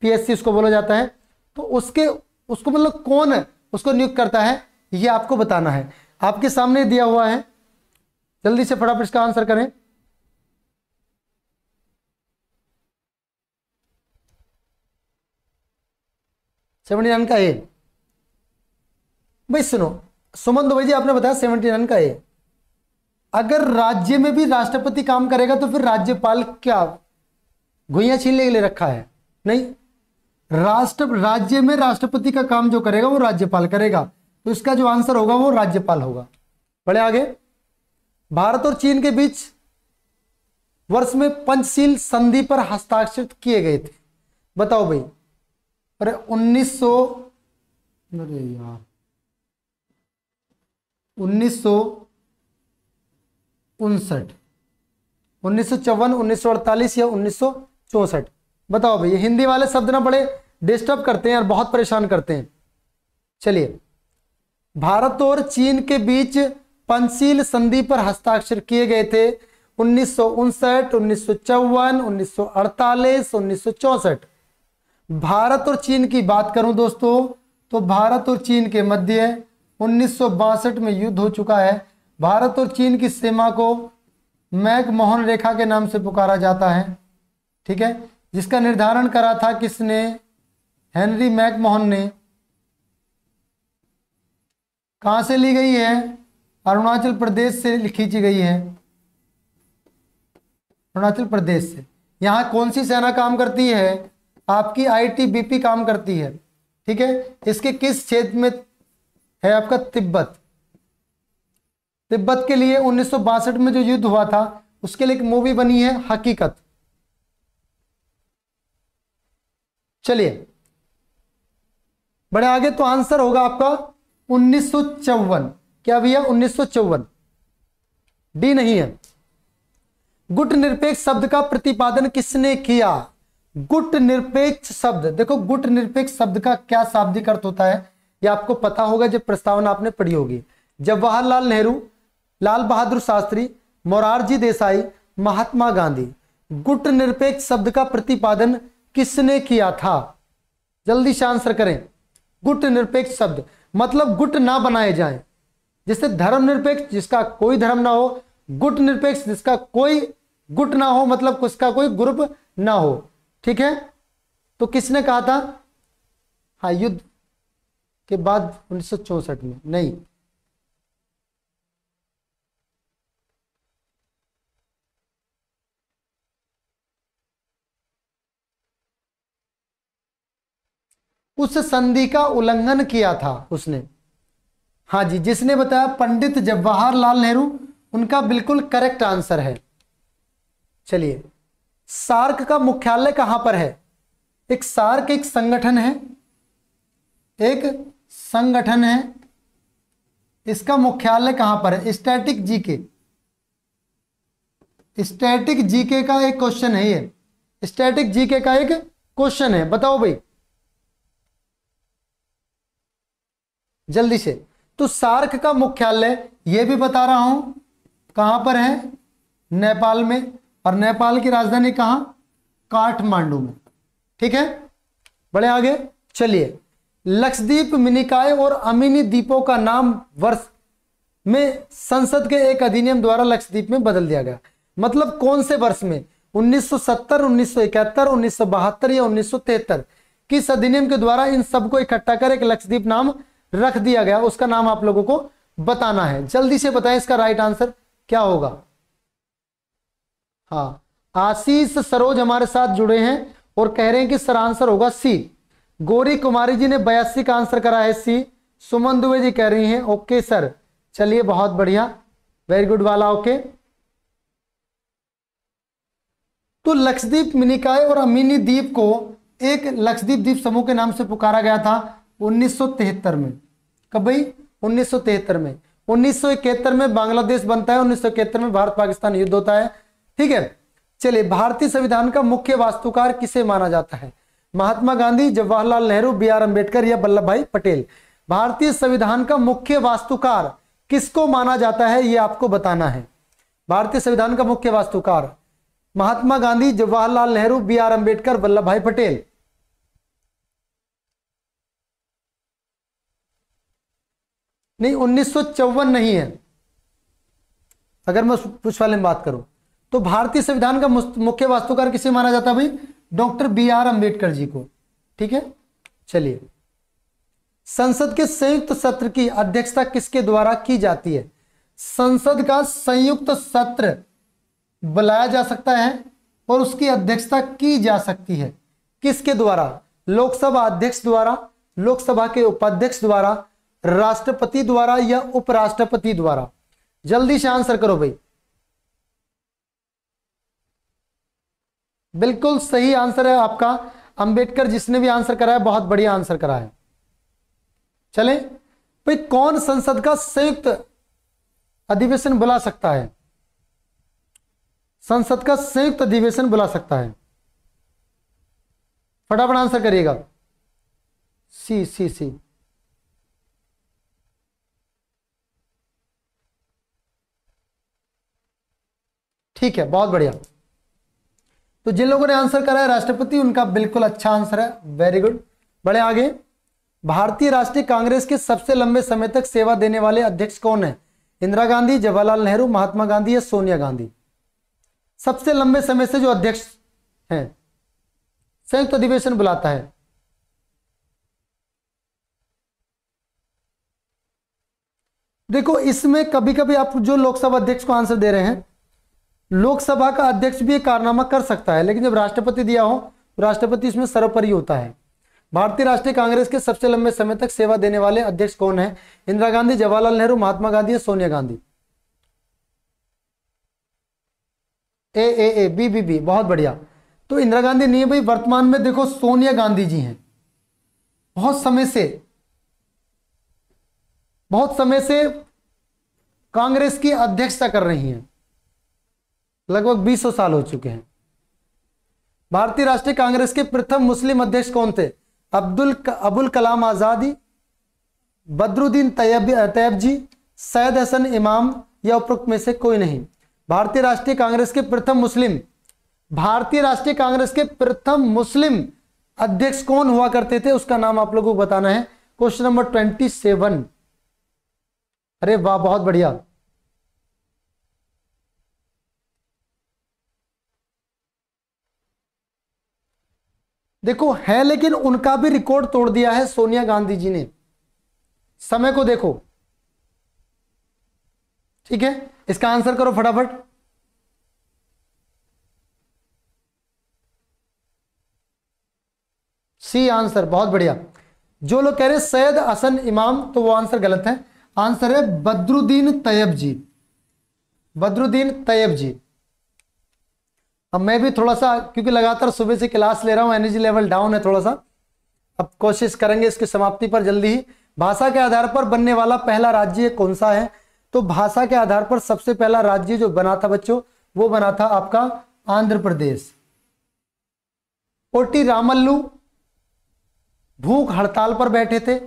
पीएससी उसको बोला जाता है तो उसके उसको मतलब कौन है उसको नियुक्त करता है ये आपको बताना है आपके सामने दिया हुआ है जल्दी से फटाफट इसका आंसर करें सेवेंटी नाइन का ए भाई सुनो सुमन दुबई जी आपने बताया सेवेंटी नाइन का ए अगर राज्य में भी राष्ट्रपति काम करेगा तो फिर राज्यपाल क्या घुइया छीनने के लिए रखा है नहीं राष्ट्र राज्य में राष्ट्रपति का काम जो करेगा वो राज्यपाल करेगा तो इसका जो आंसर होगा वो राज्यपाल होगा बड़े आगे भारत और चीन के बीच वर्ष में पंचशील संधि पर हस्ताक्षर किए गए थे बताओ भाई अरे उन्नीस सौ अरे यार उन्नीस सौ उनसठ उन्नीस सौ चौवन उन्नीस सौ अड़तालीस या उन्नीस सौ चौसठ बताओ भैया हिंदी वाले शब्द ना बड़े डिस्टर्ब करते हैं और बहुत परेशान करते हैं चलिए भारत और चीन के बीच पंचशील संधि पर हस्ताक्षर किए गए थे उन्नीस सौ उनसठ उन्नीस सौ चौवन उन्नीस सौ अड़तालीस उन्नीस सौ चौसठ भारत और चीन की बात करूं दोस्तों तो भारत और चीन के मध्य उन्नीस में युद्ध हो चुका है भारत और चीन की सीमा को मैक मोहन रेखा के नाम से पुकारा जाता है ठीक है जिसका निर्धारण करा था किसने हेनरी मैकमोहन ने कहा से ली गई है अरुणाचल प्रदेश से खींची गई है अरुणाचल प्रदेश से यहां कौन सी सेना काम करती है आपकी आईटीबीपी काम करती है ठीक है इसके किस क्षेत्र में है आपका तिब्बत तिब्बत के लिए उन्नीस में जो युद्ध हुआ था उसके लिए एक मूवी बनी है हकीकत चलिए बड़े आगे तो आंसर होगा आपका उन्नीस क्या भैया उन्नीस डी नहीं है गुट निरपेक्ष शब्द का प्रतिपादन किसने किया गुट निरपेक्ष शब्द देखो गुट निरपेक्ष शब्द का क्या शाब्दिक अर्थ होता है यह आपको पता होगा जब प्रस्तावना आपने पढ़ी होगी जवाहरलाल नेहरू लाल बहादुर शास्त्री मोरारजी देसाई महात्मा गांधी गुट निरपेक्ष शब्द का प्रतिपादन किसने किया था जल्दी से आंसर करें गुट निरपेक्ष शब्द मतलब गुट ना बनाए जाए जैसे धर्म निरपेक्ष जिसका कोई धर्म ना हो गुट निरपेक्ष जिसका कोई गुट ना हो मतलब उसका कोई ग्रुप ना हो ठीक है तो किसने कहा था हाँ युद्ध के बाद उन्नीस में नहीं उस संधि का उल्लंघन किया था उसने हाँ जी जिसने बताया पंडित जवाहरलाल नेहरू उनका बिल्कुल करेक्ट आंसर है चलिए सार्क का मुख्यालय कहां पर है एक सार्क एक संगठन है एक संगठन है इसका मुख्यालय कहां पर है स्टैटिक जीके स्टैटिक जीके का एक क्वेश्चन है ये स्टैटिक जीके का एक क्वेश्चन है बताओ भाई जल्दी से तो सार्क का मुख्यालय यह भी बता रहा हूं कहां पर है नेपाल में और नेपाल की राजधानी कहां काठमांडू में ठीक है बड़े आगे चलिए लक्षद्वीप मिनिकाय और अमीनी द्वीपों का नाम वर्ष में संसद के एक अधिनियम द्वारा लक्षद्वीप में बदल दिया गया मतलब कौन से वर्ष में 1970, 1971, 1972 या 1973 किस अधिनियम के द्वारा इन सबको इकट्ठा कर एक लक्षद्वीप नाम रख दिया गया उसका नाम आप लोगों को बताना है जल्दी से बताएं इसका राइट आंसर क्या होगा हाँ आशीष सरोज हमारे साथ जुड़े हैं और कह रहे हैं कि सर आंसर होगा सी गौरी कुमारी जी ने बयासी का आंसर करा है सी सुमन दुबे जी कह रही हैं ओके सर चलिए बहुत बढ़िया वेरी गुड वाला ओके तो लक्षदीप मिनिकाय और अमीनी द्वीप को एक लक्षदीप द्वीप समूह के नाम से पुकारा गया था 1973 में कब भाई उन्नीस में उन्नीस में बांग्लादेश बनता है उन्नीस में भारत पाकिस्तान युद्ध होता है ठीक है चलिए भारतीय संविधान का मुख्य वास्तुकार किसे माना जाता है महात्मा गांधी जवाहरलाल नेहरू बी आर अम्बेडकर या वल्लभ भाई पटेल भारतीय संविधान का मुख्य वास्तुकार किसको माना जाता है यह आपको बताना है भारतीय संविधान का मुख्य वास्तुकार महात्मा गांधी जवाहरलाल नेहरू बी आर अम्बेडकर वल्लभ भाई पटेल नहीं उन्नीस नहीं है अगर मैं उस वाले में बात करूं तो भारतीय संविधान का मुख्य वास्तुकार किसे माना जाता है भाई doctor B R Ambedkar ji को ठीक है चलिए संसद के संयुक्त सत्र की अध्यक्षता किसके द्वारा की जाती है संसद का संयुक्त सत्र बुलाया जा सकता है और उसकी अध्यक्षता की जा सकती है किसके द्वारा लोकसभा अध्यक्ष द्वारा लोकसभा के उपाध्यक्ष द्वारा राष्ट्रपति द्वारा या उपराष्ट्रपति द्वारा जल्दी से आंसर करो भाई बिल्कुल सही आंसर है आपका अंबेडकर जिसने भी आंसर करा है बहुत बढ़िया आंसर करा है चले भाई कौन संसद का संयुक्त अधिवेशन बुला सकता है संसद का संयुक्त अधिवेशन बुला सकता है फटाफट आंसर करिएगा सी सी सी ठीक है बहुत बढ़िया तो जिन लोगों ने आंसर करा है राष्ट्रपति उनका बिल्कुल अच्छा आंसर है वेरी गुड बड़े आगे भारतीय राष्ट्रीय कांग्रेस के सबसे लंबे समय तक सेवा देने वाले अध्यक्ष कौन है इंदिरा गांधी जवाहरलाल नेहरू महात्मा गांधी या सोनिया गांधी सबसे लंबे समय से जो अध्यक्ष हैं संयुक्त तो अधिवेशन बुलाता है देखो इसमें कभी कभी आप जो लोकसभा अध्यक्ष को आंसर दे रहे हैं लोकसभा का अध्यक्ष भी कारनामा कर सकता है लेकिन जब राष्ट्रपति दिया हो तो राष्ट्रपति इसमें सर्वोपरि होता है भारतीय राष्ट्रीय कांग्रेस के सबसे लंबे समय तक सेवा देने वाले अध्यक्ष कौन है इंदिरा गांधी जवाहरलाल नेहरू महात्मा गांधी या Sonia Gandhi A A A B B B बहुत बढ़िया तो इंदिरा गांधी नहीं है भाई वर्तमान में देखो सोनिया गांधी जी हैं बहुत समय से बहुत समय से कांग्रेस की अध्यक्षता कर रही हैं लगभग बीस साल हो चुके हैं भारतीय राष्ट्रीय कांग्रेस के प्रथम मुस्लिम अध्यक्ष कौन थे अब्दुल अबुल कलाम आज़ादी बदरुद्दीन तैयब तैयब जी सैद हसन इमाम या उपरोक्त में से कोई नहीं भारतीय राष्ट्रीय कांग्रेस के प्रथम मुस्लिम भारतीय राष्ट्रीय कांग्रेस के प्रथम मुस्लिम अध्यक्ष कौन हुआ करते थे उसका नाम आप लोगों को बताना है क्वेश्चन नंबर ट्वेंटी सेवन अरे वाह बहुत बढ़िया देखो है लेकिन उनका भी रिकॉर्ड तोड़ दिया है सोनिया गांधी जी ने समय को देखो ठीक है इसका आंसर करो फटाफट सी आंसर बहुत बढ़िया जो लोग कह रहे सैयद असन इमाम तो वो आंसर गलत है आंसर है बद्रुद्दीन तैयब जी बद्रुद्दीन तैयब जी अब मैं भी थोड़ा सा क्योंकि लगातार सुबह से क्लास ले रहा हूँ एनर्जी लेवल डाउन है थोड़ा सा अब कोशिश करेंगे इसकी समाप्ति पर जल्दी ही भाषा के आधार पर बनने वाला पहला राज्य कौन सा है तो भाषा के आधार पर सबसे पहला राज्य जो बना था बच्चों वो बना था आपका आंध्र प्रदेश ओटी रामल्लू भूख हड़ताल पर बैठे थे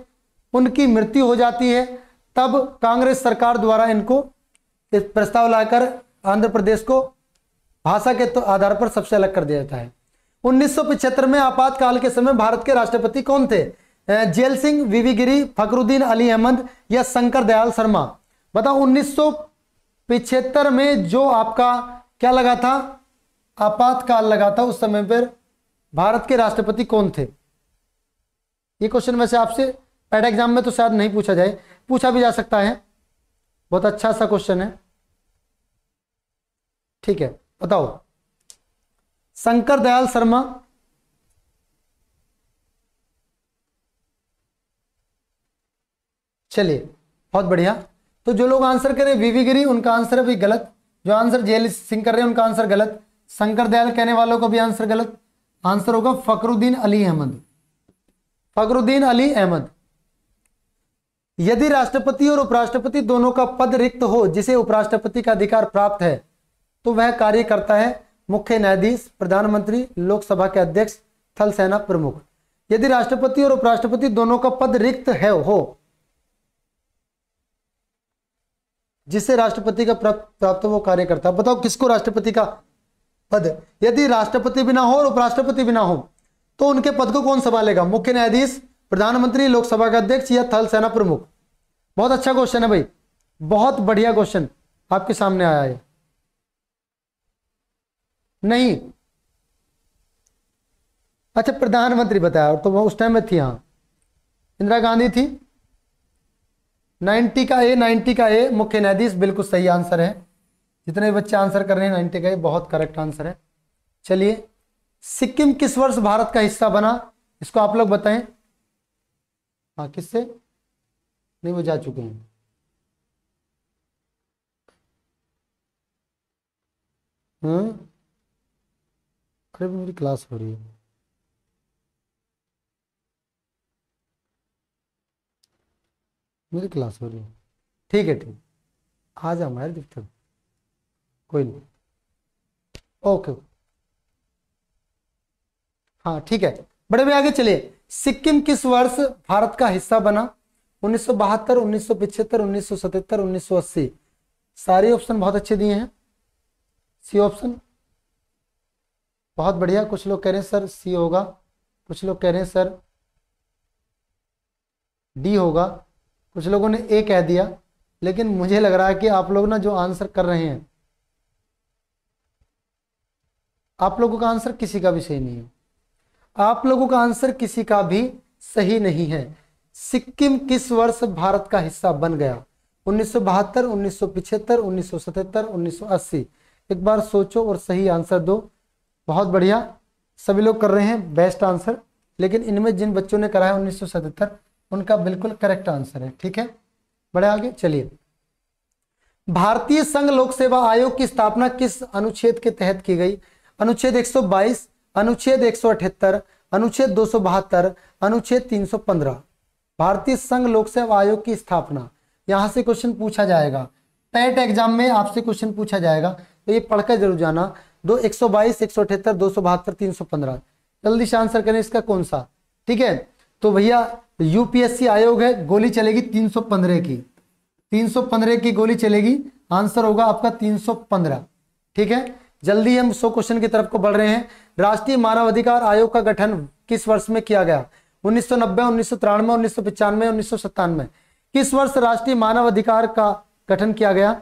उनकी मृत्यु हो जाती है तब कांग्रेस सरकार द्वारा इनको प्रस्ताव लाकर आंध्र प्रदेश को भाषा के तो आधार पर सबसे अलग कर दिया जाता है उन्नीस में आपातकाल के समय भारत के राष्ट्रपति कौन थे जेल सिंह वीवी गिरी फकरुद्दीन अली अहमद या शंकर दयाल शर्मा बताओ उन्नीस में जो आपका क्या लगा था आपातकाल लगा था उस समय पर भारत के राष्ट्रपति कौन थे ये क्वेश्चन वैसे आपसे पैट एग्जाम में तो शायद नहीं पूछा जाए पूछा भी जा सकता है बहुत अच्छा सा क्वेश्चन है ठीक है बताओ शंकर दयाल शर्मा चलिए बहुत बढ़िया तो जो लोग आंसर करें वीवी गिरी उनका आंसर भी गलत जो आंसर जेल सिंह कर रहे हैं उनका आंसर गलत शंकर दयाल कहने वालों का भी आंसर गलत आंसर होगा फकरुद्दीन अली अहमद फकरुद्दीन अली अहमद यदि राष्ट्रपति और उपराष्ट्रपति दोनों का पद रिक्त हो जिसे उपराष्ट्रपति का अधिकार प्राप्त है तो वह कार्य करता है मुख्य न्यायाधीश प्रधानमंत्री लोकसभा के अध्यक्ष थल सेना प्रमुख यदि राष्ट्रपति और उपराष्ट्रपति दोनों का पद रिक्त है हो जिससे राष्ट्रपति का प्राप्त वो कार्य करता है बताओ किसको राष्ट्रपति का पद यदि राष्ट्रपति भी ना हो और उपराष्ट्रपति भी ना हो तो उनके पद को कौन संभालेगा मुख्य न्यायाधीश प्रधानमंत्री लोकसभा का अध्यक्ष या थल सेना प्रमुख बहुत अच्छा क्वेश्चन है भाई बहुत बढ़िया क्वेश्चन आपके सामने आया है नहीं अच्छा प्रधानमंत्री बताया तो उस टाइम में थी हाँ इंदिरा गांधी थी 90 का ए 90 का ए मुख्य न्यायाधीश बिल्कुल सही आंसर है जितने बच्चे आंसर कर रहे हैं 90 का ए बहुत करेक्ट आंसर है चलिए सिक्किम किस वर्ष भारत का हिस्सा बना इसको आप लोग बताएं हाँ किससे नहीं वो जा चुके हैं हम्म खड़े भी मेरी क्लास हो रही है मेरी क्लास हो रही है ठीक है ठीक आ जाओ यार दिक्कत कोई नहीं ओके हाँ ठीक है बड़े भाई आगे चलिए सिक्किम किस वर्ष भारत का हिस्सा बना उन्नीस सौ बहत्तर उन्नीस सौ पिछहत्तर उन्नीस सौ सतहत्तर उन्नीस सौ अस्सी सारे ऑप्शन बहुत अच्छे दिए हैं सी ऑप्शन बहुत बढ़िया कुछ लोग कह रहे हैं सर सी होगा कुछ लोग कह रहे हैं सर डी होगा कुछ लोगों ने ए कह दिया लेकिन मुझे लग रहा है कि आप लोग ना जो आंसर कर रहे हैं आप लोगों का आंसर किसी का भी सही नहीं है आप लोगों का आंसर किसी का भी सही नहीं है सिक्किम किस वर्ष भारत का हिस्सा बन गया उन्नीस सौ बहत्तर उन्नीस सौ पिछहत्तर उन्नीस सौ सतहत्तर उन्नीस सौ अस्सी एक बार सोचो और सही आंसर दो बहुत बढ़िया सभी लोग कर रहे हैं बेस्ट आंसर लेकिन इनमें जिन बच्चों ने उन्नीस सौ उन्नीस उनका बिल्कुल करेक्ट आंसर है ठीक है बड़े आगे चलिए भारतीय संघ लोक सेवा आयोग की स्थापना किस अनुच्छेद के तहत की गई अनुच्छेद 122 अनुच्छेद 178 अनुच्छेद दो अनुच्छेद 315 भारतीय संघ लोक सेवा आयोग की स्थापना यहां से क्वेश्चन पूछा जाएगा टेट एग्जाम e में आपसे क्वेश्चन पूछा जाएगा तो ये पढ़कर जरूर जाना दो एक सौ बाईस एक सौ अठहत्तर दो सौ बहत्तर तीन सौ पंद्रह जल्दी से आंसर करें इसका कौन सा ठीक है तो भैया यूपीएससी आयोग है गोली चलेगी तीन सौ पंद्रह की तीन सौ पंद्रह की गोली चलेगी आंसर होगा आपका तीन सौ पंद्रह ठीक है जल्दी हम सौ क्वेश्चन की तरफ को बढ़ रहे हैं राष्ट्रीय मानवाधिकार आयोग का गठन किस वर्ष में किया गया उन्नीस सौ नब्बे उन्नीस सौ तिरानवे उन्नीस सौ पचानवे उन्नीस सौ सत्तानवे किस वर्ष राष्ट्रीय मानवाधिकार का गठन किया गया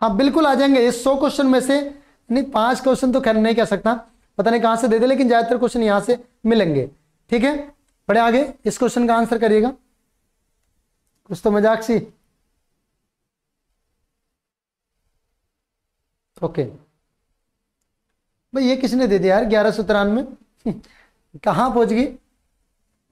हाँ बिल्कुल आ जाएंगे ये सौ क्वेश्चन में से नहीं पांच क्वेश्चन तो खैर नहीं कह सकता पता नहीं कहां से दे दे लेकिन ज्यादातर क्वेश्चन यहां से मिलेंगे ठीक है बड़े आगे इस क्वेश्चन का आंसर करिएगा कुछ तो मजाक सी ओके भाई ये किसने दे दिया यार ग्यारह सौ तिरानवे कहां पहुंच गई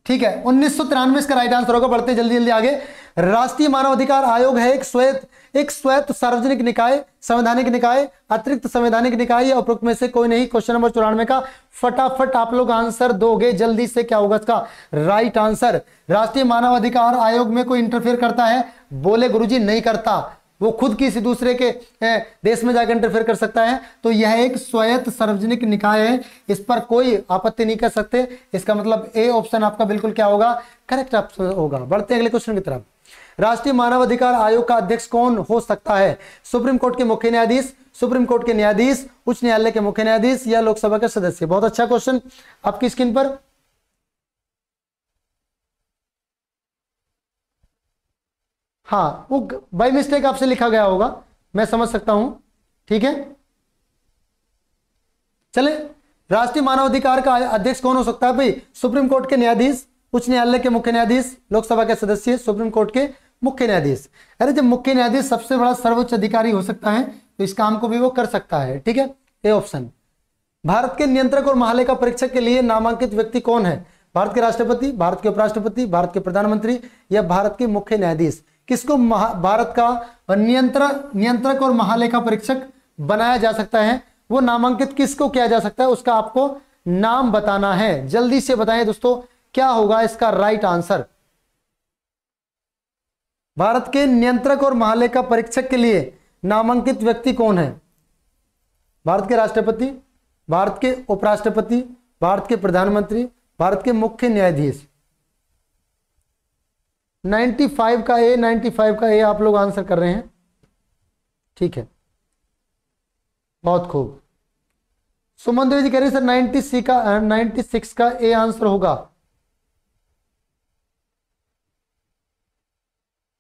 ठीक है उन्नीस सौ तिरानवे इसका राइट आंसर होगा बढ़ते जल्दी जल्दी आगे राष्ट्रीय मानवाधिकार आयोग है एक स्वेत एक स्वेत सार्वजनिक निकाय संवैधानिक निकाय अतिरिक्त संवैधानिक निकाय या उपरोक्त में से कोई नहीं क्वेश्चन नंबर चौरानवे का फटाफट आप लोग आंसर दोगे जल्दी से क्या होगा इसका राइट आंसर राष्ट्रीय मानवाधिकार आयोग में कोई इंटरफेयर करता है बोले गुरु नहीं करता वो खुद किसी दूसरे के देश में जाकर इंटरफेयर कर सकता है तो यह एक स्वायत्त सार्वजनिक निकाय है इस पर कोई आपत्ति नहीं कर सकते इसका मतलब ए ऑप्शन आपका बिल्कुल क्या होगा करेक्ट ऑप्शन होगा बढ़ते अगले क्वेश्चन की तरफ राष्ट्रीय मानवाधिकार आयोग का अध्यक्ष कौन हो सकता है सुप्रीम कोर्ट के मुख्य न्यायाधीश सुप्रीम कोर्ट के न्यायाधीश उच्च न्यायालय के मुख्य न्यायाधीश या लोकसभा के सदस्य बहुत अच्छा क्वेश्चन आपकी स्क्रीन पर हाँ वो बाई मिस्टेक आपसे लिखा गया होगा मैं समझ सकता हूं ठीक है चले राष्ट्रीय मानवाधिकार का अध्यक्ष कौन हो सकता है भाई सुप्रीम कोर्ट के न्यायाधीश उच्च न्यायालय के मुख्य न्यायाधीश लोकसभा के सदस्य सुप्रीम कोर्ट के मुख्य न्यायाधीश अरे जब मुख्य न्यायाधीश सबसे बड़ा सर्वोच्च अधिकारी हो सकता है तो इस काम को भी वो कर सकता है ठीक है ए ऑप्शन भारत के नियंत्रक और महालेखा परीक्षक के लिए नामांकित व्यक्ति कौन है भारत के राष्ट्रपति भारत के उपराष्ट्रपति भारत के प्रधानमंत्री या भारत के मुख्य न्यायाधीश किसको भारत का नियंत्रक नियंत्रक और महालेखा परीक्षक बनाया जा सकता है वो नामांकित किसको किया जा सकता है उसका आपको नाम बताना है जल्दी से बताएं दोस्तों क्या होगा इसका राइट आंसर भारत के नियंत्रक और महालेखा परीक्षक के लिए नामांकित व्यक्ति कौन है भारत के राष्ट्रपति भारत के उपराष्ट्रपति भारत के प्रधानमंत्री भारत के मुख्य न्यायाधीश 95 का ए 95 का ए आप लोग आंसर कर रहे हैं ठीक है बहुत खूब सुमन देवी जी कह हैं सर 90 सी का 96 का ए आंसर होगा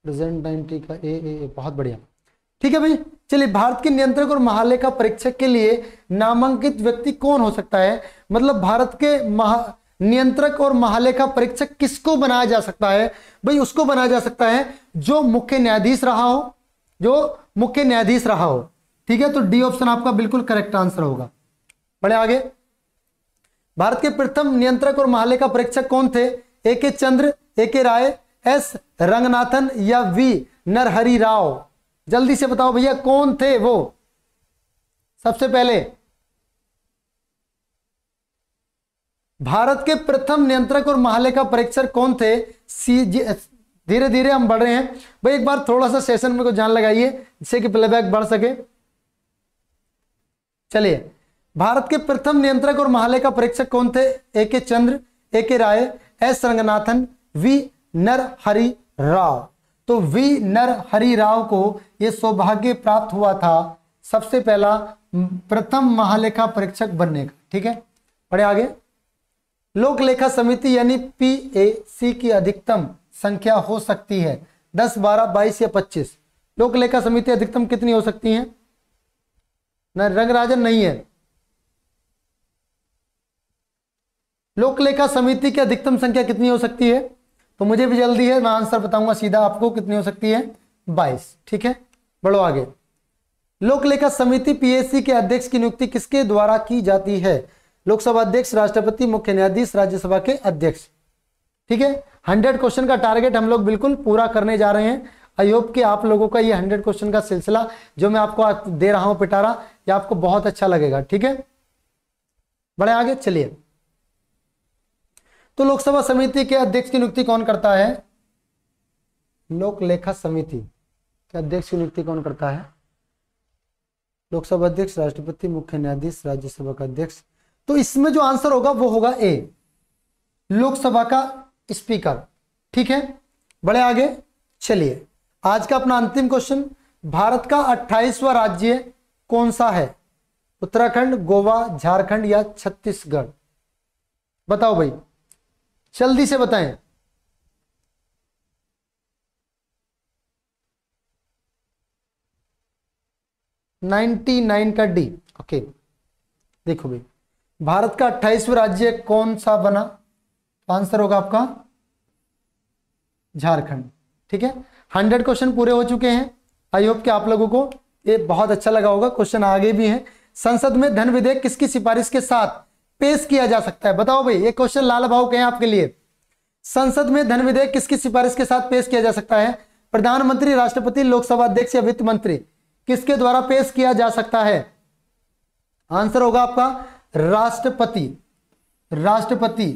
प्रेजेंट टाइम ठीक है ए ए ए बहुत बढ़िया ठीक है भाई चलिए भारत के नियंत्रक और महालेखा परीक्षक के लिए नामांकित व्यक्ति कौन हो सकता है मतलब भारत के महा नियंत्रक और महालेखा परीक्षक किसको बनाया जा सकता है भाई उसको बनाया जा सकता है जो मुख्य न्यायाधीश रहा हो जो मुख्य न्यायाधीश रहा हो ठीक है तो डी ऑप्शन आपका बिल्कुल करेक्ट आंसर होगा बड़े आगे भारत के प्रथम नियंत्रक और महालेखा परीक्षक कौन थे ए के चंद्र ए के राय एस रंगनाथन या वी नरहरी राव जल्दी से बताओ भैया कौन थे वो सबसे पहले भारत के प्रथम नियंत्रक और महालेखा परीक्षक कौन थे सी धीरे धीरे हम बढ़ रहे हैं भाई एक बार थोड़ा सा सेशन में को जान लगाइए जिससे कि प्लेबैक बढ़ सके चलिए भारत के प्रथम नियंत्रक और महालेखा परीक्षक कौन थे ए के चंद्र ए के राय एस रंगनाथन वी नर हरि राव तो वी नर हरि राव को यह सौभाग्य प्राप्त हुआ था सबसे पहला प्रथम महालेखा परीक्षक बनने का ठीक है पढ़े आगे लोक लेखा समिति यानी पी की अधिकतम संख्या हो सकती है दस बारह बाईस या पच्चीस लोक लेखा समिति अधिकतम कितनी हो सकती है न रंगराजन नहीं है लोक लेखा समिति की अधिकतम संख्या कितनी हो सकती है तो मुझे भी जल्दी है मैं आंसर बताऊंगा सीधा आपको कितनी हो सकती है बाईस ठीक है बढ़ो आगे लोक लेखा समिति पीएससी के अध्यक्ष की नियुक्ति किसके द्वारा की जाती है लोकसभा अध्यक्ष राष्ट्रपति मुख्य न्यायाधीश राज्यसभा के अध्यक्ष ठीक है हंड्रेड क्वेश्चन का टारगेट हम लोग बिल्कुल पूरा करने जा रहे हैं आई होप कि आप लोगों का ये हंड्रेड क्वेश्चन का सिलसिला जो मैं आपको दे रहा हूं पिटारा ये आपको बहुत अच्छा लगेगा ठीक है बड़े आगे चलिए तो लोकसभा समिति के अध्यक्ष की नियुक्ति कौन करता है लोक लेखा समिति के अध्यक्ष की नियुक्ति कौन करता है लोकसभा अध्यक्ष राष्ट्रपति मुख्य न्यायाधीश राज्यसभा का अध्यक्ष तो इसमें जो आंसर होगा वो होगा ए लोकसभा का स्पीकर ठीक है बड़े आगे चलिए आज का अपना अंतिम क्वेश्चन भारत का अट्ठाईसवा राज्य कौन सा है उत्तराखंड गोवा झारखंड या छत्तीसगढ़ बताओ भाई जल्दी से बताएं नाइन्टी नाइन का डी ओके देखो भाई भारत का अट्ठाईसवें राज्य कौन सा बना आंसर होगा आपका झारखंड ठीक है हंड्रेड क्वेश्चन पूरे हो चुके हैं आई होप कि आप लोगों को ये बहुत अच्छा लगा होगा क्वेश्चन आगे भी है संसद में धन विधेयक किसकी सिफारिश के साथ पेश किया जा सकता है बताओ भाई ये क्वेश्चन लाल भाव के हैं आपके लिए संसद में धन विधेयक किसकी सिफारिश के साथ पेश किया जा सकता है प्रधानमंत्री राष्ट्रपति लोकसभा अध्यक्ष या वित्त मंत्री किसके द्वारा पेश किया जा सकता है आंसर होगा आपका राष्ट्रपति राष्ट्रपति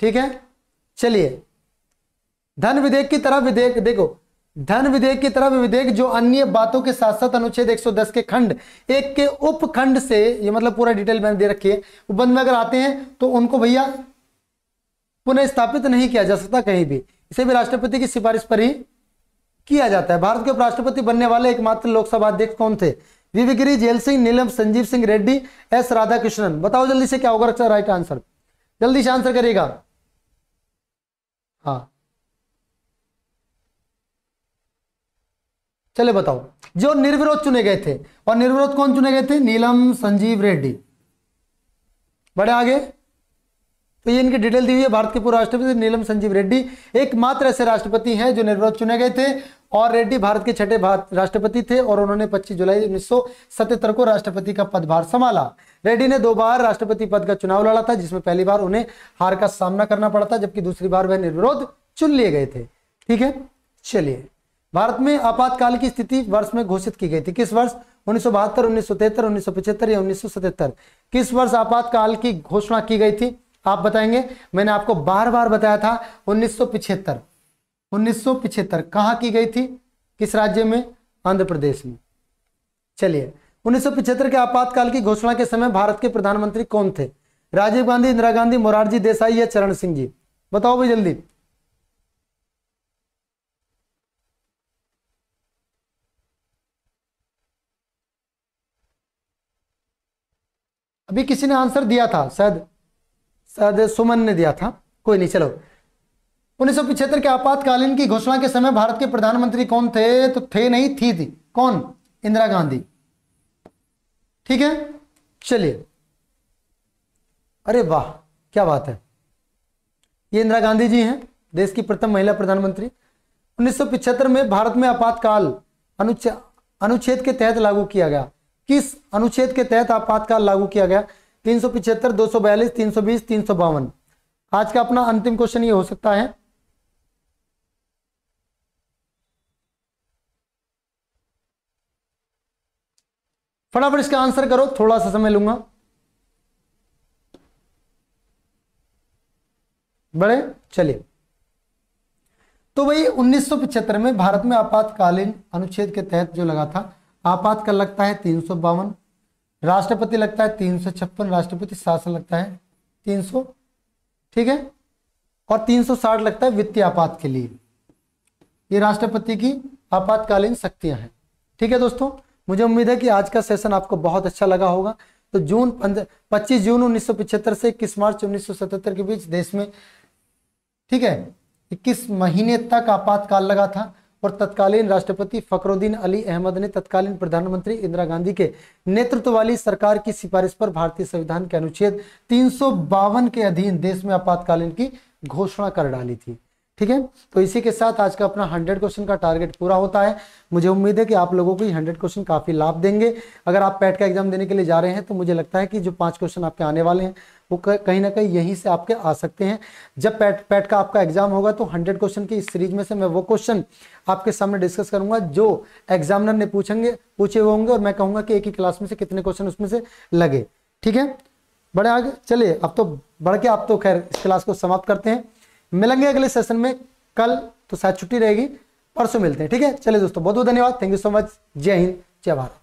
ठीक है चलिए धन विधेयक की तरह विधेयक देखो धन विधेयक की तरह विधेयक जो अन्य बातों के साथ साथ अनुच्छेद 110 के खंड एक के उपखंड से ये मतलब पूरा डिटेल मैंने दे रखी है उपबंध में अगर आते हैं तो उनको भैया पुनः स्थापित नहीं किया जा सकता कहीं भी इसे भी राष्ट्रपति की सिफारिश पर ही किया जाता है भारत के उपराष्ट्रपति बनने वाले एकमात्र लोकसभा अध्यक्ष कौन थे वीवी जेल सिंह नीलम संजीव सिंह रेड्डी एस राधाकृष्णन बताओ जल्दी से क्या होगा राइट आंसर जल्दी से आंसर करेगा हाँ चले बताओ जो निर्विरोध चुने गए थे और निर्विरोध कौन चुने गए थे नीलम संजीव रेड्डी बड़े आगे तो ये इनकी डिटेल दी हुई है भारत के पूर्व राष्ट्रपति नीलम संजीव रेड्डी एकमात्र ऐसे राष्ट्रपति हैं जो निर्विरोध चुने गए थे और रेड्डी भारत के छठे राष्ट्रपति थे और उन्होंने 25 जुलाई उन्नीस को राष्ट्रपति का पदभार संभाला रेड्डी ने दो बार राष्ट्रपति पद का चुनाव लड़ा था जिसमें पहली बार उन्हें हार का सामना करना पड़ा था जबकि दूसरी बार वह निर्विरोध चुन लिए गए थे ठीक है चलिए भारत में आपातकाल की स्थिति वर्ष में घोषित की गई थी किस वर्ष उन्नीस सौ बहत्तर उन्नीस सौ तिहत्तर उन्नीस सौ पिछहत्तर या उन्नीस सौ सतहत्तर किस वर्ष आपातकाल की घोषणा की गई थी आप बताएंगे मैंने आपको बार बार बताया था उन्नीस सौ पिछहत्तर उन्नीस सौ पिछहत्तर कहाँ की गई थी किस राज्य में आंध्र प्रदेश में चलिए उन्नीस सौ पिछहत्तर के आपातकाल की घोषणा के समय भारत के प्रधानमंत्री कौन थे राजीव गांधी इंदिरा गांधी मोरारजी देसाई या चरण सिंह जी बताओ भाई जल्दी अभी किसी ने आंसर दिया था शायद शायद सुमन ने दिया था कोई नहीं चलो उन्नीस सौ पिछहत्तर के आपातकालीन की घोषणा के समय भारत के प्रधानमंत्री कौन थे तो थे नहीं थी थी कौन इंदिरा गांधी ठीक है चलिए अरे वाह क्या बात है ये इंदिरा गांधी जी हैं देश की प्रथम महिला प्रधानमंत्री 1975 में भारत में आपातकाल अनुच्छेद के तहत लागू किया गया किस अनुच्छेद के तहत आपातकाल लागू किया गया तीन सौ पिछहत्तर दो सौ बयालीस तीन सौ बीस तीन सौ बावन आज का अपना अंतिम क्वेश्चन ये हो सकता है फटाफट इसका आंसर करो थोड़ा सा समय लूंगा बड़े चलिए तो भाई 1975 में भारत में आपातकालीन अनुच्छेद के तहत जो लगा था आपातकाल लगता है तीन सौ बावन राष्ट्रपति लगता है तीन सौ छप्पन राष्ट्रपति शासन लगता है तीन सौ ठीक है और तीन सौ साठ लगता है वित्तीय आपात के लिए ये राष्ट्रपति की आपातकालीन शक्तियां हैं ठीक है दोस्तों मुझे उम्मीद है कि आज का सेशन आपको बहुत अच्छा लगा होगा तो जून पच्चीस जून उन्नीस से इक्कीस मार्च उन्नीस के बीच देश में ठीक है इक्कीस महीने तक आपातकाल लगा था और तत्कालीन राष्ट्रपति फकरुद्दीन अली अहमद ने तत्कालीन प्रधानमंत्री इंदिरा गांधी के नेतृत्व वाली सरकार की सिफारिश पर भारतीय संविधान के अनुच्छेद तीन के अधीन देश में आपातकालीन की घोषणा कर डाली थी ठीक है तो इसी के साथ आज का अपना 100 क्वेश्चन का टारगेट पूरा होता है मुझे उम्मीद है कि आप लोगों को ये 100 क्वेश्चन काफी लाभ देंगे अगर आप पैट का एग्जाम देने के लिए जा रहे हैं तो मुझे लगता है कि जो पांच क्वेश्चन आपके आने वाले हैं वो कहीं ना कहीं यहीं से आपके आ सकते हैं जब पैट पैट का आपका एग्जाम होगा तो हंड्रेड क्वेश्चन की इस सीरीज में से मैं वो क्वेश्चन आपके सामने डिस्कस करूंगा जो एग्जामिनर ने पूछेंगे पूछे हुए होंगे और मैं कहूंगा कि एक ही क्लास में से कितने क्वेश्चन उसमें से लगे ठीक है बड़े आगे चलिए अब तो बढ़ के आप तो खैर इस क्लास को समाप्त करते हैं मिलेंगे अगले सेशन में कल तो शायद छुट्टी रहेगी परसों मिलते हैं ठीक है चलिए दोस्तों बहुत बहुत धन्यवाद थैंक यू सो मच जय हिंद जय भारत